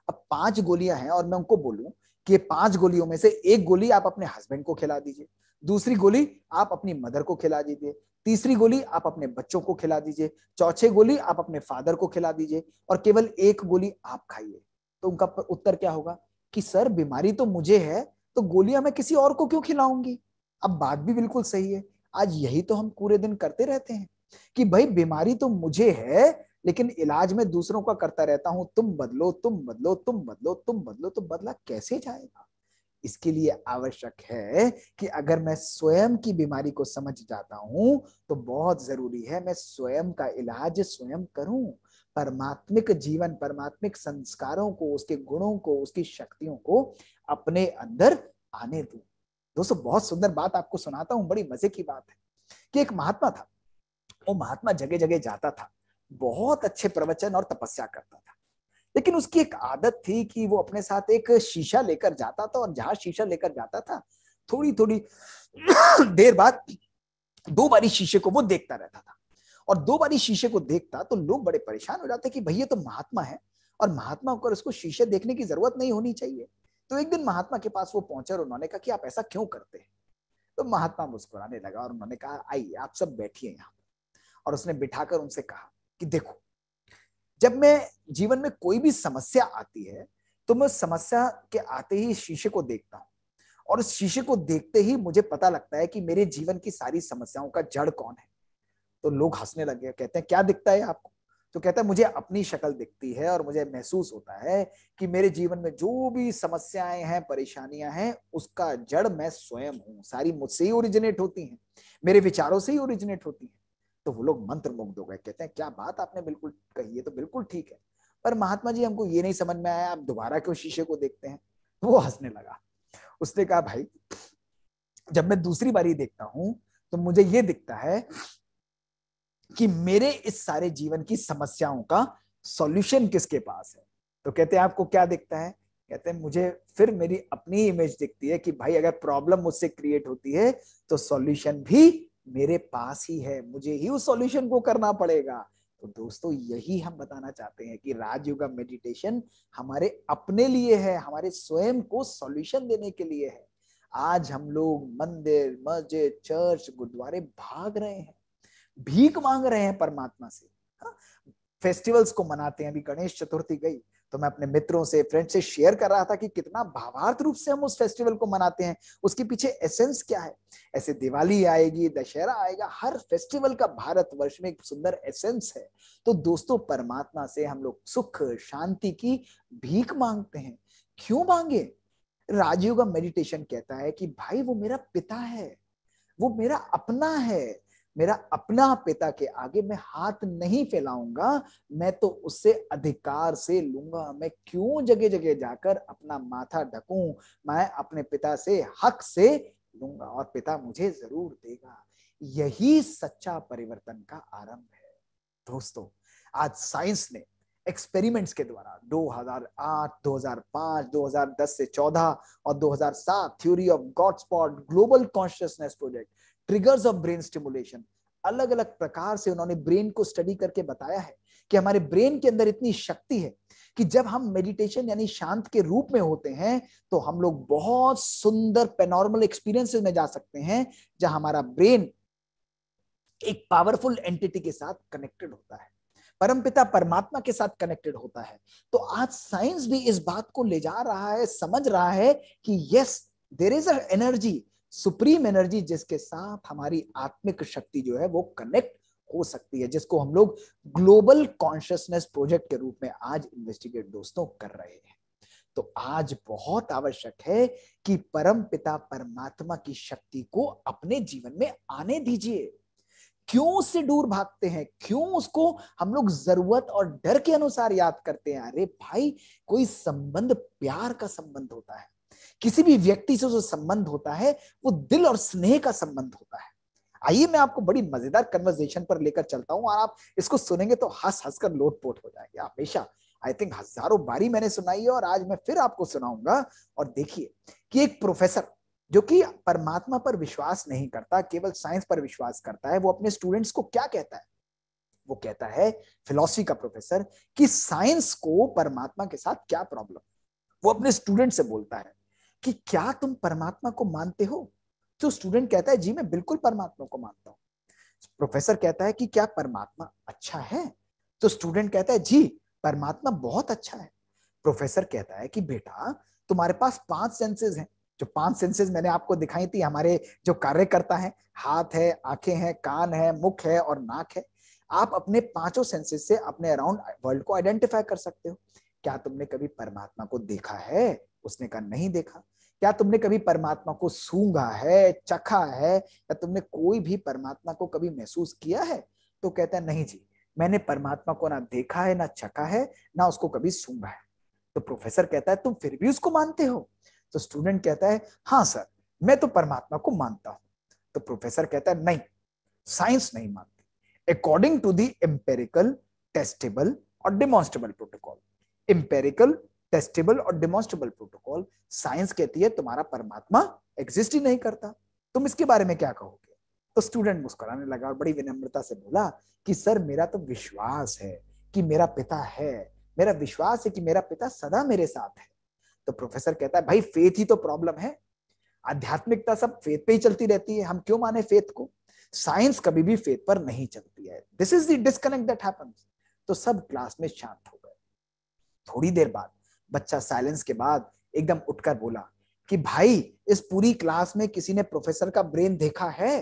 अब पांच गोलियां हैं और मैं उनको बोलूं कि ये पांच गोलियों में से एक गोली आप अपने हस्बैंड को खिला दीजिए दूसरी गोली आप अपनी मदर को खिला दीजिए तीसरी गोली आप अपने बच्चों को खिला दीजिए चौथे गोली आप अपने फादर को खिला दीजिए और केवल एक गोली आप खाइए तो उनका उत्तर क्या होगा कि सर बीमारी तो मुझे है तो गोलियां मैं किसी और को क्यों खिलाऊंगी अब बात भी बिल्कुल सही है आज यही तो हम पूरे दिन करते रहते हैं कि भाई बीमारी तो मुझे है लेकिन इलाज में दूसरों का करता रहता हूं तुम बदलो तुम बदलो तुम बदलो तुम बदलो तो बदला कैसे जाएगा इसके लिए आवश्यक है कि अगर मैं स्वयं की बीमारी को समझ जाता हूं तो बहुत जरूरी है मैं स्वयं का इलाज स्वयं करूं परमात्मिक जीवन परमात्मिक संस्कारों को उसके गुणों को उसकी शक्तियों को अपने अंदर आने दूं दोस्तों बहुत सुंदर बात आपको सुनाता हूं बड़ी मजे की बात है कि एक महात्मा था वो महात्मा जगह जगह जाता था बहुत अच्छे प्रवचन और तपस्या करता था लेकिन उसकी एक आदत थी कि वो अपने साथ एक शीशा लेकर जाता था और जहां शीशा लेकर जाता था थोड़ी थोड़ी देर बाद दो बारी शीशे को वो देखता रहता था और दो बारी शीशे को देखता तो लोग बड़े परेशान हो जाते कि भैया तो महात्मा है और महात्मा होकर उसको शीशे देखने की जरूरत नहीं होनी चाहिए तो एक दिन महात्मा के पास वो पहुंचे और उन्होंने कहा कि आप ऐसा क्यों करते हैं तो महात्मा मुस्कुराने लगा और उन्होंने कहा आइए आप सब बैठिए यहाँ और उसने बिठाकर उनसे कहा कि देखो जब मैं जीवन में कोई भी समस्या आती है तो मैं समस्या के आते ही शीशे को देखता हूँ और उस शीशे को देखते ही मुझे पता लगता है कि मेरे जीवन की सारी समस्याओं का जड़ कौन है तो लोग हंसने लगे कहते हैं क्या दिखता है आपको तो कहता है मुझे अपनी शक्ल दिखती है और मुझे महसूस होता है कि मेरे जीवन में जो भी समस्याएं हैं परेशानियां हैं उसका जड़ मैं स्वयं हूँ सारी मुझसे ही ओरिजिनेट होती हैं मेरे विचारों से ही ओरिजिनेट होती हैं तो वो लोग मंत्र मुग्ध हो गए कहते हैं क्या बात आपने बिल्कुल कही है तो बिल्कुल ठीक है पर महात्मा जी हमको ये नहीं समझ में आया आप दोबारा क्यों शीशे को देखते हैं तो वो हंसने लगा उसने कहा भाई जब मैं दूसरी बार ये देखता हूं तो मुझे ये दिखता है कि मेरे इस सारे जीवन की समस्याओं का सॉल्यूशन किसके पास है तो कहते हैं आपको क्या दिखता है कहते हैं मुझे फिर मेरी अपनी इमेज दिखती है कि भाई अगर प्रॉब्लम मुझसे क्रिएट होती है तो सॉल्यूशन भी मेरे पास ही है मुझे ही उस सॉल्यूशन को करना पड़ेगा तो दोस्तों यही हम बताना चाहते हैं कि राजयोग मेडिटेशन हमारे अपने लिए है हमारे स्वयं को सॉल्यूशन देने के लिए है आज हम लोग मंदिर मस्जिद चर्च गुरुद्वारे भाग रहे हैं भीख मांग रहे हैं परमात्मा से फेस्टिवल्स हाँ, को मनाते हैं अभी गणेश चतुर्थी गई तो मैं अपने मित्रों से फ्रेंड्स से शेयर कर रहा था कि कितना भावार्थ रूप से हम उस फेस्टिवल को मनाते हैं उसके पीछे एसेंस क्या है ऐसे दिवाली आएगी दशहरा आएगा हर फेस्टिवल का भारत वर्ष में एक सुंदर एसेंस है तो दोस्तों परमात्मा से हम लोग सुख शांति की भीख मांगते हैं क्यों मांगे राजयोग मेडिटेशन कहता है कि भाई वो मेरा पिता है वो मेरा अपना है मेरा अपना पिता के आगे मैं हाथ नहीं फैलाऊंगा मैं तो उससे अधिकार से लूंगा मैं क्यों जगह जगह जाकर अपना माथा ढकूं मैं अपने पिता से हक से लूंगा और पिता मुझे जरूर देगा यही सच्चा परिवर्तन का आरंभ है दोस्तों आज साइंस ने एक्सपेरिमेंट्स के द्वारा 2008, 2005, 2010 से 14 और 2007 theory of God spot global consciousness project triggers of brain stimulation अलग अलग प्रकार से उन्होंने ब्रेन को स्टडी करके बताया है कि हमारे ब्रेन के अंदर इतनी शक्ति है कि जब हम मेडिटेशन यानी शांत के रूप में होते हैं तो हम लोग बहुत सुंदर पेनॉर्मल एक्सपीरियंसेस में जा सकते हैं जहां हमारा ब्रेन एक पावरफुल एंटिटी के साथ कनेक्टेड होता है परमपिता परमात्मा के साथ कनेक्टेड होता है तो आज साइंस भी इस बात को ले जा रहा है समझ रहा है कि yes there is energy supreme energy जिसके साथ हमारी आत्मिक शक्ति जो है वो कनेक्ट हो सकती है जिसको हम लोग ग्लोबल कॉन्शियसनेस प्रोजेक्ट के रूप में आज इन्वेस्टिगेट दोस्तों कर रहे हैं तो आज बहुत आवश्यक है कि परम पिता परमात्मा की शक्ति को अपने जीवन में आने दीजिए क्यों से दूर भागते हैं क्यों उसको हम लोग जरूरत और डर के अनुसार याद करते हैं अरे भाई कोई संबंध प्यार का संबंध होता है किसी भी व्यक्ति से जो संबंध होता है वो दिल और स्नेह का संबंध होता है आइए मैं आपको बड़ी मजेदार कन्वर्जेशन पर लेकर चलता हूँ और आप इसको सुनेंगे तो हंस हंस कर लोटपोट हो जाएंगे हमेशा आई थिंक हजारों बारी मैंने सुनाई है और आज मैं फिर आपको सुनाऊंगा और देखिए कि एक प्रोफेसर जो कि परमात्मा पर विश्वास नहीं करता केवल साइंस पर विश्वास करता है वो अपने स्टूडेंट्स को क्या कहता है वो कहता है फिलॉसफी का प्रोफेसर कि साइंस को परमात्मा के साथ क्या प्रॉब्लम वो अपने स्टूडेंट से बोलता है कि क्या तुम परमात्मा को मानते हो तो स्टूडेंट कहता है जी मैं बिल्कुल परमात्मा को मानता हूँ प्रोफेसर कहता है कि क्या परमात्मा अच्छा है तो स्टूडेंट कहता है जी परमात्मा बहुत अच्छा है प्रोफेसर कहता है कि बेटा तुम्हारे पास पांच सेंसेस हैं जो पांच सेंसेस मैंने आपको दिखाई थी हमारे जो कार्यकर्ता है हाथ है आंखें हैं कान है मुख है और नाक है आप अपने पांचों सेंसेस से अपने अराउंड वर्ल्ड को आइडेंटिफाई कर सकते हो क्या तुमने कभी परमात्मा को देखा है उसने कहा नहीं देखा क्या तुमने कभी परमात्मा को सूंघा है चखा है या तुमने कोई भी परमात्मा को कभी महसूस किया है तो कहता है नहीं जी मैंने परमात्मा को ना देखा है ना चखा है ना उसको कभी सूंघा है तो प्रोफेसर कहता है तुम फिर भी उसको मानते हो तो स्टूडेंट कहता है हाँ सर मैं तो परमात्मा को मानता हूं तो प्रोफेसर कहता है नहीं साइंस नहीं मानती according to the empirical testable और डिमोन्स्टेबल प्रोटोकॉल एम्पेरिकल टेस्टेबल और डिमोस्टेबल प्रोटोकॉल साइंस कहती है तुम्हारा परमात्मा एग्जिस्ट ही नहीं करता तुम इसके बारे में क्या कहोगे तो स्टूडेंट मुस्कुराने लगा और बड़ी विनम्रता से बोला कि सर मेरा तो विश्वास है कि मेरा पिता है मेरा विश्वास है कि मेरा पिता सदा मेरे साथ है तो प्रोफेसर कहता है भाई फेथ ही तो प्रॉब्लम है आध्यात्मिकता सब फेथ पे ही चलती रहती है हम क्यों माने फेथ को साइंस कभी भी फेथ पर नहीं चलती है this is the disconnect that happens तो सब क्लास में शांत हो गए थोड़ी देर बाद बच्चा साइलेंस के बाद एकदम उठकर बोला कि भाई इस पूरी क्लास में किसी ने प्रोफेसर का ब्रेन देखा है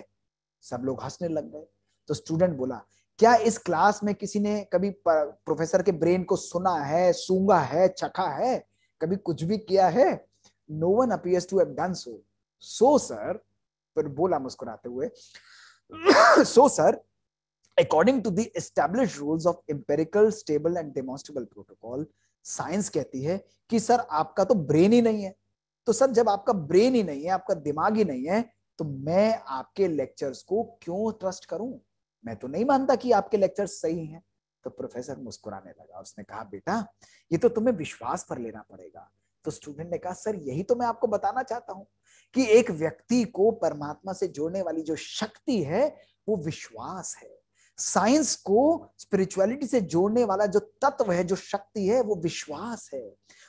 सब लोग हंसने लग गए तो स्टूडेंट बोला क्या इस क्लास में किसी ने कभी प्रोफेसर के ब्रेन को सुना है सूंगा है चखा है कभी कुछ भी किया है no one appears to have done so so sir पर बोला मुस्कुराते हुए so sir according to the established rules of empirical stable and demonstrable protocol science कहती है कि सर आपका तो ब्रेन ही नहीं है तो सर जब आपका ब्रेन ही नहीं है आपका दिमाग ही नहीं है तो मैं आपके लेक्चर्स को क्यों ट्रस्ट करूं मैं तो नहीं मानता कि आपके लेक्चर्स सही हैं तो प्रोफेसर मुस्कुराने लगा उसने कहा बेटा ये तो तुम्हें विश्वास पर लेना पड़ेगा तो स्टूडेंट ने कहा सर यही तो मैं आपको बताना चाहता हूं कि एक व्यक्ति को परमात्मा से जोड़ने वाली जो शक्ति है वो विश्वास है साइंस को स्पिरिचुअलिटी से जोड़ने वाला जो तत्व है जो शक्ति है वो विश्वास है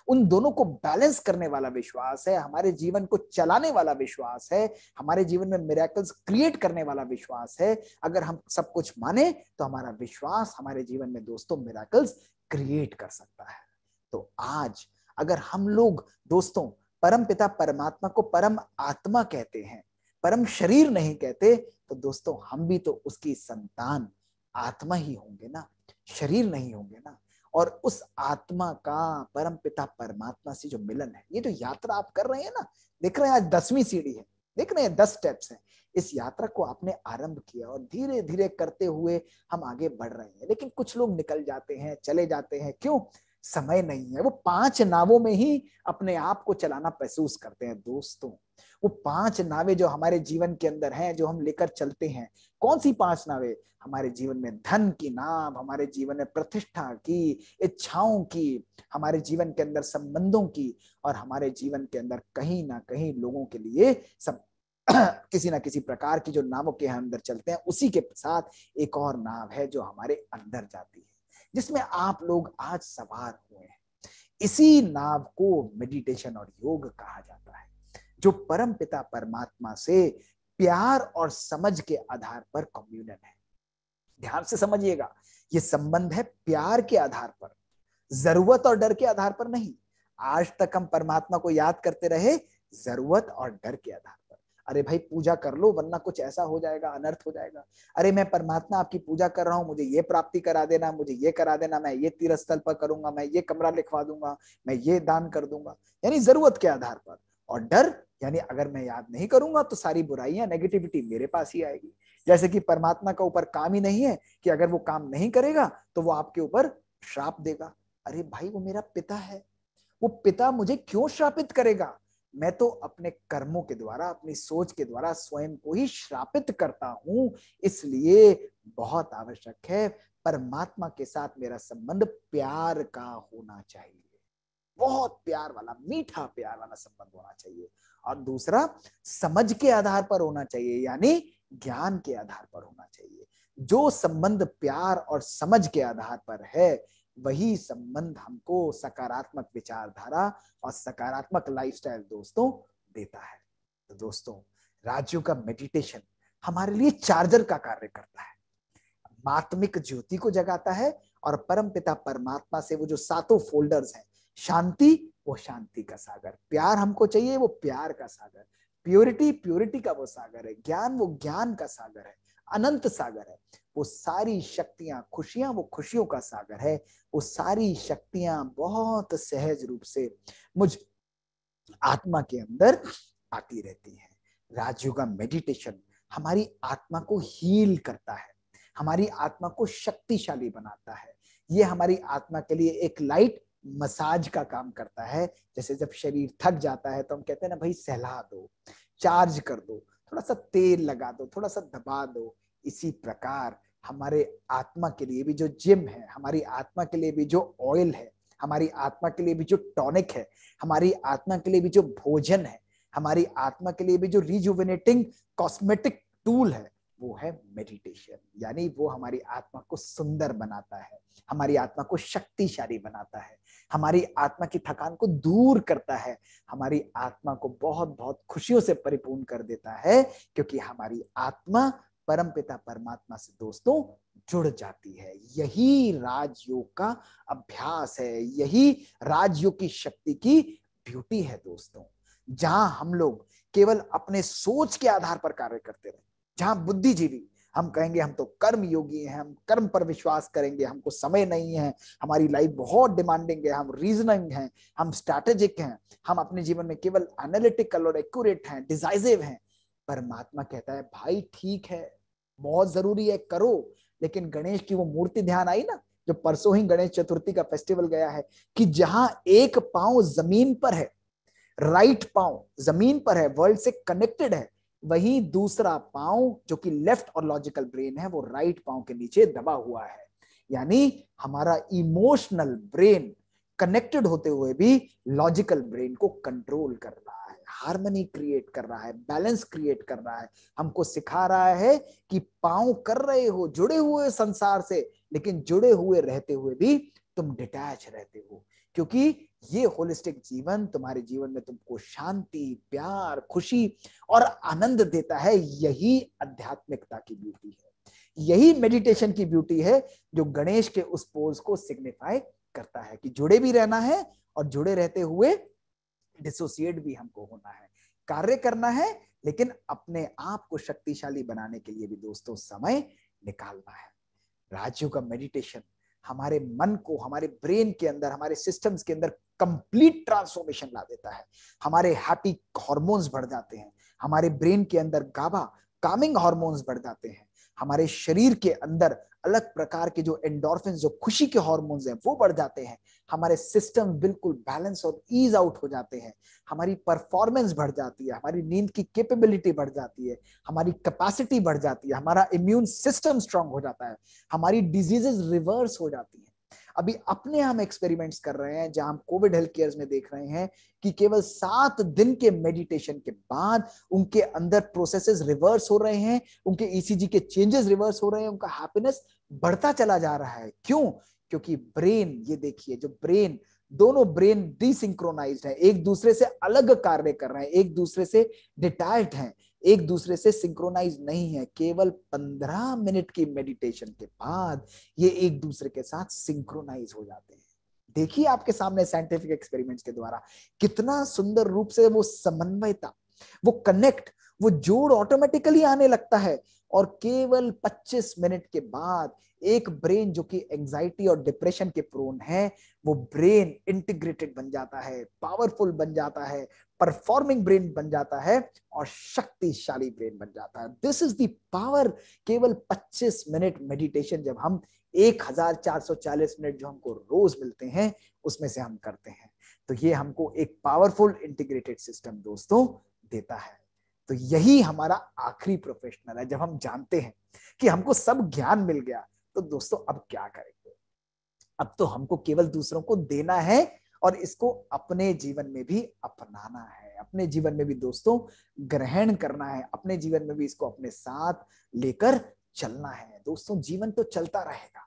उन दोनों को बैलेंस करने वाला विश्वास है हमारे जीवन को चलाने वाला विश्वास है हमारे जीवन में मेरेकल्स क्रिएट करने वाला विश्वास है अगर हम सब कुछ माने तो हमारा विश्वास हमारे जीवन में दोस्तों मेरेकल्स क्रिएट कर सकता है तो आज अगर हम लोग दोस्तों परम पिता परमात्मा को परम आत्मा कहते हैं परम शरीर नहीं कहते तो दोस्तों हम भी तो उसकी संतान आत्मा ही होंगे ना शरीर नहीं होंगे ना और उस आत्मा का परम पिता परमात्मा से जो मिलन है ये जो यात्रा आप कर रहे हैं ना देख रहे हैं आज दसवीं सीढ़ी है देख रहे हैं दस स्टेप्स हैं इस यात्रा को आपने आरंभ किया और धीरे धीरे करते हुए हम आगे बढ़ रहे हैं लेकिन कुछ लोग निकल जाते हैं चले जाते हैं क्यों समय नहीं है वो पांच नावों में ही अपने आप को चलाना महसूस करते हैं दोस्तों वो पांच नावे जो हमारे जीवन के अंदर हैं जो हम लेकर चलते हैं कौन सी पांच नावे हमारे जीवन में धन की नाम हमारे जीवन में प्रतिष्ठा की इच्छाओं की हमारे जीवन के अंदर संबंधों की और हमारे जीवन के अंदर कहीं ना कहीं लोगों के लिए सब किसी ना किसी प्रकार की जो नामों के अंदर चलते हैं उसी के साथ एक और नाम है जो हमारे अंदर जाती है जिसमें आप लोग आज सवार हुए हैं इसी नाव को मेडिटेशन और योग कहा जाता है जो परम पिता परमात्मा से प्यार और समझ के आधार पर कम्युनल है ध्यान से समझिएगा ये संबंध है प्यार के आधार पर जरूरत और डर के आधार पर नहीं आज तक हम परमात्मा को याद करते रहे जरूरत और डर के आधार पर अरे भाई पूजा कर लो वरना कुछ ऐसा हो जाएगा अनर्थ हो जाएगा अरे मैं परमात्मा आपकी पूजा कर रहा हूँ मुझे ये प्राप्ति करा देना मुझे ये करा देना मैं ये तीर्थ स्थल पर करूंगा मैं ये कमरा लिखवा दूंगा मैं ये दान कर दूंगा यानी जरूरत के आधार पर और डर यानी अगर मैं याद नहीं करूंगा तो सारी बुराइयां नेगेटिविटी मेरे पास ही आएगी जैसे कि परमात्मा का ऊपर काम ही नहीं है कि अगर वो काम नहीं करेगा तो वो आपके ऊपर श्राप देगा अरे भाई वो मेरा पिता है वो पिता मुझे क्यों श्रापित करेगा मैं तो अपने कर्मों के द्वारा अपनी सोच के द्वारा स्वयं को ही श्रापित करता हूं इसलिए बहुत आवश्यक है परमात्मा के साथ मेरा संबंध प्यार का होना चाहिए बहुत प्यार वाला मीठा प्यार वाला संबंध होना चाहिए और दूसरा समझ के आधार पर होना चाहिए यानी ज्ञान के आधार पर होना चाहिए जो संबंध प्यार और समझ के आधार पर है वही संबंध हमको सकारात्मक विचारधारा और सकारात्मक लाइफस्टाइल दोस्तों देता है तो दोस्तों राज्यों का मेडिटेशन हमारे लिए चार्जर का कार्य करता है मात्मिक ज्योति को जगाता है और परमपिता परमात्मा से वो जो सातों फोल्डर्स हैं शांति वो शांति का सागर प्यार हमको चाहिए वो प्यार का सागर प्योरिटी प्योरिटी का वो सागर है ज्ञान वो ज्ञान का सागर है अनंत सागर है वो सारी शक्तियां खुशियां वो खुशियों का सागर है वो सारी शक्तियां बहुत सहज रूप से मुझ आत्मा के अंदर आती रहती है राजयोग का मेडिटेशन हमारी आत्मा को हील करता है हमारी आत्मा को शक्तिशाली बनाता है ये हमारी आत्मा के लिए एक लाइट मसाज का काम करता है जैसे जब शरीर थक जाता है तो हम कहते हैं ना भाई सहला दो चार्ज कर दो थोड़ा सा तेल लगा दो थोड़ा सा दबा दो इसी प्रकार हमारे आत्मा के लिए भी जो जिम है हमारी आत्मा के लिए भी जो ऑयल है हमारी आत्मा के लिए भी जो टॉनिक है हमारी आत्मा के लिए भी जो भोजन है हमारी आत्मा के लिए भी जो रिजुविनेटिंग कॉस्मेटिक टूल है वो है मेडिटेशन यानी वो हमारी आत्मा को सुंदर बनाता है हमारी आत्मा को शक्तिशाली बनाता है हमारी आत्मा की थकान को दूर करता है हमारी आत्मा को बहुत बहुत खुशियों से परिपूर्ण कर देता है क्योंकि हमारी आत्मा परमपिता परमात्मा से दोस्तों जुड़ जाती है यही राजयोग का अभ्यास है यही राजयोग की शक्ति की ब्यूटी है दोस्तों जहां हम लोग केवल अपने सोच के आधार पर कार्य करते रहे जहां बुद्धिजीवी हम कहेंगे हम तो कर्म योगी हैं हम कर्म पर विश्वास करेंगे हमको समय नहीं है हमारी लाइफ बहुत डिमांडिंग है हम रीजनिंग हैं हम स्ट्रैटेजिक हैं हम अपने जीवन में केवल एनालिटिकल और एक्यूरेट हैं डिजाइजिव हैं परमात्मा कहता है भाई ठीक है बहुत जरूरी है करो लेकिन गणेश की वो मूर्ति ध्यान आई ना जो परसों ही गणेश चतुर्थी का फेस्टिवल गया है कि जहां एक पांव जमीन पर है राइट पांव जमीन पर है वर्ल्ड से कनेक्टेड है वही दूसरा पांव जो कि लेफ्ट और लॉजिकल ब्रेन है वो राइट पांव के नीचे दबा हुआ है यानी हमारा इमोशनल ब्रेन कनेक्टेड होते हुए भी लॉजिकल ब्रेन को कंट्रोल कर रहा है हार्मनी क्रिएट कर रहा है बैलेंस क्रिएट कर रहा है हमको सिखा रहा है कि पांव कर रहे हो जुड़े हुए संसार से लेकिन जुड़े हुए रहते हुए भी तुम डिटैच रहते हो क्योंकि ये होलिस्टिक जीवन तुम्हारे जीवन में तुमको शांति प्यार खुशी और आनंद देता है यही आध्यात्मिकता की ब्यूटी है यही मेडिटेशन की ब्यूटी है जो गणेश के उस पोज को सिग्निफाई करता है कि जुड़े भी रहना है और जुड़े रहते हुए डिसोसिएट भी हमको होना है कार्य करना है लेकिन अपने आप को शक्तिशाली बनाने के लिए भी दोस्तों समय निकालना है राजयोग का मेडिटेशन हमारे मन को हमारे ब्रेन के अंदर हमारे सिस्टम्स के अंदर कंप्लीट ट्रांसफॉर्मेशन ला देता है हमारे हैप्पी हॉर्मोन्स बढ़ जाते हैं हमारे ब्रेन के अंदर गाबा कामिंग हॉर्मोन्स बढ़ जाते हैं हमारे शरीर के अंदर अलग प्रकार के जो एंडोर्फिन जो खुशी के हॉर्मोन्स हैं वो बढ़ जाते हैं हमारे सिस्टम बिल्कुल बैलेंस और ईज आउट हो जाते हैं हमारी परफॉर्मेंस बढ़ जाती है हमारी नींद की कैपेबिलिटी बढ़ जाती है हमारी कैपेसिटी बढ़ जाती है हमारा इम्यून सिस्टम स्ट्रांग हो जाता है हमारी डिजीजेस रिवर्स हो जाती है अभी अपने हम एक्सपेरिमेंट्स कर रहे हैं जहां हम कोविड हेल्थ केयर में देख रहे हैं कि केवल सात दिन के मेडिटेशन के बाद उनके अंदर प्रोसेसेस रिवर्स हो रहे हैं उनके ईसीजी e के चेंजेस रिवर्स हो रहे हैं उनका हैप्पीनेस बढ़ता चला जा रहा है क्यों क्योंकि ब्रेन ये देखिए जो ब्रेन दोनों ब्रेन डिसिंक्रोनाइज्ड है एक दूसरे से अलग कार्य कर रहे हैं एक दूसरे से डिटैच हैं एक दूसरे से सिंक्रोनाइज नहीं है केवल पंद्रह मिनट की मेडिटेशन के बाद ये एक दूसरे के साथ सिंक्रोनाइज हो जाते हैं देखिए आपके सामने साइंटिफिक एक्सपेरिमेंट्स के द्वारा कितना सुंदर रूप से वो समन्वयता वो कनेक्ट वो जोड़ ऑटोमेटिकली आने लगता है और केवल 25 मिनट के बाद एक ब्रेन जो कि एंजाइटी और डिप्रेशन के प्रोन है वो ब्रेन इंटीग्रेटेड बन जाता है पावरफुल बन जाता है परफॉर्मिंग ब्रेन बन जाता है और शक्तिशाली ब्रेन बन जाता है दिस इज दी पावर केवल 25 मिनट मेडिटेशन जब हम 1440 मिनट जो हमको रोज मिलते हैं उसमें से हम करते हैं तो ये हमको एक पावरफुल इंटीग्रेटेड सिस्टम दोस्तों देता है तो यही हमारा आखिरी प्रोफेशनल है जब हम जानते हैं कि हमको सब ज्ञान मिल गया तो दोस्तों अब क्या करेंगे अब तो हमको केवल दूसरों को देना है और इसको अपने जीवन में भी अपनाना है अपने जीवन में भी दोस्तों ग्रहण करना है अपने जीवन में भी इसको अपने साथ लेकर चलना है दोस्तों जीवन तो चलता रहेगा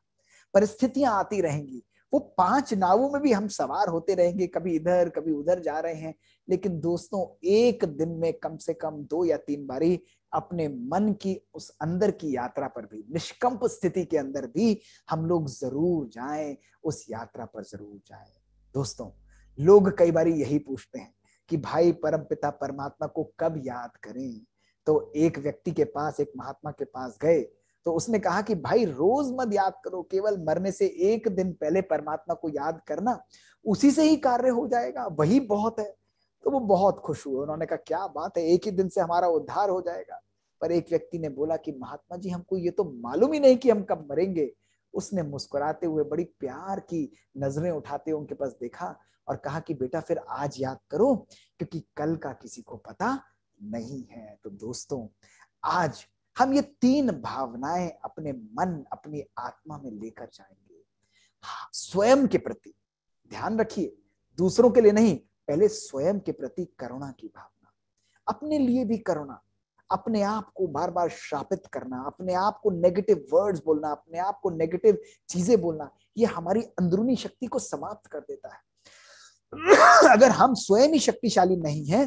परिस्थितियां आती रहेंगी वो पांच नावों में भी हम सवार होते रहेंगे कभी इधर कभी उधर जा रहे हैं लेकिन दोस्तों एक दिन में कम से कम दो या तीन बारी अपने मन की उस अंदर की यात्रा पर भी निष्कंप स्थिति के अंदर भी हम लोग जरूर जाएं उस यात्रा पर जरूर जाएं दोस्तों लोग कई बार यही पूछते हैं कि भाई परम पिता परमात्मा को कब याद करें तो एक व्यक्ति के पास एक महात्मा के पास गए तो उसने कहा कि भाई रोज मत याद करो केवल मरने से एक दिन पहले परमात्मा को याद करना उसी से ही कार्य हो जाएगा वही बहुत है तो वो बहुत खुश हुए उन्होंने कहा क्या बात है एक ही दिन से हमारा उद्धार हो जाएगा पर एक व्यक्ति ने बोला कि महात्मा जी हमको ये तो मालूम ही नहीं कि हम कब मरेंगे उसने मुस्कुराते हुए बड़ी प्यार की नजरें उठाते हुए उनके पास देखा और कहा कि बेटा फिर आज याद करो क्योंकि कल का किसी को पता नहीं है तो दोस्तों आज हम ये तीन भावनाएं अपने मन अपनी आत्मा में लेकर जाएंगे हाँ, स्वयं के प्रति ध्यान रखिए दूसरों के लिए नहीं पहले स्वयं के प्रति करुणा की भावना अपने लिए भी करुणा अपने आप को बार बार श्रापित करना अपने आप को नेगेटिव वर्ड्स बोलना अपने आप को नेगेटिव चीजें बोलना ये हमारी अंदरूनी शक्ति को समाप्त कर देता है अगर हम स्वयं ही शक्तिशाली नहीं है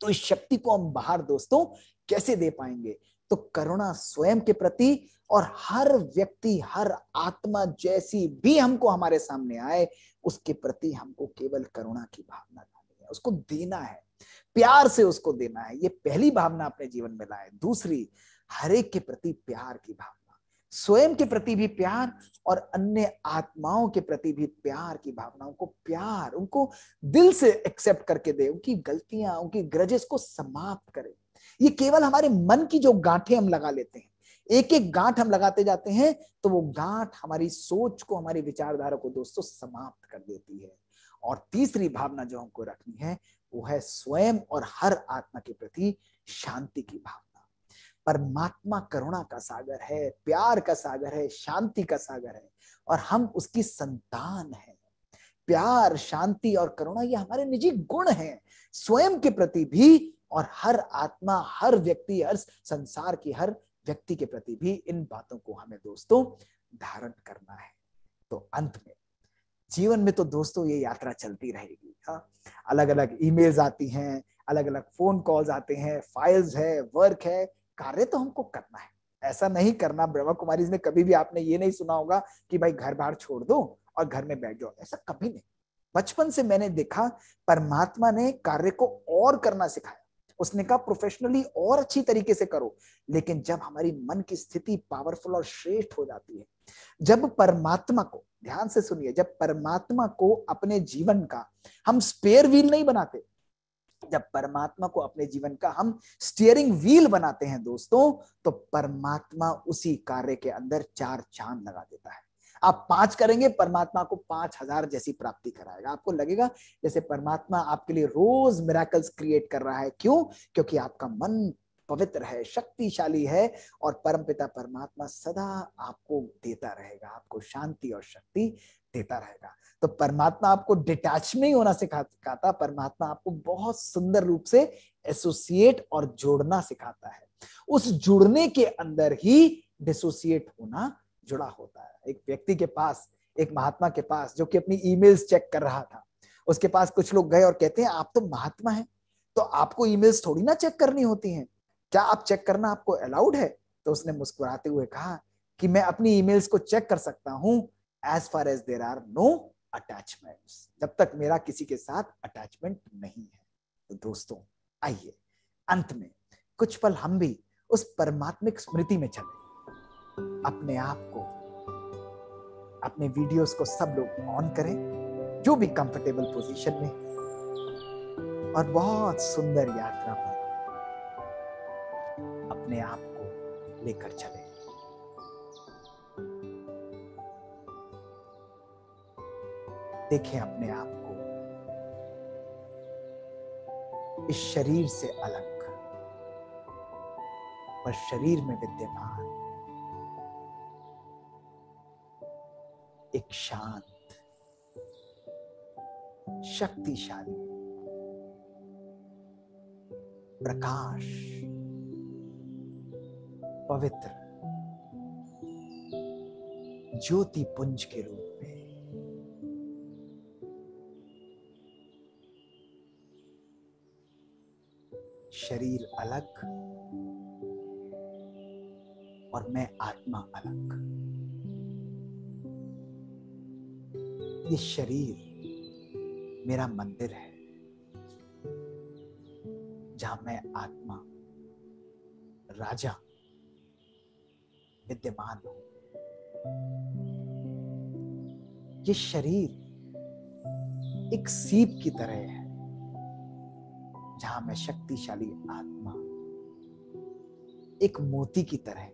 तो इस शक्ति को हम बाहर दोस्तों कैसे दे पाएंगे तो करुणा स्वयं के प्रति और हर व्यक्ति हर आत्मा जैसी भी हमको हमारे सामने आए उसके प्रति हमको केवल करुणा की भावना लानी है उसको देना है प्यार से उसको देना है ये पहली भावना अपने जीवन में लाए दूसरी हरेक के प्रति प्यार की भावना स्वयं के प्रति भी प्यार और अन्य आत्माओं के प्रति भी प्यार की भावना उनको प्यार उनको दिल से एक्सेप्ट करके दे उनकी गलतियां उनकी ग्रजेस को समाप्त करें ये केवल हमारे मन की जो गांठे हम लगा लेते हैं एक एक गांठ हम लगाते जाते हैं तो वो गांठ हमारी सोच को हमारी विचारधारा को दोस्तों समाप्त कर देती है और तीसरी भावना जो हमको रखनी है वो है स्वयं और हर आत्मा के प्रति शांति की भावना परमात्मा करुणा का सागर है प्यार का सागर है शांति का सागर है और हम उसकी संतान है प्यार शांति और करुणा ये हमारे निजी गुण हैं स्वयं के प्रति भी और हर आत्मा हर व्यक्ति हर संसार की हर व्यक्ति के प्रति भी इन बातों को हमें दोस्तों धारण करना है तो अंत में जीवन में तो दोस्तों ये यात्रा चलती रहेगी हाँ अलग अलग ईमेल्स आती हैं अलग अलग फोन कॉल्स आते हैं फाइल्स है वर्क है कार्य तो हमको करना है ऐसा नहीं करना ब्रह्मा कुमारी ने कभी भी आपने ये नहीं सुना होगा कि भाई घर बाहर छोड़ दो और घर में बैठ जाओ ऐसा कभी नहीं बचपन से मैंने देखा परमात्मा ने कार्य को और करना सिखाया उसने कहा प्रोफेशनली और अच्छी तरीके से करो लेकिन जब हमारी मन की स्थिति पावरफुल और श्रेष्ठ हो जाती है जब परमात्मा को ध्यान से सुनिए जब परमात्मा को अपने जीवन का हम स्पेयर व्हील नहीं बनाते जब परमात्मा को अपने जीवन का हम स्टीयरिंग व्हील बनाते हैं दोस्तों तो परमात्मा उसी कार्य के अंदर चार चांद लगा देता है आप पांच करेंगे परमात्मा को पांच हजार जैसी प्राप्ति कराएगा आपको लगेगा जैसे परमात्मा आपके लिए रोज मिराकल्स क्रिएट कर रहा है क्यों क्योंकि आपका मन पवित्र है शक्तिशाली है और परम पिता परमात्मा सदा आपको देता रहेगा आपको शांति और शक्ति देता रहेगा तो परमात्मा आपको डिटैच में ही होना सिखाता परमात्मा आपको बहुत सुंदर रूप से एसोसिएट और जोड़ना सिखाता है उस जुड़ने के अंदर ही डिसोसिएट होना जुड़ा होता है एक व्यक्ति के पास एक महात्मा के पास जो कि अपनी ईमेल्स चेक कर रहा था उसके पास कुछ लोग गए और कहते हैं आप तो महात्मा हैं तो आपको ईमेल्स थोड़ी ना चेक करनी होती हैं क्या आप चेक करना आपको अलाउड है तो उसने मुस्कुराते हुए कहा कि मैं अपनी ईमेल्स को चेक कर सकता हूं as far as there are no attachments जब तक मेरा किसी के साथ अटैचमेंट नहीं है तो दोस्तों आइए अंत में कुछ पल हम भी उस परमात्मिक स्मृति में चले अपने आप को अपने वीडियोस को सब लोग ऑन करें जो भी कंफर्टेबल पोजीशन में और बहुत सुंदर यात्रा पर अपने आप को लेकर चले देखें अपने आप को इस शरीर से अलग पर शरीर में विद्यमान एक शांत शक्तिशाली प्रकाश पवित्र ज्योति पुंज के रूप में शरीर अलग और मैं आत्मा अलग ये शरीर मेरा मंदिर है जहां मैं आत्मा राजा विद्यमान हूं ये शरीर एक सीप की तरह है जहां मैं शक्तिशाली आत्मा एक मोती की तरह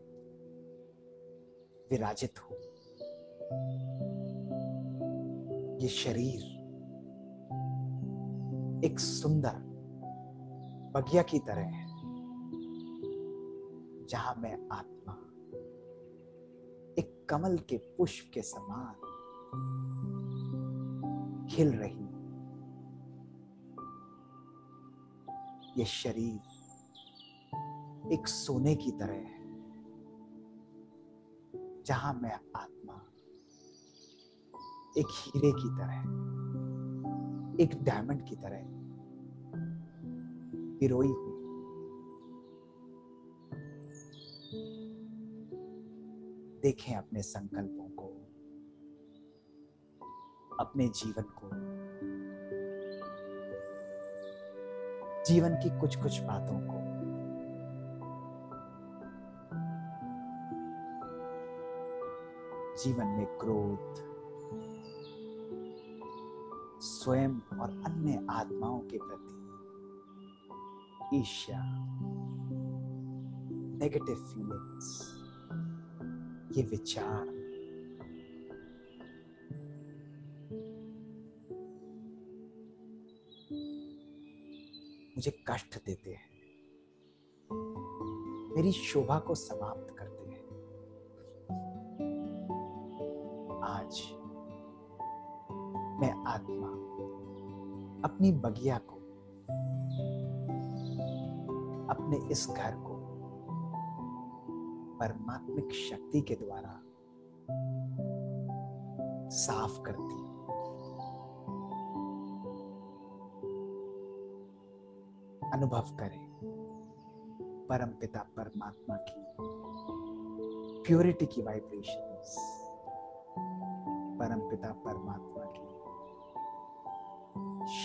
विराजित हूं ये शरीर एक सुंदर बगिया की तरह है जहां मैं आत्मा एक कमल के पुष्प के समान खिल रही ये शरीर एक सोने की तरह है जहां मैं आत्मा एक हीरे की तरह एक डायमंड की तरह पिरोई हुई देखें अपने संकल्पों को अपने जीवन को जीवन की कुछ कुछ बातों को जीवन में क्रोध स्वयं और अन्य आत्माओं के प्रति ईर्ष्या नेगेटिव फीलिंग्स ये विचार मुझे कष्ट देते हैं मेरी शोभा को समाप्त करते हैं आज आत्मा अपनी बगिया को अपने इस घर को परमात्मिक शक्ति के द्वारा साफ करती है अनुभव करें परम पिता परमात्मा की प्योरिटी की वाइब्रेशंस परम पिता परमात्मा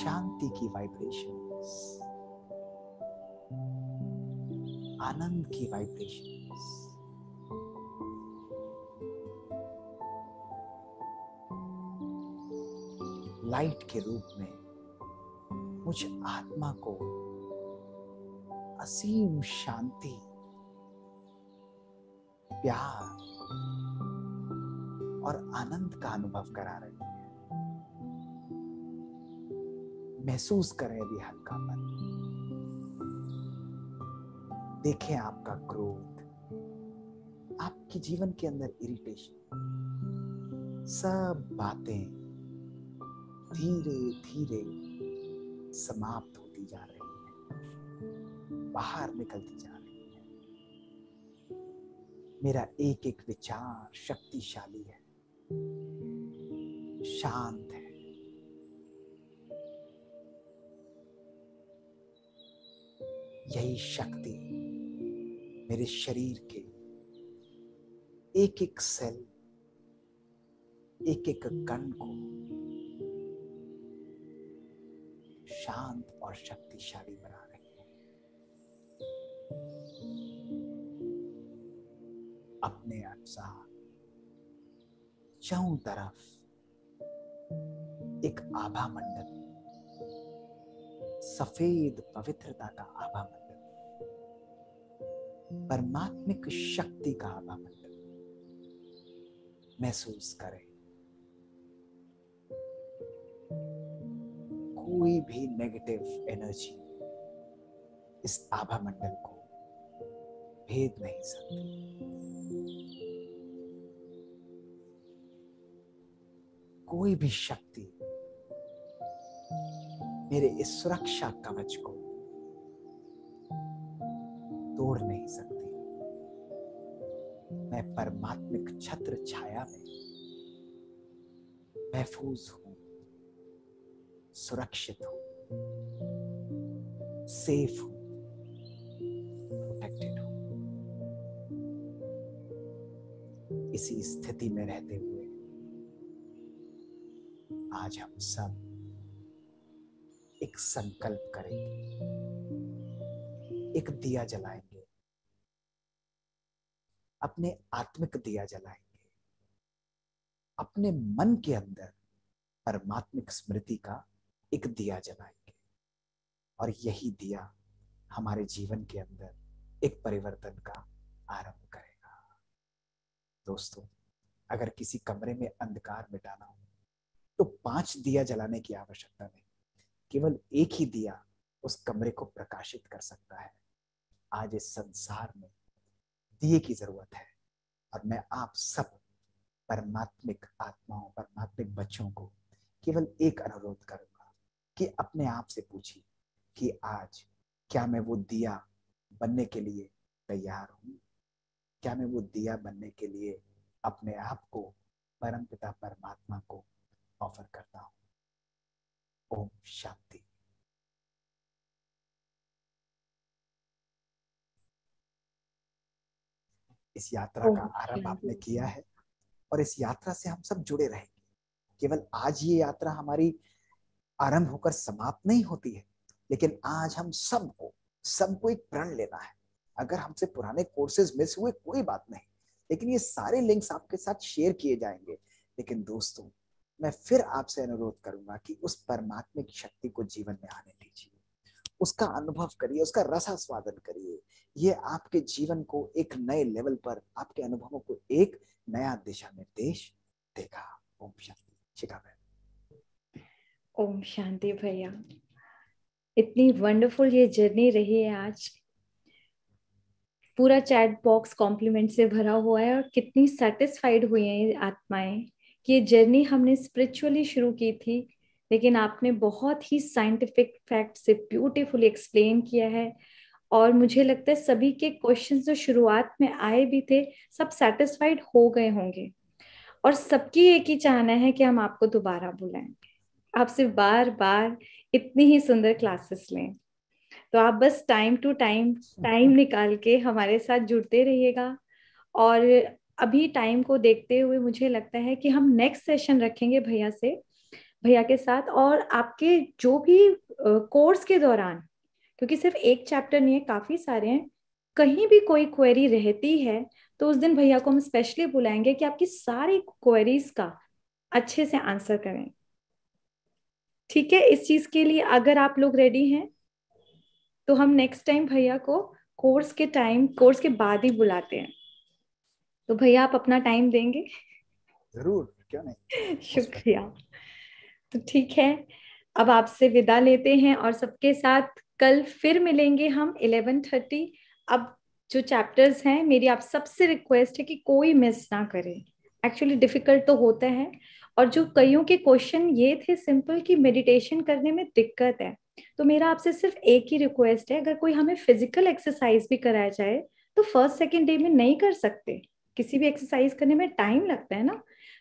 शांति की वाइब्रेशन आनंद की वाइब्रेशन लाइट के रूप में मुझ आत्मा को असीम शांति प्यार और आनंद का अनुभव करा रहे महसूस करें हल्का मन देखें आपका क्रोध आपके जीवन के अंदर इरिटेशन सब बातें धीरे धीरे समाप्त होती जा रही है बाहर निकलती जा रही है मेरा एक एक विचार शक्तिशाली है शांत यही शक्ति मेरे शरीर के एक एक सेल एक एक कण को शांत और शक्तिशाली बना रही है अपने अनुसार चौ तरफ एक आभा मंडल सफेद पवित्रता का आभा मंडल परमात्मिक शक्ति का आभा मंडल महसूस करें कोई भी नेगेटिव एनर्जी इस आभा मंडल को भेद नहीं सकती कोई भी शक्ति मेरे इस सुरक्षा कवच को तोड़ नहीं सकती मैं परमात्मिक छत्र छाया में महफूज हूं सुरक्षित हूं सेफ हूं प्रोटेक्टेड हूं इसी स्थिति में रहते हुए आज हम सब एक संकल्प करेंगे एक दिया जलाएंगे अपने आत्मिक दिया जलाएंगे अपने मन के अंदर परमात्मिक स्मृति का एक दिया जलाएंगे और यही दिया हमारे जीवन के अंदर एक परिवर्तन का आरंभ करेगा दोस्तों अगर किसी कमरे में अंधकार मिटाना हो तो पांच दिया जलाने की आवश्यकता नहीं केवल एक ही दिया उस कमरे को प्रकाशित कर सकता है आज इस संसार में दिए की जरूरत है और मैं आप सब परमात्मिक आत्माओं परमात्मिक बच्चों को केवल एक अनुरोध करूंगा कि अपने आप से पूछिए कि आज क्या मैं वो दिया बनने के लिए तैयार हूँ क्या मैं वो दिया बनने के लिए अपने आप को परमपिता परमात्मा को ऑफर करता हूँ ओम शांति इस यात्रा का आरंभ आपने किया है और इस यात्रा से हम सब जुड़े रहेंगे केवल आज ये यात्रा हमारी आरंभ होकर समाप्त नहीं होती है लेकिन आज हम सबको सबको एक प्रण लेना है अगर हमसे पुराने कोर्सेज मिस हुए कोई बात नहीं लेकिन ये सारे लिंक्स आपके साथ शेयर किए जाएंगे लेकिन दोस्तों मैं फिर आपसे अनुरोध करूंगा कि उस परमात्मिक शक्ति को जीवन में आने दीजिए उसका अनुभव करिए उसका रसास्वादन करिए ये आपके जीवन को एक नए लेवल पर आपके अनुभवों को एक नया दिशा निर्देश देगा ओम शांति शिखा बहन ओम शांति भैया इतनी वंडरफुल ये जर्नी रही है आज पूरा चैट बॉक्स कॉम्प्लीमेंट से भरा हुआ है और कितनी सेटिस्फाइड हुई हैं आत्माएं ये जर्नी हमने स्पिरिचुअली शुरू की थी लेकिन आपने बहुत ही साइंटिफिक फैक्ट से ब्यूटीफुली एक्सप्लेन किया है और मुझे लगता है सभी के क्वेश्चन जो शुरुआत में आए भी थे सब सेटिस्फाइड हो गए होंगे और सबकी एक ही चाहना है कि हम आपको दोबारा बुलाएं आपसे बार बार इतनी ही सुंदर क्लासेस लें तो आप बस टाइम टू टाइम टाइम निकाल के हमारे साथ जुड़ते रहिएगा और अभी टाइम को देखते हुए मुझे लगता है कि हम नेक्स्ट सेशन रखेंगे भैया से भैया के साथ और आपके जो भी कोर्स के दौरान क्योंकि सिर्फ एक चैप्टर नहीं है काफ़ी सारे हैं कहीं भी कोई क्वेरी रहती है तो उस दिन भैया को हम स्पेशली बुलाएंगे कि आपकी सारी क्वेरीज का अच्छे से आंसर करें ठीक है इस चीज़ के लिए अगर आप लोग रेडी हैं तो हम नेक्स्ट टाइम भैया को कोर्स के टाइम कोर्स के बाद ही बुलाते हैं तो भैया आप अपना टाइम देंगे जरूर क्यों नहीं शुक्रिया तो ठीक है अब आपसे विदा लेते हैं और सबके साथ कल फिर मिलेंगे हम 11:30 अब जो चैप्टर्स हैं मेरी आप सबसे रिक्वेस्ट है कि कोई मिस ना करें एक्चुअली डिफिकल्ट तो होता है और जो कईयों के क्वेश्चन ये थे सिंपल कि मेडिटेशन करने में दिक्कत है तो मेरा आपसे सिर्फ एक ही रिक्वेस्ट है अगर कोई हमें फिजिकल एक्सरसाइज भी कराया जाए तो फर्स्ट सेकेंड डे में नहीं कर सकते किसी भी एक्सरसाइज करने में टाइम लगता है ना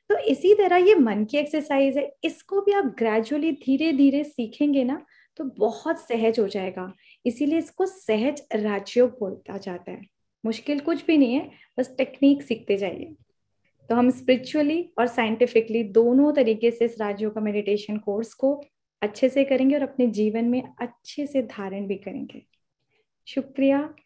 तो इसी तरह ये मन की एक्सरसाइज है इसको भी आप ग्रेजुअली धीरे धीरे सीखेंगे ना तो बहुत सहज हो जाएगा इसीलिए इसको सहज राजयोग बोलता जाता है मुश्किल कुछ भी नहीं है बस टेक्निक सीखते जाइए तो हम स्पिरिचुअली और साइंटिफिकली दोनों तरीके से इस राजयोग का मेडिटेशन कोर्स को अच्छे से करेंगे और अपने जीवन में अच्छे से धारण भी करेंगे शुक्रिया